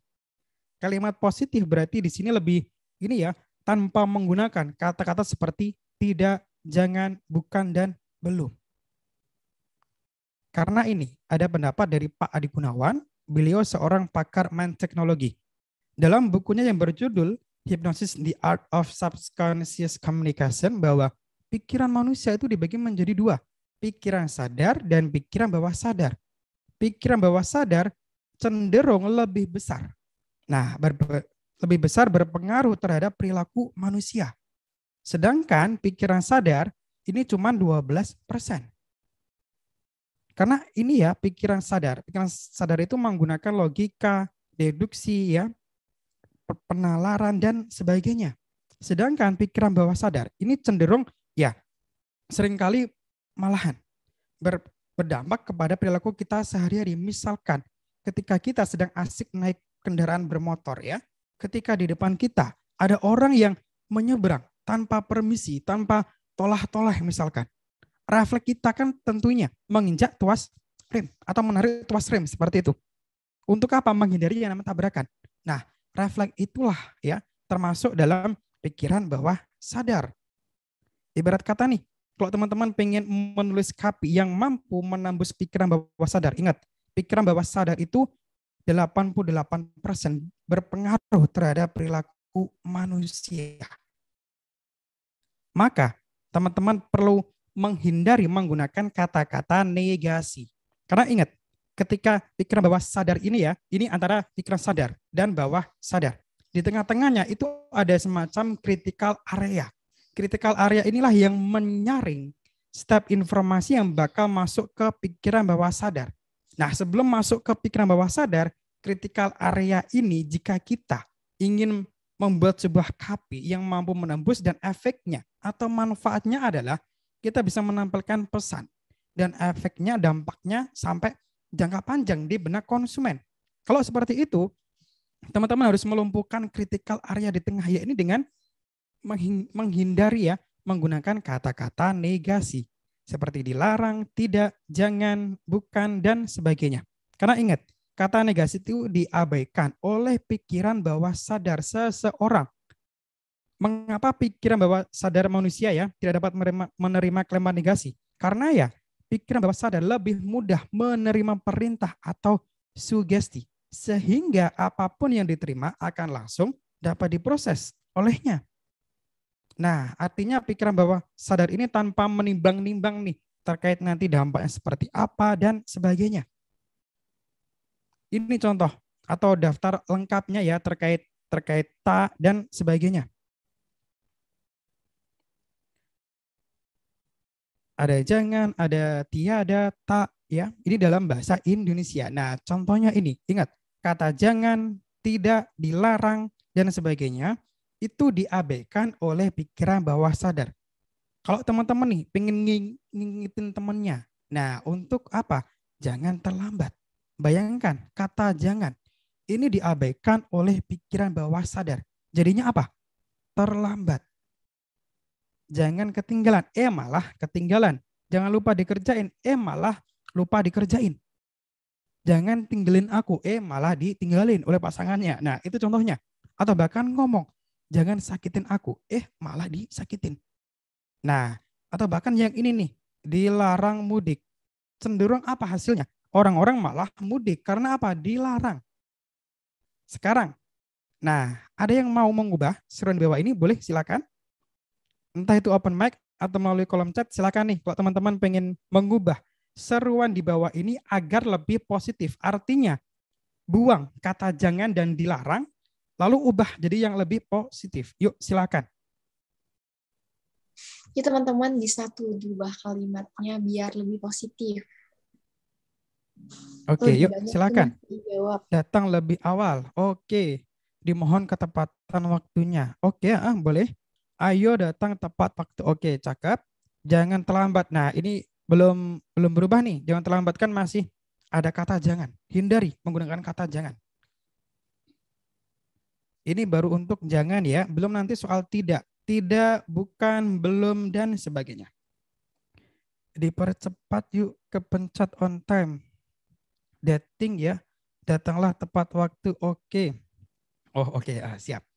Kalimat positif berarti di sini lebih ini ya, tanpa menggunakan kata-kata seperti tidak, jangan, bukan, dan belum. Karena ini ada pendapat dari Pak Adi Gunawan, beliau seorang pakar mind teknologi. Dalam bukunya yang berjudul Hypnosis the Art of Subconscious Communication bahwa pikiran manusia itu dibagi menjadi dua, pikiran sadar dan pikiran bawah sadar. Pikiran bawah sadar cenderung lebih besar. Nah, ber lebih besar berpengaruh terhadap perilaku manusia. Sedangkan pikiran sadar ini cuma 12 persen. Karena ini ya pikiran sadar. Pikiran sadar itu menggunakan logika, deduksi, ya, penalaran, dan sebagainya. Sedangkan pikiran bawah sadar ini cenderung ya seringkali malahan ber, berdampak kepada perilaku kita sehari-hari. Misalkan ketika kita sedang asik naik kendaraan bermotor ya, ketika di depan kita ada orang yang menyeberang tanpa permisi, tanpa tolah-tolah misalkan. Refleks kita kan tentunya menginjak tuas rem atau menarik tuas rem seperti itu. Untuk apa? Menghindari yang namanya tabrakan. Nah, refleks itulah ya termasuk dalam pikiran bahwa sadar Ibarat kata nih, kalau teman-teman pengen menulis KAPI yang mampu menembus pikiran bawah sadar, ingat, pikiran bawah sadar itu 88% berpengaruh terhadap perilaku manusia. Maka, teman-teman perlu menghindari menggunakan kata-kata negasi. Karena ingat, ketika pikiran bawah sadar ini ya, ini antara pikiran sadar dan bawah sadar. Di tengah-tengahnya itu ada semacam critical area, critical area inilah yang menyaring step informasi yang bakal masuk ke pikiran bawah sadar. Nah, sebelum masuk ke pikiran bawah sadar, critical area ini jika kita ingin membuat sebuah kapi yang mampu menembus dan efeknya atau manfaatnya adalah kita bisa menampilkan pesan dan efeknya dampaknya sampai jangka panjang di benak konsumen. Kalau seperti itu, teman-teman harus melumpuhkan critical area di tengah ya ini dengan menghindari ya menggunakan kata-kata negasi seperti dilarang, tidak, jangan, bukan dan sebagainya. Karena ingat, kata negasi itu diabaikan oleh pikiran bawah sadar seseorang. Mengapa pikiran bawah sadar manusia ya tidak dapat menerima, menerima klaim negasi? Karena ya pikiran bawah sadar lebih mudah menerima perintah atau sugesti sehingga apapun yang diterima akan langsung dapat diproses olehnya. Nah, artinya pikiran bahwa sadar ini tanpa menimbang-nimbang nih terkait nanti dampaknya seperti apa dan sebagainya. Ini contoh atau daftar lengkapnya ya terkait terkait ta dan sebagainya. Ada jangan, ada tiada, tak ya. Ini dalam bahasa Indonesia. Nah, contohnya ini. Ingat, kata jangan, tidak, dilarang dan sebagainya itu diabaikan oleh pikiran bawah sadar. Kalau teman-teman nih pengen ngingetin temannya, nah untuk apa? Jangan terlambat. Bayangkan kata jangan ini diabaikan oleh pikiran bawah sadar. Jadinya apa? Terlambat. Jangan ketinggalan. Eh malah ketinggalan. Jangan lupa dikerjain. Eh malah lupa dikerjain. Jangan tinggalin aku. Eh malah ditinggalin oleh pasangannya. Nah itu contohnya. Atau bahkan ngomong jangan sakitin aku. Eh, malah disakitin. Nah, atau bahkan yang ini nih, dilarang mudik. Cenderung apa hasilnya? Orang-orang malah mudik. Karena apa? Dilarang. Sekarang. Nah, ada yang mau mengubah seruan bawah ini? Boleh, silakan. Entah itu open mic atau melalui kolom chat, silakan nih. Kalau teman-teman pengen mengubah seruan di bawah ini agar lebih positif. Artinya, buang kata jangan dan dilarang Lalu ubah jadi yang lebih positif. Yuk, silakan. Ya teman-teman bisa tuh diubah kalimatnya biar lebih positif. Oke, okay, yuk silakan. Datang lebih awal. Oke. Okay. Dimohon ketepatan waktunya. Oke, okay, ah boleh. Ayo datang tepat waktu. Oke, okay, cakep. Jangan terlambat. Nah, ini belum belum berubah nih. Jangan terlambat kan masih ada kata jangan. Hindari menggunakan kata jangan. Ini baru untuk jangan ya, belum nanti soal tidak, tidak, bukan, belum, dan sebagainya. Dipercepat yuk ke pencet on time. Dating ya, datanglah tepat waktu, oke. Okay. Oh oke, okay. ah, siap.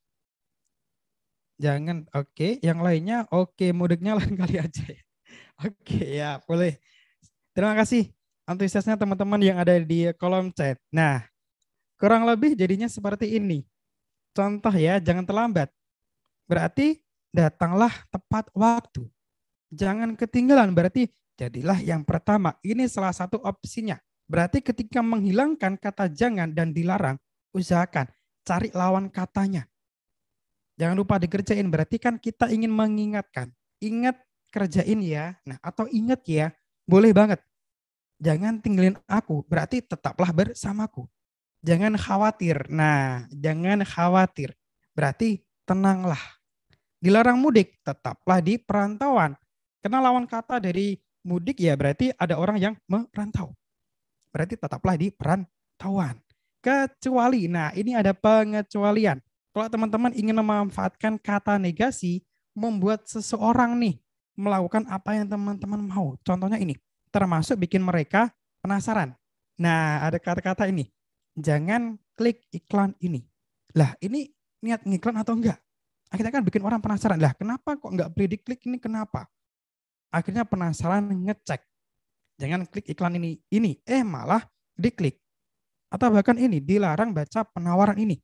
Jangan, oke. Okay. Yang lainnya, oke, okay. mudiknya [LAUGHS] lain kali aja ya. Oke okay, ya, boleh. Terima kasih antusiasnya teman-teman yang ada di kolom chat. Nah, kurang lebih jadinya seperti ini contoh ya, jangan terlambat. Berarti datanglah tepat waktu. Jangan ketinggalan, berarti jadilah yang pertama. Ini salah satu opsinya. Berarti ketika menghilangkan kata jangan dan dilarang, usahakan cari lawan katanya. Jangan lupa dikerjain, berarti kan kita ingin mengingatkan. Ingat kerjain ya, nah atau ingat ya, boleh banget. Jangan tinggalin aku, berarti tetaplah bersamaku. Jangan khawatir. Nah, jangan khawatir. Berarti tenanglah. Dilarang mudik, tetaplah di perantauan. Karena lawan kata dari mudik ya berarti ada orang yang merantau. Berarti tetaplah di perantauan. Kecuali, nah ini ada pengecualian. Kalau teman-teman ingin memanfaatkan kata negasi, membuat seseorang nih melakukan apa yang teman-teman mau. Contohnya ini, termasuk bikin mereka penasaran. Nah, ada kata-kata ini, jangan klik iklan ini. Lah ini niat ngiklan atau enggak? Akhirnya kan bikin orang penasaran. Lah kenapa kok enggak beli di klik ini kenapa? Akhirnya penasaran ngecek. Jangan klik iklan ini. Ini. Eh malah diklik. Atau bahkan ini dilarang baca penawaran ini.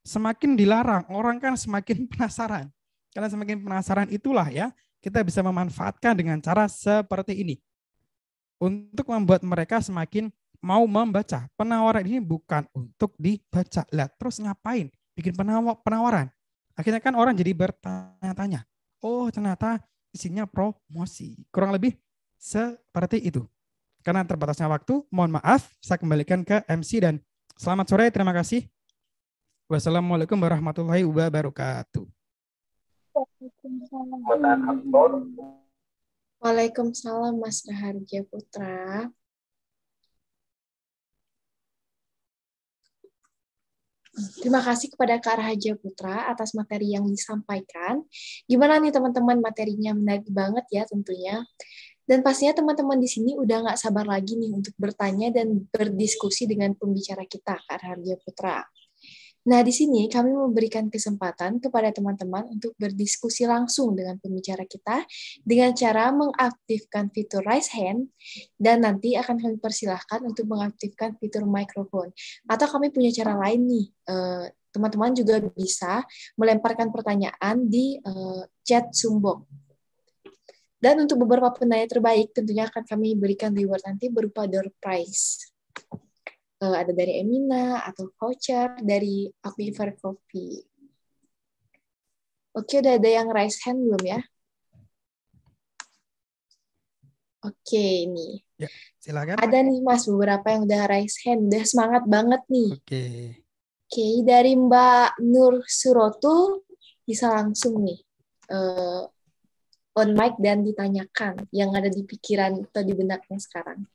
Semakin dilarang, orang kan semakin [LAUGHS] penasaran. Karena semakin penasaran itulah ya, kita bisa memanfaatkan dengan cara seperti ini untuk membuat mereka semakin mau membaca. Penawaran ini bukan untuk dibaca. Lah, terus ngapain? Bikin penawar penawaran. Akhirnya kan orang jadi bertanya-tanya. Oh, ternyata isinya promosi. Kurang lebih seperti itu. Karena terbatasnya waktu, mohon maaf, saya kembalikan ke MC dan selamat sore, terima kasih. Wassalamualaikum warahmatullahi wabarakatuh. Waalaikumsalam Mas Raharja Putra. Terima kasih kepada Kak Raja Putra atas materi yang disampaikan. Gimana nih teman-teman materinya menarik banget ya tentunya. Dan pastinya teman-teman di sini udah nggak sabar lagi nih untuk bertanya dan berdiskusi dengan pembicara kita, Kak Raja Putra. Nah, di sini kami memberikan kesempatan kepada teman-teman untuk berdiskusi langsung dengan pembicara kita dengan cara mengaktifkan fitur raise hand dan nanti akan kami persilahkan untuk mengaktifkan fitur microphone. Atau kami punya cara lain nih, eh, teman-teman juga bisa melemparkan pertanyaan di eh, chat Sumbok. Dan untuk beberapa penanya terbaik tentunya akan kami berikan reward nanti berupa door prize. Eh, ada dari Emina atau voucher dari Aquifer Coffee. Oke, udah ada yang raise hand belum ya? Oke, ini. Ya, silakan. Ada nih Mas beberapa yang udah raise hand, udah semangat banget nih. Oke. Oke, dari Mbak Nur Surotul bisa langsung nih uh, on mic dan ditanyakan yang ada di pikiran atau di benaknya sekarang.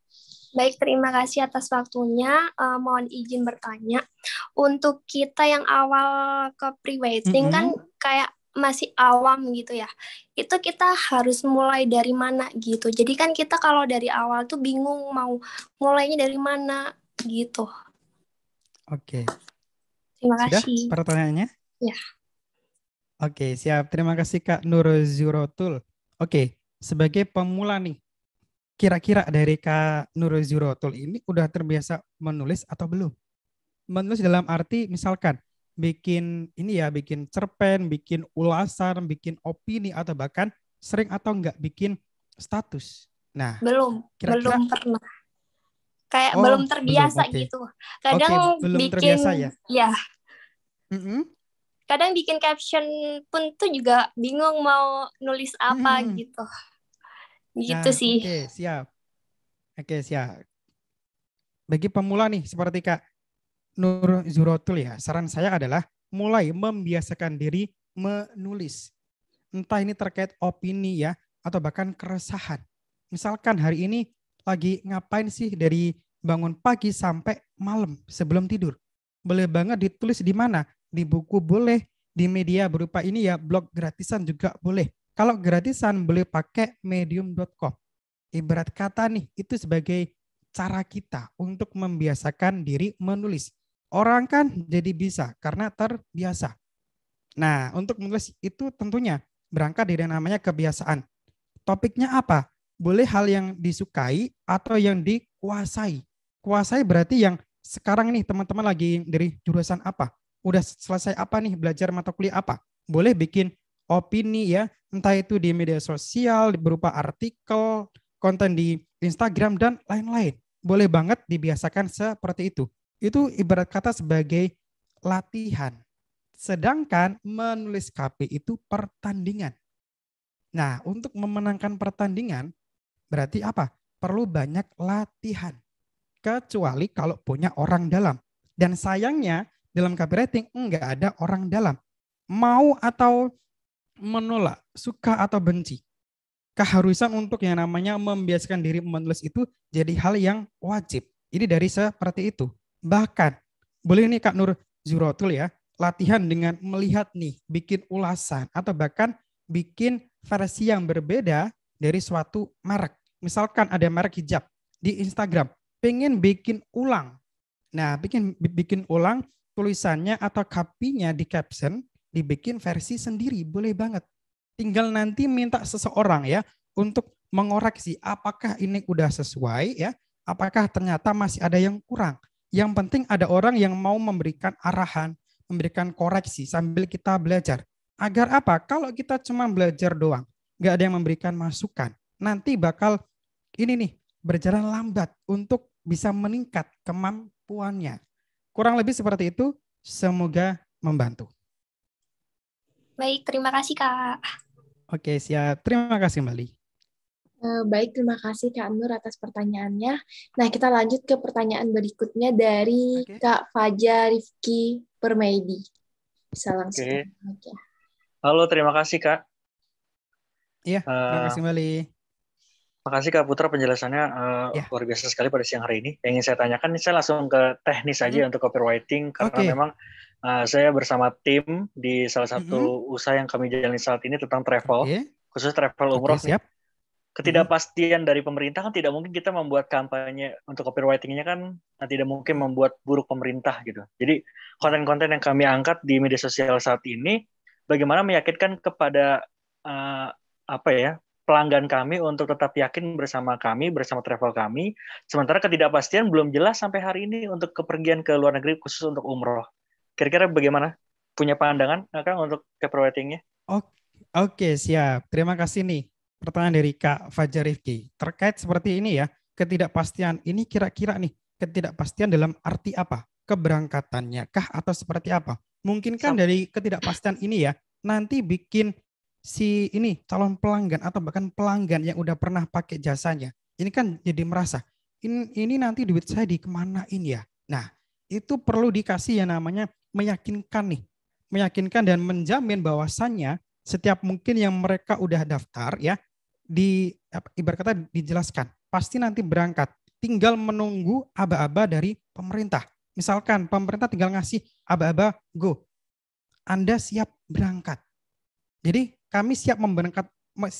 Baik, terima kasih atas waktunya. Uh, mohon izin bertanya. Untuk kita yang awal ke pre-wedding mm -hmm. kan kayak masih awam gitu ya. Itu kita harus mulai dari mana gitu. Jadi kan kita kalau dari awal tuh bingung mau mulainya dari mana gitu. Oke. Terima Sudah kasih. Sudah pertanyaannya? Ya. Oke, siap. Terima kasih Kak Nur Zurotul. Oke, sebagai pemula nih kira-kira dari Kak Nurul Zirotul ini udah terbiasa menulis atau belum? Menulis dalam arti misalkan bikin ini ya, bikin cerpen, bikin ulasan, bikin opini atau bahkan sering atau enggak bikin status. Nah, belum, kira -kira... belum pernah. Kayak oh, belum terbiasa belum, okay. gitu. Kadang okay, belum bikin terbiasa ya. ya. Mm -hmm. Kadang bikin caption pun tuh juga bingung mau nulis apa mm -hmm. gitu. Gitu nah, sih. Oke, okay, siap. Oke, okay, siap. Bagi pemula nih seperti Kak Nur Zurotul ya, saran saya adalah mulai membiasakan diri menulis. Entah ini terkait opini ya atau bahkan keresahan. Misalkan hari ini lagi ngapain sih dari bangun pagi sampai malam sebelum tidur. Boleh banget ditulis di mana? Di buku boleh, di media berupa ini ya blog gratisan juga boleh kalau gratisan boleh pakai medium.com. Ibarat kata nih, itu sebagai cara kita untuk membiasakan diri menulis. Orang kan jadi bisa karena terbiasa. Nah, untuk menulis itu tentunya berangkat dari namanya kebiasaan. Topiknya apa? Boleh hal yang disukai atau yang dikuasai. Kuasai berarti yang sekarang nih teman-teman lagi dari jurusan apa? Udah selesai apa nih belajar mata kuliah apa? Boleh bikin opini ya, entah itu di media sosial berupa artikel, konten di Instagram dan lain-lain. Boleh banget dibiasakan seperti itu. Itu ibarat kata sebagai latihan. Sedangkan menulis KP itu pertandingan. Nah, untuk memenangkan pertandingan berarti apa? Perlu banyak latihan. Kecuali kalau punya orang dalam. Dan sayangnya dalam copywriting enggak ada orang dalam. Mau atau menolak, suka atau benci. Keharusan untuk yang namanya membiasakan diri menulis itu jadi hal yang wajib. Ini dari seperti itu. Bahkan, boleh nih Kak Nur Zurotul ya, latihan dengan melihat nih, bikin ulasan atau bahkan bikin versi yang berbeda dari suatu merek. Misalkan ada merek hijab di Instagram, pengen bikin ulang. Nah, bikin bikin ulang tulisannya atau kapinya di caption dibikin versi sendiri, boleh banget. Tinggal nanti minta seseorang ya untuk mengoreksi apakah ini udah sesuai ya, apakah ternyata masih ada yang kurang. Yang penting ada orang yang mau memberikan arahan, memberikan koreksi sambil kita belajar. Agar apa? Kalau kita cuma belajar doang, nggak ada yang memberikan masukan, nanti bakal ini nih berjalan lambat untuk bisa meningkat kemampuannya. Kurang lebih seperti itu, semoga membantu. Baik, terima kasih Kak. Oke, siap. Terima kasih Mali. Eh, baik, terima kasih Kak Nur atas pertanyaannya. Nah, kita lanjut ke pertanyaan berikutnya dari okay. Kak Fajar Rifki Permedi. Bisa langsung. Okay. Halo, terima kasih Kak. Iya, terima eh, kasih Mali. Terima kasih Kak Putra penjelasannya uh, ya. luar biasa sekali pada siang hari ini. Yang ingin saya tanyakan, saya langsung ke teknis aja hmm. untuk copywriting karena okay. memang Uh, saya bersama tim di salah satu mm-hmm. usaha yang kami jalani saat ini tentang travel, okay. khusus travel umroh. Okay, Ketidakpastian mm-hmm. dari pemerintah kan tidak mungkin kita membuat kampanye untuk copywritingnya kan nah, tidak mungkin membuat buruk pemerintah gitu. Jadi konten-konten yang kami angkat di media sosial saat ini, bagaimana meyakinkan kepada uh, apa ya pelanggan kami untuk tetap yakin bersama kami, bersama travel kami. Sementara ketidakpastian belum jelas sampai hari ini untuk kepergian ke luar negeri khusus untuk umroh kira-kira bagaimana punya pandangan kan untuk copywritingnya? Oke, okay, siap. Terima kasih nih pertanyaan dari Kak Fajar Rifki terkait seperti ini ya ketidakpastian ini kira-kira nih ketidakpastian dalam arti apa keberangkatannya kah atau seperti apa mungkin kan dari ketidakpastian ini ya nanti bikin si ini calon pelanggan atau bahkan pelanggan yang udah pernah pakai jasanya ini kan jadi merasa ini, ini nanti duit saya dikemanain ya nah itu perlu dikasih ya namanya meyakinkan nih, meyakinkan dan menjamin bahwasannya setiap mungkin yang mereka udah daftar ya di ibarat kata dijelaskan pasti nanti berangkat tinggal menunggu aba-aba dari pemerintah misalkan pemerintah tinggal ngasih aba-aba go anda siap berangkat jadi kami siap memberangkat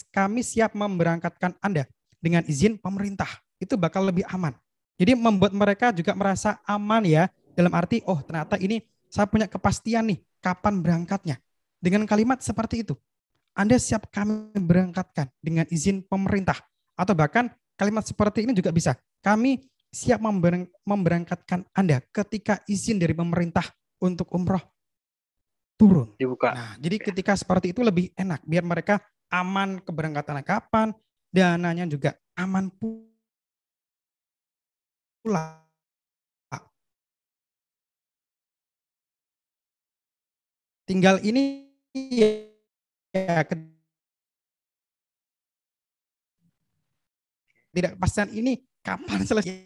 kami siap memberangkatkan anda dengan izin pemerintah itu bakal lebih aman jadi membuat mereka juga merasa aman ya dalam arti oh ternyata ini saya punya kepastian nih kapan berangkatnya. Dengan kalimat seperti itu, Anda siap kami berangkatkan dengan izin pemerintah. Atau bahkan kalimat seperti ini juga bisa. Kami siap memberangkatkan Anda ketika izin dari pemerintah untuk umroh turun. Dibuka. Nah, jadi ketika seperti itu lebih enak biar mereka aman keberangkatan kapan, dananya juga aman pulang Tinggal ini ya tidak pastian ini kapan [LAUGHS] selesai.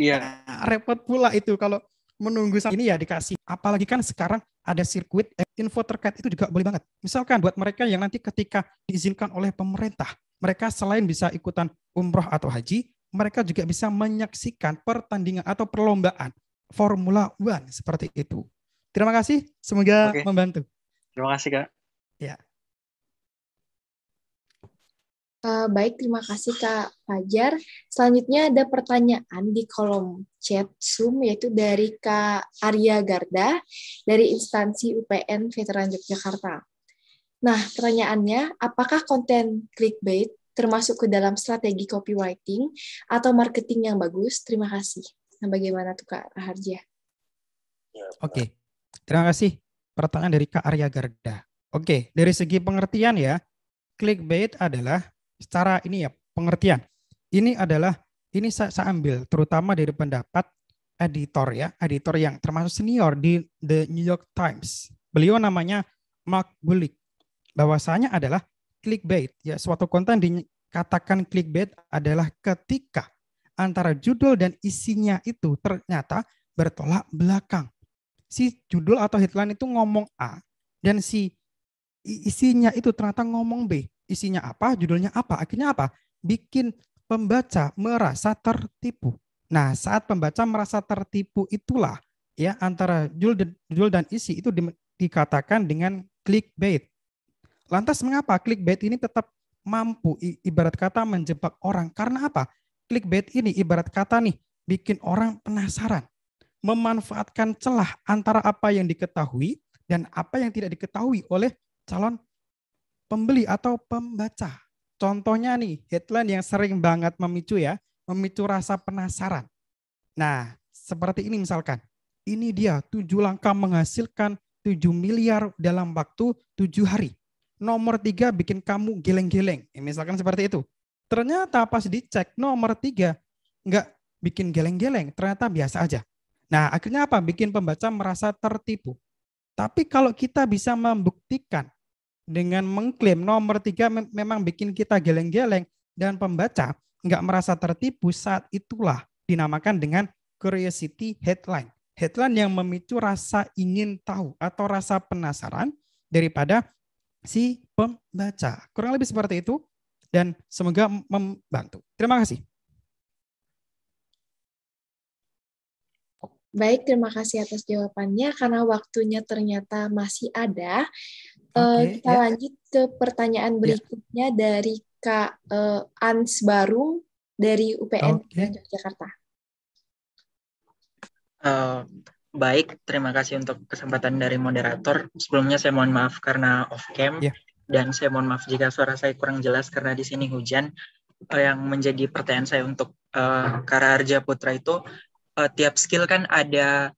Iya. Nah, repot pula itu kalau menunggu saat ini ya dikasih. Apalagi kan sekarang ada sirkuit eh, info terkait itu juga boleh banget. Misalkan buat mereka yang nanti ketika diizinkan oleh pemerintah, mereka selain bisa ikutan umroh atau haji, mereka juga bisa menyaksikan pertandingan atau perlombaan Formula One seperti itu. Terima kasih, semoga okay. membantu. Terima kasih kak. Ya. Uh, baik, terima kasih Kak Fajar. Selanjutnya ada pertanyaan di kolom chat Zoom, yaitu dari Kak Arya Garda dari instansi UPN Veteran Yogyakarta. Nah, pertanyaannya, apakah konten clickbait termasuk ke dalam strategi copywriting atau marketing yang bagus? Terima kasih. Nah, bagaimana tuh Kak Raharja? Oke, okay. Terima kasih. Pertanyaan dari Kak Arya Garda. Oke, dari segi pengertian ya, clickbait adalah secara ini ya pengertian. Ini adalah ini saya, saya ambil terutama dari pendapat editor ya, editor yang termasuk senior di The New York Times. Beliau namanya Mark Bullock. Bahwasanya adalah clickbait ya suatu konten dikatakan clickbait adalah ketika antara judul dan isinya itu ternyata bertolak belakang si judul atau headline itu ngomong A dan si isinya itu ternyata ngomong B. Isinya apa, judulnya apa, akhirnya apa? Bikin pembaca merasa tertipu. Nah, saat pembaca merasa tertipu itulah ya antara judul dan isi itu di, dikatakan dengan clickbait. Lantas mengapa clickbait ini tetap mampu ibarat kata menjebak orang? Karena apa? Clickbait ini ibarat kata nih bikin orang penasaran memanfaatkan celah antara apa yang diketahui dan apa yang tidak diketahui oleh calon pembeli atau pembaca. Contohnya nih, headline yang sering banget memicu ya, memicu rasa penasaran. Nah, seperti ini misalkan. Ini dia tujuh langkah menghasilkan 7 miliar dalam waktu tujuh hari. Nomor tiga bikin kamu geleng-geleng. Ya, misalkan seperti itu. Ternyata pas dicek nomor tiga nggak bikin geleng-geleng. Ternyata biasa aja. Nah, akhirnya apa? Bikin pembaca merasa tertipu. Tapi kalau kita bisa membuktikan dengan mengklaim nomor tiga memang bikin kita geleng-geleng dan pembaca nggak merasa tertipu saat itulah dinamakan dengan curiosity headline. Headline yang memicu rasa ingin tahu atau rasa penasaran daripada si pembaca. Kurang lebih seperti itu dan semoga membantu. Terima kasih. Baik, terima kasih atas jawabannya. Karena waktunya ternyata masih ada, eh, okay, uh, kita yeah. lanjut ke pertanyaan ya. berikutnya yeah. dari Kak uh, Ans barung dari UPN okay. Jakarta. Uh, baik, terima kasih untuk kesempatan dari moderator. Sebelumnya saya mohon maaf karena off cam yeah. dan saya mohon maaf jika suara saya kurang jelas karena di sini hujan. Uh, yang menjadi pertanyaan saya untuk uh, Kara Arja Putra itu uh, tiap skill kan ada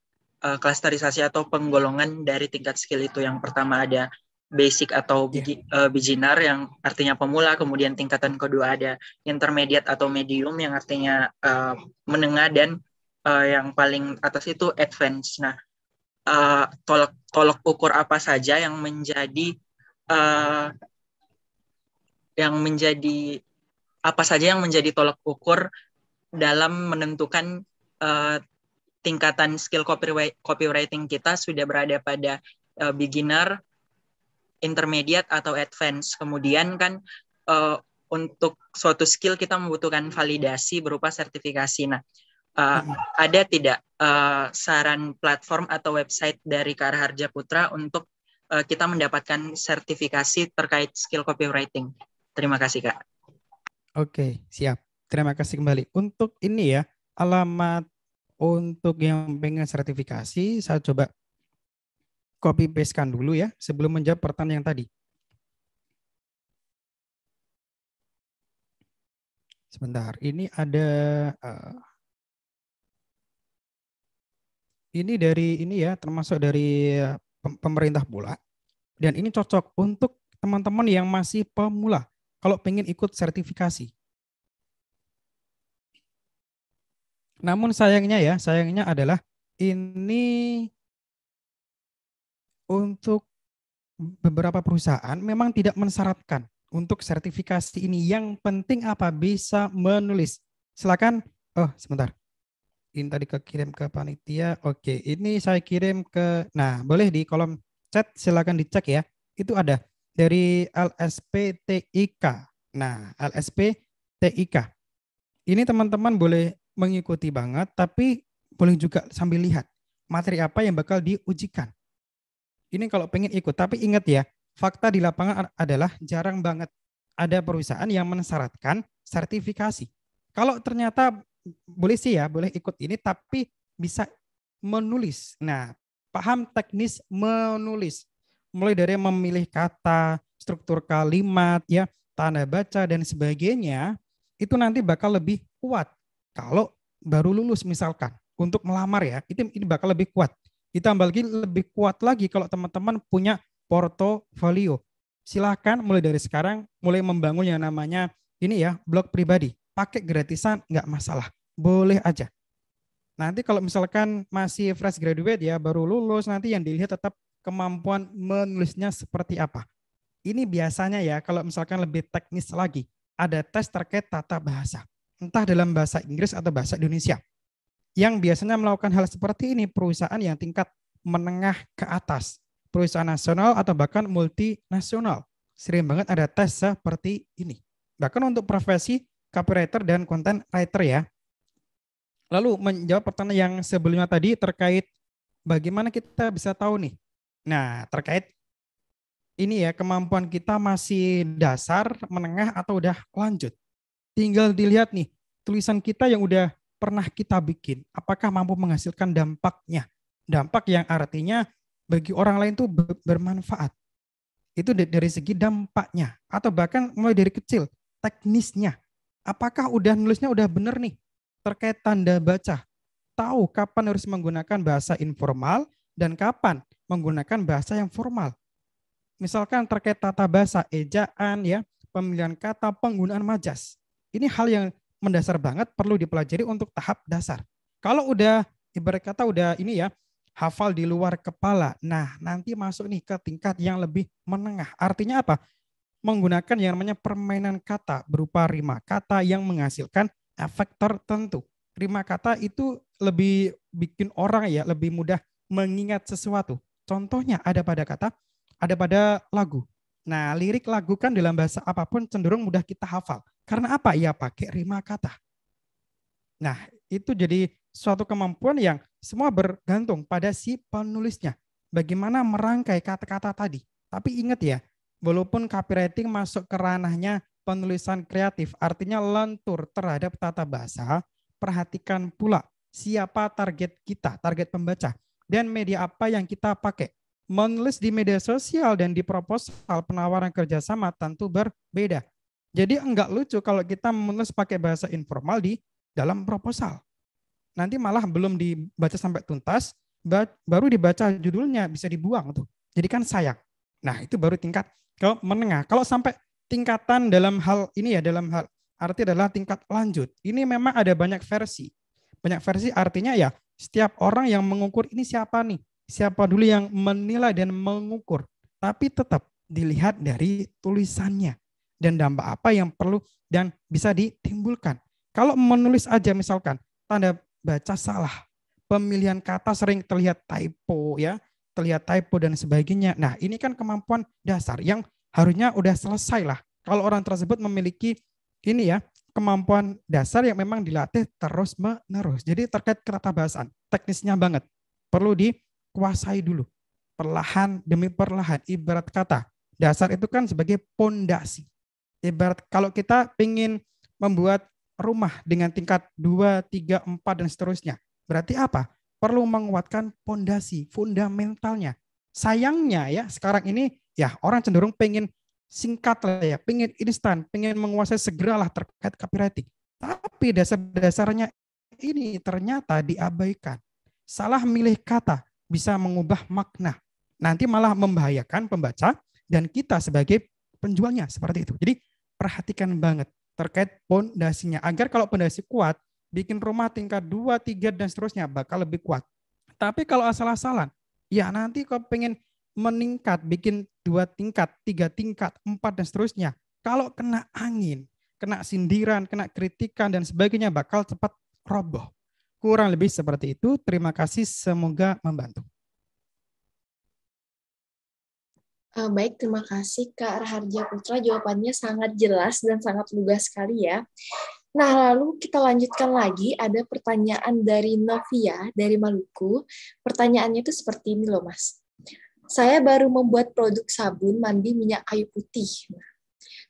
uh, klasterisasi atau penggolongan dari tingkat skill itu. Yang pertama ada basic atau yeah. Iya. Eh, uh, beginner yang artinya pemula, kemudian tingkatan kedua ada intermediate atau medium yang artinya uh, menengah dan uh, yang paling atas itu advance. Nah, uh, tolak tolak ukur apa saja yang menjadi uh, yang menjadi apa saja yang menjadi tolak ukur dalam menentukan Eh, tingkatan skill copywriting kita sudah berada pada uh, beginner, intermediate atau advance. Kemudian kan uh, untuk suatu skill kita membutuhkan validasi berupa sertifikasi. Nah, uh, ada tidak uh, saran platform atau website dari Kar Harja Putra untuk uh, kita mendapatkan sertifikasi terkait skill copywriting? Terima kasih, Kak. Oke, siap. Terima kasih kembali. Untuk ini ya, alamat untuk yang pengen sertifikasi, saya coba copy pastekan dulu ya sebelum menjawab pertanyaan yang tadi. Sebentar, ini ada eh, ini dari ini ya termasuk dari pemerintah pula dan ini cocok untuk teman-teman yang masih pemula kalau pengen ikut sertifikasi. Namun sayangnya ya, sayangnya adalah ini untuk beberapa perusahaan memang tidak mensyaratkan untuk sertifikasi ini. Yang penting apa bisa menulis. Silakan. Oh sebentar. Ini tadi kekirim ke panitia. Oke, ini saya kirim ke. Nah, boleh di kolom chat silakan dicek ya. Itu ada dari LSPTIK Nah, LSPTIK Ini teman-teman boleh mengikuti banget, tapi boleh juga sambil lihat materi apa yang bakal diujikan. Ini kalau pengen ikut, tapi ingat ya, fakta di lapangan adalah jarang banget ada perusahaan yang mensyaratkan sertifikasi. Kalau ternyata boleh sih ya, boleh ikut ini, tapi bisa menulis. Nah, paham teknis menulis. Mulai dari memilih kata, struktur kalimat, ya tanda baca, dan sebagainya, itu nanti bakal lebih kuat kalau baru lulus misalkan untuk melamar ya, itu ini bakal lebih kuat. Ditambah lagi lebih kuat lagi kalau teman-teman punya portofolio. Silahkan mulai dari sekarang mulai membangun yang namanya ini ya blog pribadi. Pakai gratisan nggak masalah, boleh aja. Nanti kalau misalkan masih fresh graduate ya baru lulus nanti yang dilihat tetap kemampuan menulisnya seperti apa. Ini biasanya ya kalau misalkan lebih teknis lagi ada tes terkait tata bahasa entah dalam bahasa Inggris atau bahasa Indonesia. Yang biasanya melakukan hal seperti ini perusahaan yang tingkat menengah ke atas, perusahaan nasional atau bahkan multinasional. Sering banget ada tes seperti ini. Bahkan untuk profesi copywriter dan content writer ya. Lalu menjawab pertanyaan yang sebelumnya tadi terkait bagaimana kita bisa tahu nih. Nah, terkait ini ya kemampuan kita masih dasar, menengah atau udah lanjut. Tinggal dilihat nih, tulisan kita yang udah pernah kita bikin, apakah mampu menghasilkan dampaknya. Dampak yang artinya bagi orang lain tuh bermanfaat. Itu dari segi dampaknya. Atau bahkan mulai dari kecil, teknisnya. Apakah udah nulisnya udah bener nih? Terkait tanda baca. Tahu kapan harus menggunakan bahasa informal dan kapan menggunakan bahasa yang formal. Misalkan terkait tata bahasa, ejaan, ya pemilihan kata, penggunaan majas. Ini hal yang mendasar banget perlu dipelajari untuk tahap dasar. Kalau udah ibarat kata udah ini ya, hafal di luar kepala. Nah, nanti masuk nih ke tingkat yang lebih menengah. Artinya apa? Menggunakan yang namanya permainan kata berupa rima kata yang menghasilkan efek tertentu. Rima kata itu lebih bikin orang ya lebih mudah mengingat sesuatu. Contohnya ada pada kata, ada pada lagu. Nah, lirik lagu kan dalam bahasa apapun cenderung mudah kita hafal. Karena apa? Ya pakai rima kata. Nah, itu jadi suatu kemampuan yang semua bergantung pada si penulisnya. Bagaimana merangkai kata-kata tadi. Tapi ingat ya, walaupun copywriting masuk ke ranahnya penulisan kreatif, artinya lentur terhadap tata bahasa, perhatikan pula siapa target kita, target pembaca, dan media apa yang kita pakai menulis di media sosial dan di proposal penawaran kerjasama tentu berbeda. Jadi enggak lucu kalau kita menulis pakai bahasa informal di dalam proposal. Nanti malah belum dibaca sampai tuntas, baru dibaca judulnya bisa dibuang tuh. Jadi kan sayang. Nah itu baru tingkat kalau menengah. Kalau sampai tingkatan dalam hal ini ya dalam hal arti adalah tingkat lanjut. Ini memang ada banyak versi. Banyak versi artinya ya setiap orang yang mengukur ini siapa nih siapa dulu yang menilai dan mengukur, tapi tetap dilihat dari tulisannya dan dampak apa yang perlu dan bisa ditimbulkan. Kalau menulis aja misalkan tanda baca salah, pemilihan kata sering terlihat typo ya, terlihat typo dan sebagainya. Nah, ini kan kemampuan dasar yang harusnya udah selesai lah. Kalau orang tersebut memiliki ini ya, kemampuan dasar yang memang dilatih terus-menerus. Jadi terkait kata bahasan teknisnya banget. Perlu di kuasai dulu. Perlahan demi perlahan, ibarat kata. Dasar itu kan sebagai pondasi. Ibarat kalau kita ingin membuat rumah dengan tingkat 2, 3, 4, dan seterusnya. Berarti apa? Perlu menguatkan pondasi, fundamentalnya. Sayangnya ya sekarang ini ya orang cenderung pengen singkat lah ya, pengen instan, pengen menguasai segeralah terkait copywriting. Tapi dasar-dasarnya ini ternyata diabaikan. Salah milih kata, bisa mengubah makna. Nanti malah membahayakan pembaca dan kita sebagai penjualnya seperti itu. Jadi perhatikan banget terkait pondasinya agar kalau pondasi kuat, bikin rumah tingkat 2, 3 dan seterusnya bakal lebih kuat. Tapi kalau asal-asalan, ya nanti kalau pengen meningkat, bikin dua tingkat, tiga tingkat, empat dan seterusnya. Kalau kena angin, kena sindiran, kena kritikan dan sebagainya bakal cepat roboh. Kurang lebih seperti itu. Terima kasih, semoga membantu. Ah, baik, terima kasih Kak Raharja Putra. Jawabannya sangat jelas dan sangat lugas sekali ya. Nah, lalu kita lanjutkan lagi. Ada pertanyaan dari Novia dari Maluku. Pertanyaannya itu seperti ini loh, Mas. Saya baru membuat produk sabun mandi minyak kayu putih.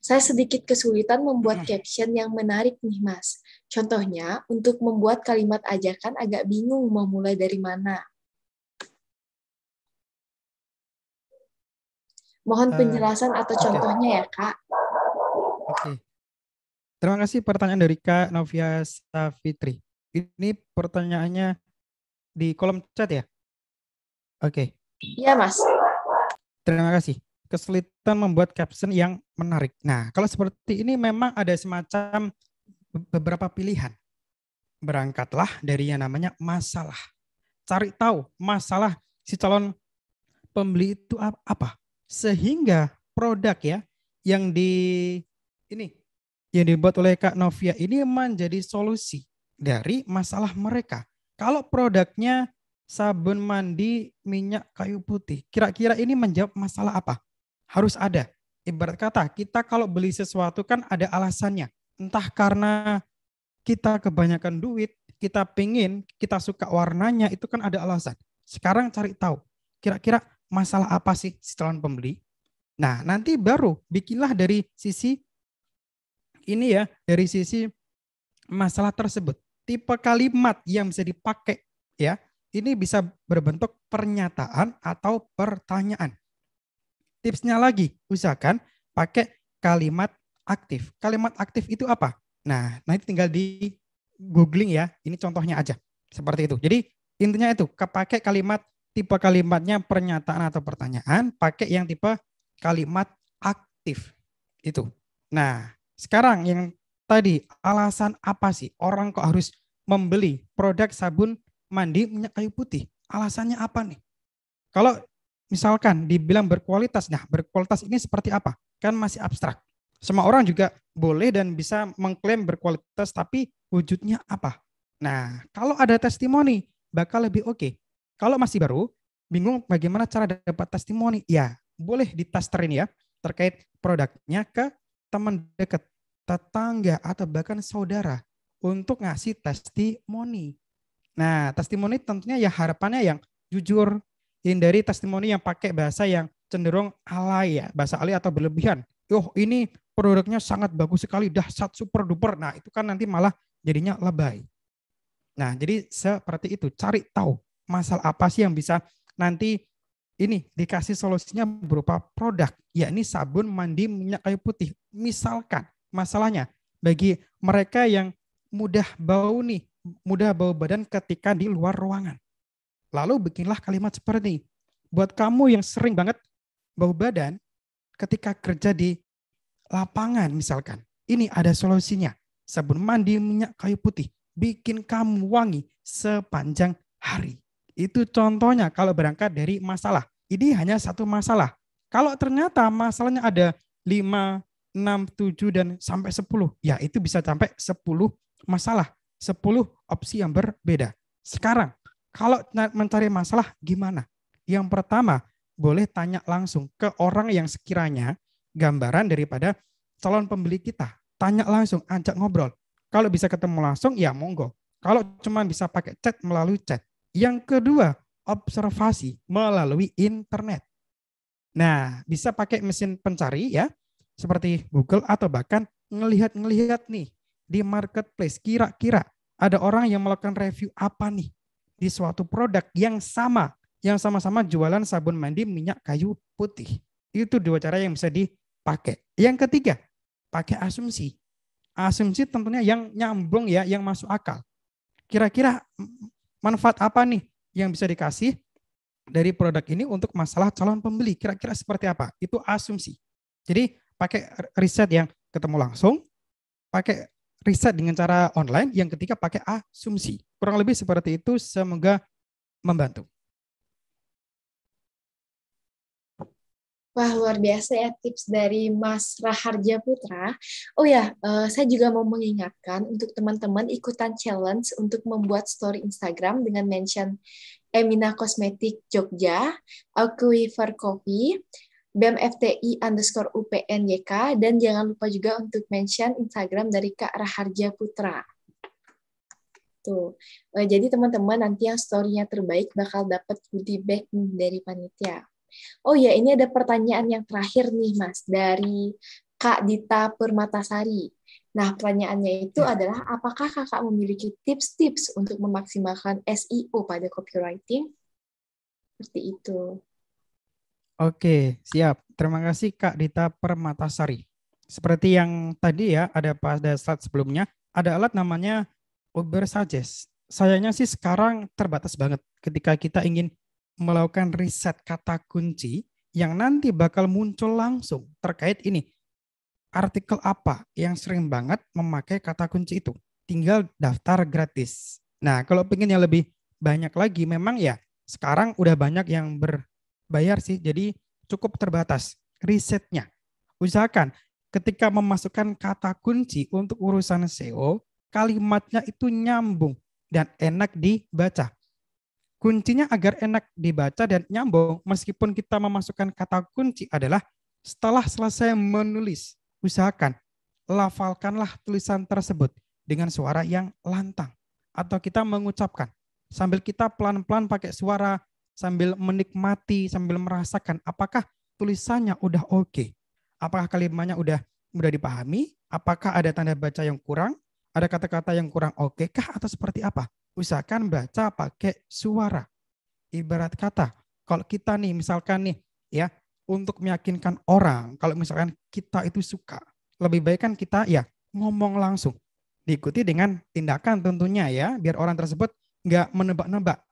Saya sedikit kesulitan membuat hmm. caption yang menarik nih, Mas. Contohnya, untuk membuat kalimat ajakan agak bingung mau mulai dari mana. Mohon eh, penjelasan uh, atau okay. contohnya ya, Kak. Oke. Okay. Terima kasih pertanyaan dari Kak Novia Safitri. Ini pertanyaannya di kolom chat ya? Oke. Okay. Iya, Mas. Terima kasih kesulitan membuat caption yang menarik. Nah, kalau seperti ini memang ada semacam beberapa pilihan. Berangkatlah dari yang namanya masalah. Cari tahu masalah si calon pembeli itu apa. Sehingga produk ya yang di ini yang dibuat oleh Kak Novia ini menjadi solusi dari masalah mereka. Kalau produknya sabun mandi minyak kayu putih, kira-kira ini menjawab masalah apa? harus ada. Ibarat kata, kita kalau beli sesuatu kan ada alasannya. Entah karena kita kebanyakan duit, kita pingin, kita suka warnanya, itu kan ada alasan. Sekarang cari tahu, kira-kira masalah apa sih setelan pembeli? Nah, nanti baru bikinlah dari sisi ini ya, dari sisi masalah tersebut. Tipe kalimat yang bisa dipakai ya, ini bisa berbentuk pernyataan atau pertanyaan tipsnya lagi, usahakan pakai kalimat aktif. Kalimat aktif itu apa? Nah, nanti tinggal di googling ya. Ini contohnya aja. Seperti itu. Jadi intinya itu, pakai kalimat tipe kalimatnya pernyataan atau pertanyaan, pakai yang tipe kalimat aktif. Itu. Nah, sekarang yang tadi alasan apa sih orang kok harus membeli produk sabun mandi minyak kayu putih? Alasannya apa nih? Kalau Misalkan dibilang berkualitas, nah berkualitas ini seperti apa? Kan masih abstrak. Semua orang juga boleh dan bisa mengklaim berkualitas, tapi wujudnya apa? Nah, kalau ada testimoni, bakal lebih oke. Okay. Kalau masih baru, bingung bagaimana cara dapat testimoni? Ya, boleh ditasterin ya terkait produknya ke teman dekat, tetangga, atau bahkan saudara untuk ngasih testimoni. Nah, testimoni tentunya ya harapannya yang jujur, hindari testimoni yang pakai bahasa yang cenderung alay ya, bahasa alay atau berlebihan. Yo, oh, ini produknya sangat bagus sekali, dahsyat super duper. Nah, itu kan nanti malah jadinya lebay. Nah, jadi seperti itu, cari tahu masalah apa sih yang bisa nanti ini dikasih solusinya berupa produk, yakni sabun mandi minyak kayu putih. Misalkan masalahnya bagi mereka yang mudah bau nih, mudah bau badan ketika di luar ruangan. Lalu bikinlah kalimat seperti, ini buat kamu yang sering banget bau badan ketika kerja di lapangan misalkan. Ini ada solusinya. Sabun mandi minyak kayu putih bikin kamu wangi sepanjang hari. Itu contohnya kalau berangkat dari masalah. Ini hanya satu masalah. Kalau ternyata masalahnya ada 5, 6, 7, dan sampai 10. Ya, itu bisa sampai 10 masalah. 10 opsi yang berbeda. Sekarang, kalau mencari masalah gimana? Yang pertama, boleh tanya langsung ke orang yang sekiranya gambaran daripada calon pembeli kita. Tanya langsung, ajak ngobrol. Kalau bisa ketemu langsung, ya monggo. Kalau cuma bisa pakai chat, melalui chat. Yang kedua, observasi melalui internet. Nah, bisa pakai mesin pencari ya, seperti Google atau bahkan ngelihat-ngelihat nih di marketplace. Kira-kira ada orang yang melakukan review apa nih? di suatu produk yang sama, yang sama-sama jualan sabun mandi minyak kayu putih. Itu dua cara yang bisa dipakai. Yang ketiga, pakai asumsi. Asumsi tentunya yang nyambung ya, yang masuk akal. Kira-kira manfaat apa nih yang bisa dikasih dari produk ini untuk masalah calon pembeli. Kira-kira seperti apa? Itu asumsi. Jadi pakai riset yang ketemu langsung, pakai riset dengan cara online, yang ketiga pakai asumsi. Kurang lebih seperti itu, semoga membantu. Wah luar biasa ya tips dari Mas Raharja Putra. Oh ya, uh, saya juga mau mengingatkan untuk teman-teman ikutan challenge untuk membuat story Instagram dengan mention Emina Kosmetik Jogja, Aquifer Coffee, BMFTI underscore UPNYK, dan jangan lupa juga untuk mention Instagram dari Kak Raharja Putra. Tuh. Eh, jadi teman-teman nanti yang story-nya terbaik bakal dapat goodie bag dari panitia. Oh ya, ini ada pertanyaan yang terakhir nih Mas dari Kak Dita Permatasari. Nah, pertanyaannya itu ya. adalah apakah kakak memiliki tips-tips untuk memaksimalkan SEO pada copywriting? Seperti itu. Oke, siap. Terima kasih Kak Dita Permatasari. Seperti yang tadi ya, ada pada saat sebelumnya, ada alat namanya Uber Suggest. Sayangnya sih sekarang terbatas banget ketika kita ingin melakukan riset kata kunci yang nanti bakal muncul langsung terkait ini. Artikel apa yang sering banget memakai kata kunci itu? Tinggal daftar gratis. Nah, kalau pengen yang lebih banyak lagi, memang ya sekarang udah banyak yang ber bayar sih. Jadi cukup terbatas risetnya. Usahakan ketika memasukkan kata kunci untuk urusan SEO, kalimatnya itu nyambung dan enak dibaca. Kuncinya agar enak dibaca dan nyambung meskipun kita memasukkan kata kunci adalah setelah selesai menulis, usahakan lafalkanlah tulisan tersebut dengan suara yang lantang atau kita mengucapkan sambil kita pelan-pelan pakai suara sambil menikmati, sambil merasakan apakah tulisannya udah oke. Okay? Apakah kalimatnya udah mudah dipahami? Apakah ada tanda baca yang kurang? Ada kata-kata yang kurang oke okay kah atau seperti apa? Usahakan baca pakai suara. Ibarat kata, kalau kita nih misalkan nih ya untuk meyakinkan orang kalau misalkan kita itu suka, lebih baik kan kita ya ngomong langsung diikuti dengan tindakan tentunya ya biar orang tersebut nggak menebak-nebak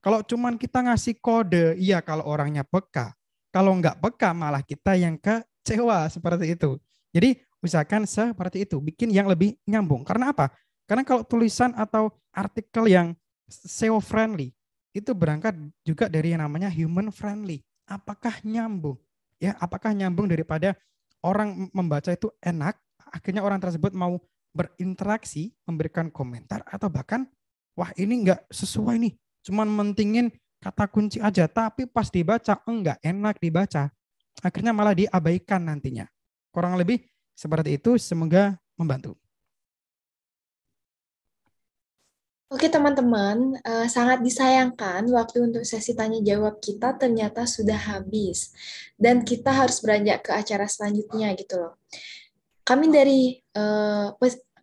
kalau cuman kita ngasih kode, iya kalau orangnya peka. Kalau nggak peka malah kita yang kecewa seperti itu. Jadi usahakan seperti itu, bikin yang lebih nyambung. Karena apa? Karena kalau tulisan atau artikel yang SEO friendly itu berangkat juga dari yang namanya human friendly. Apakah nyambung? Ya, apakah nyambung daripada orang membaca itu enak, akhirnya orang tersebut mau berinteraksi, memberikan komentar atau bahkan wah ini nggak sesuai nih Cuman mentingin kata kunci aja, tapi pas dibaca enggak enak dibaca. Akhirnya malah diabaikan nantinya. Kurang lebih seperti itu, semoga membantu. Oke teman-teman, uh, sangat disayangkan waktu untuk sesi tanya jawab kita ternyata sudah habis dan kita harus beranjak ke acara selanjutnya gitu loh. Kami dari uh,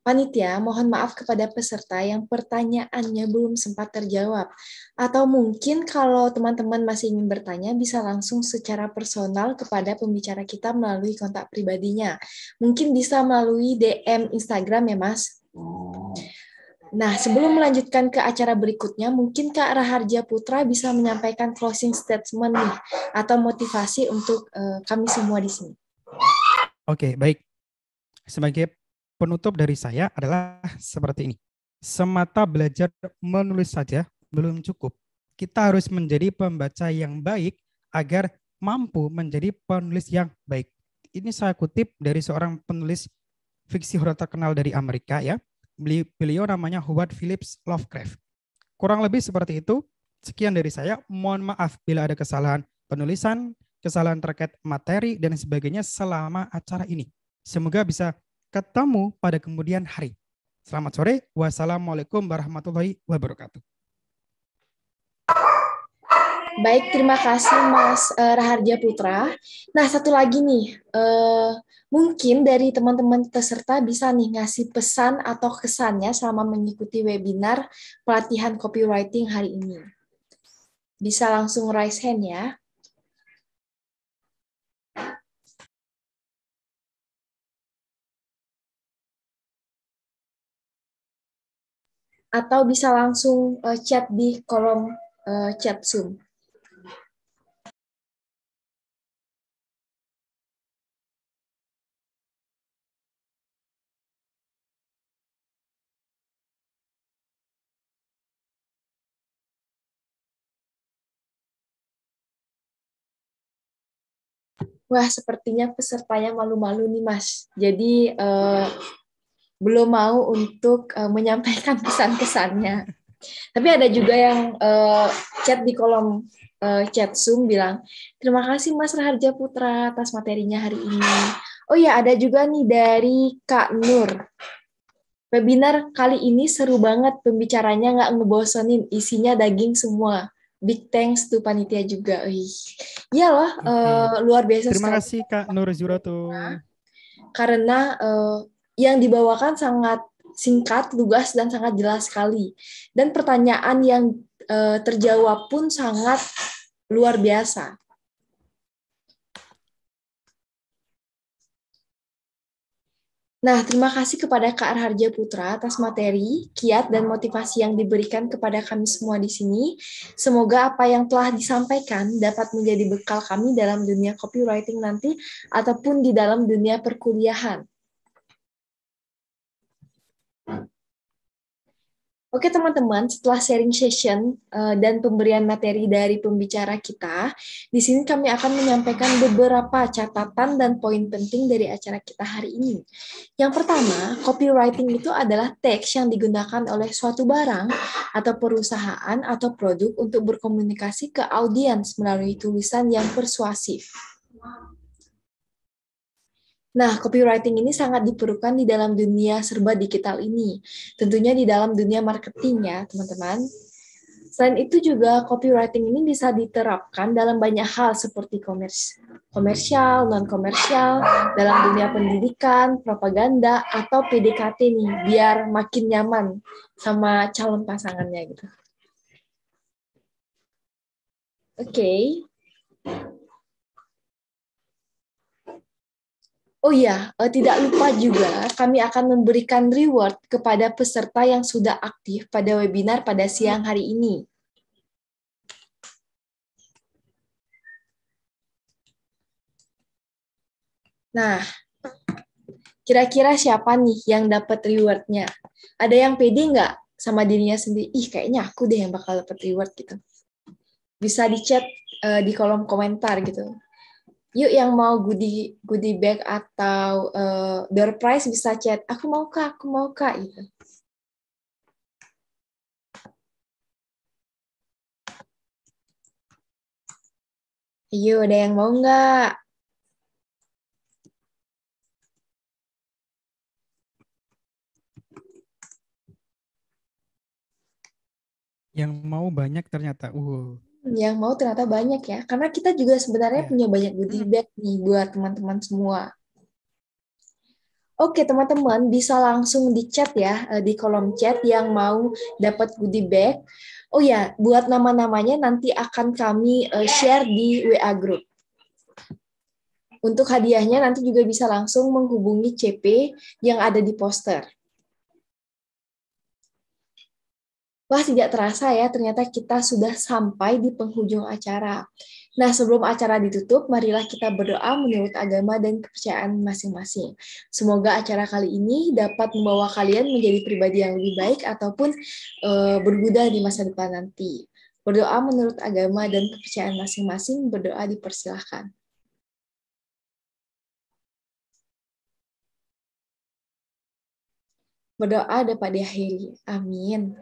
Panitia, mohon maaf kepada peserta yang pertanyaannya belum sempat terjawab. Atau mungkin kalau teman-teman masih ingin bertanya, bisa langsung secara personal kepada pembicara kita melalui kontak pribadinya. Mungkin bisa melalui DM Instagram ya, Mas. Nah, sebelum melanjutkan ke acara berikutnya, mungkin Kak Raharja Putra bisa menyampaikan closing statement nih, atau motivasi untuk uh, kami semua di sini. Oke, okay, baik. Sebagai Penutup dari saya adalah seperti ini. Semata belajar menulis saja belum cukup. Kita harus menjadi pembaca yang baik agar mampu menjadi penulis yang baik. Ini saya kutip dari seorang penulis fiksi horor terkenal dari Amerika ya. Beliau namanya Howard Phillips Lovecraft. Kurang lebih seperti itu. Sekian dari saya. Mohon maaf bila ada kesalahan penulisan, kesalahan terkait materi dan sebagainya selama acara ini. Semoga bisa ketemu pada kemudian hari. Selamat sore. Wassalamualaikum warahmatullahi wabarakatuh. Baik, terima kasih Mas uh, Raharja Putra. Nah, satu lagi nih, uh, mungkin dari teman-teman peserta bisa nih ngasih pesan atau kesannya selama mengikuti webinar pelatihan copywriting hari ini. Bisa langsung raise hand ya. atau bisa langsung uh, chat di kolom uh, chat Zoom. Wah, sepertinya pesertanya malu-malu nih, Mas. Jadi, eh, belum mau untuk uh, menyampaikan pesan-pesannya. Tapi ada juga yang uh, chat di kolom uh, chat Zoom bilang, terima kasih Mas Raharja Putra atas materinya hari ini. Oh ya, ada juga nih dari Kak Nur. Webinar kali ini seru banget, pembicaranya nggak ngebosonin, isinya daging semua. Big thanks to panitia juga. Iya loh, okay. uh, luar biasa Terima sekali. kasih Kak Nur Zurato. Karena uh, yang dibawakan sangat singkat, lugas, dan sangat jelas sekali. Dan pertanyaan yang uh, terjawab pun sangat luar biasa. Nah, terima kasih kepada Kak Arharja Putra atas materi, kiat, dan motivasi yang diberikan kepada kami semua di sini. Semoga apa yang telah disampaikan dapat menjadi bekal kami dalam dunia copywriting nanti ataupun di dalam dunia perkuliahan. Oke teman-teman, setelah sharing session uh, dan pemberian materi dari pembicara kita, di sini kami akan menyampaikan beberapa catatan dan poin penting dari acara kita hari ini. Yang pertama, copywriting itu adalah teks yang digunakan oleh suatu barang atau perusahaan atau produk untuk berkomunikasi ke audiens melalui tulisan yang persuasif. Nah, copywriting ini sangat diperlukan di dalam dunia serba digital ini. Tentunya di dalam dunia marketing ya, teman-teman. Selain itu juga copywriting ini bisa diterapkan dalam banyak hal seperti komersial, non-komersial, dalam dunia pendidikan, propaganda, atau PDKT nih, biar makin nyaman sama calon pasangannya gitu. Oke. Okay. Oh iya, eh, tidak lupa juga kami akan memberikan reward kepada peserta yang sudah aktif pada webinar pada siang hari ini. Nah, kira-kira siapa nih yang dapat rewardnya? Ada yang pede nggak sama dirinya sendiri? Ih, kayaknya aku deh yang bakal dapat reward gitu. Bisa di chat uh, eh, di kolom komentar gitu yuk yang mau goodie goodie bag atau uh, door prize bisa chat aku mau kak aku mau kak gitu Iya, ada yang mau nggak? Yang mau banyak ternyata. Uh yang mau ternyata banyak ya karena kita juga sebenarnya iya. punya banyak goodie bag nih buat teman-teman semua Oke teman-teman bisa langsung di chat ya eh, di kolom chat yang mau dapat goodie bag. Oh ya buat nama-namanya nanti akan kami eh, share di WA group. Untuk hadiahnya nanti juga bisa langsung menghubungi CP yang ada di poster. Wah, tidak terasa ya, ternyata kita sudah sampai di penghujung acara. Nah, sebelum acara ditutup, marilah kita berdoa menurut agama dan kepercayaan masing-masing. Semoga acara kali ini dapat membawa kalian menjadi pribadi yang lebih baik ataupun e, berguna di masa depan nanti. Berdoa menurut agama dan kepercayaan masing-masing, berdoa dipersilahkan. Berdoa dapat diakhiri. Amin.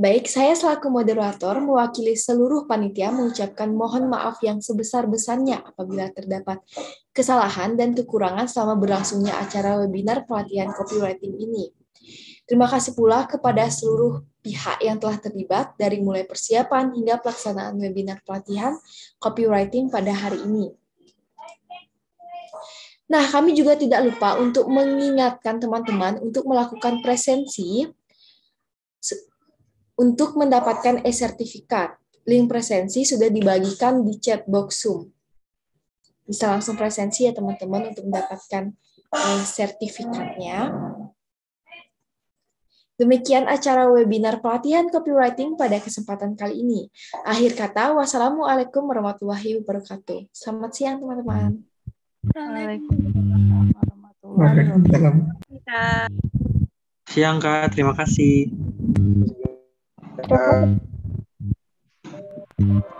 Baik, saya selaku moderator mewakili seluruh panitia mengucapkan mohon maaf yang sebesar-besarnya apabila terdapat kesalahan dan kekurangan selama berlangsungnya acara webinar pelatihan copywriting ini. Terima kasih pula kepada seluruh pihak yang telah terlibat dari mulai persiapan hingga pelaksanaan webinar pelatihan copywriting pada hari ini. Nah, kami juga tidak lupa untuk mengingatkan teman-teman untuk melakukan presensi untuk mendapatkan e-sertifikat, link presensi sudah dibagikan di chat box Zoom. Bisa langsung presensi ya teman-teman untuk mendapatkan eh, sertifikatnya. Demikian acara webinar pelatihan copywriting pada kesempatan kali ini. Akhir kata, wassalamualaikum warahmatullahi wabarakatuh. Selamat siang teman-teman. Waalaikumsalam warahmatullahi wabarakatuh. Siang Kak, terima kasih. Thank you.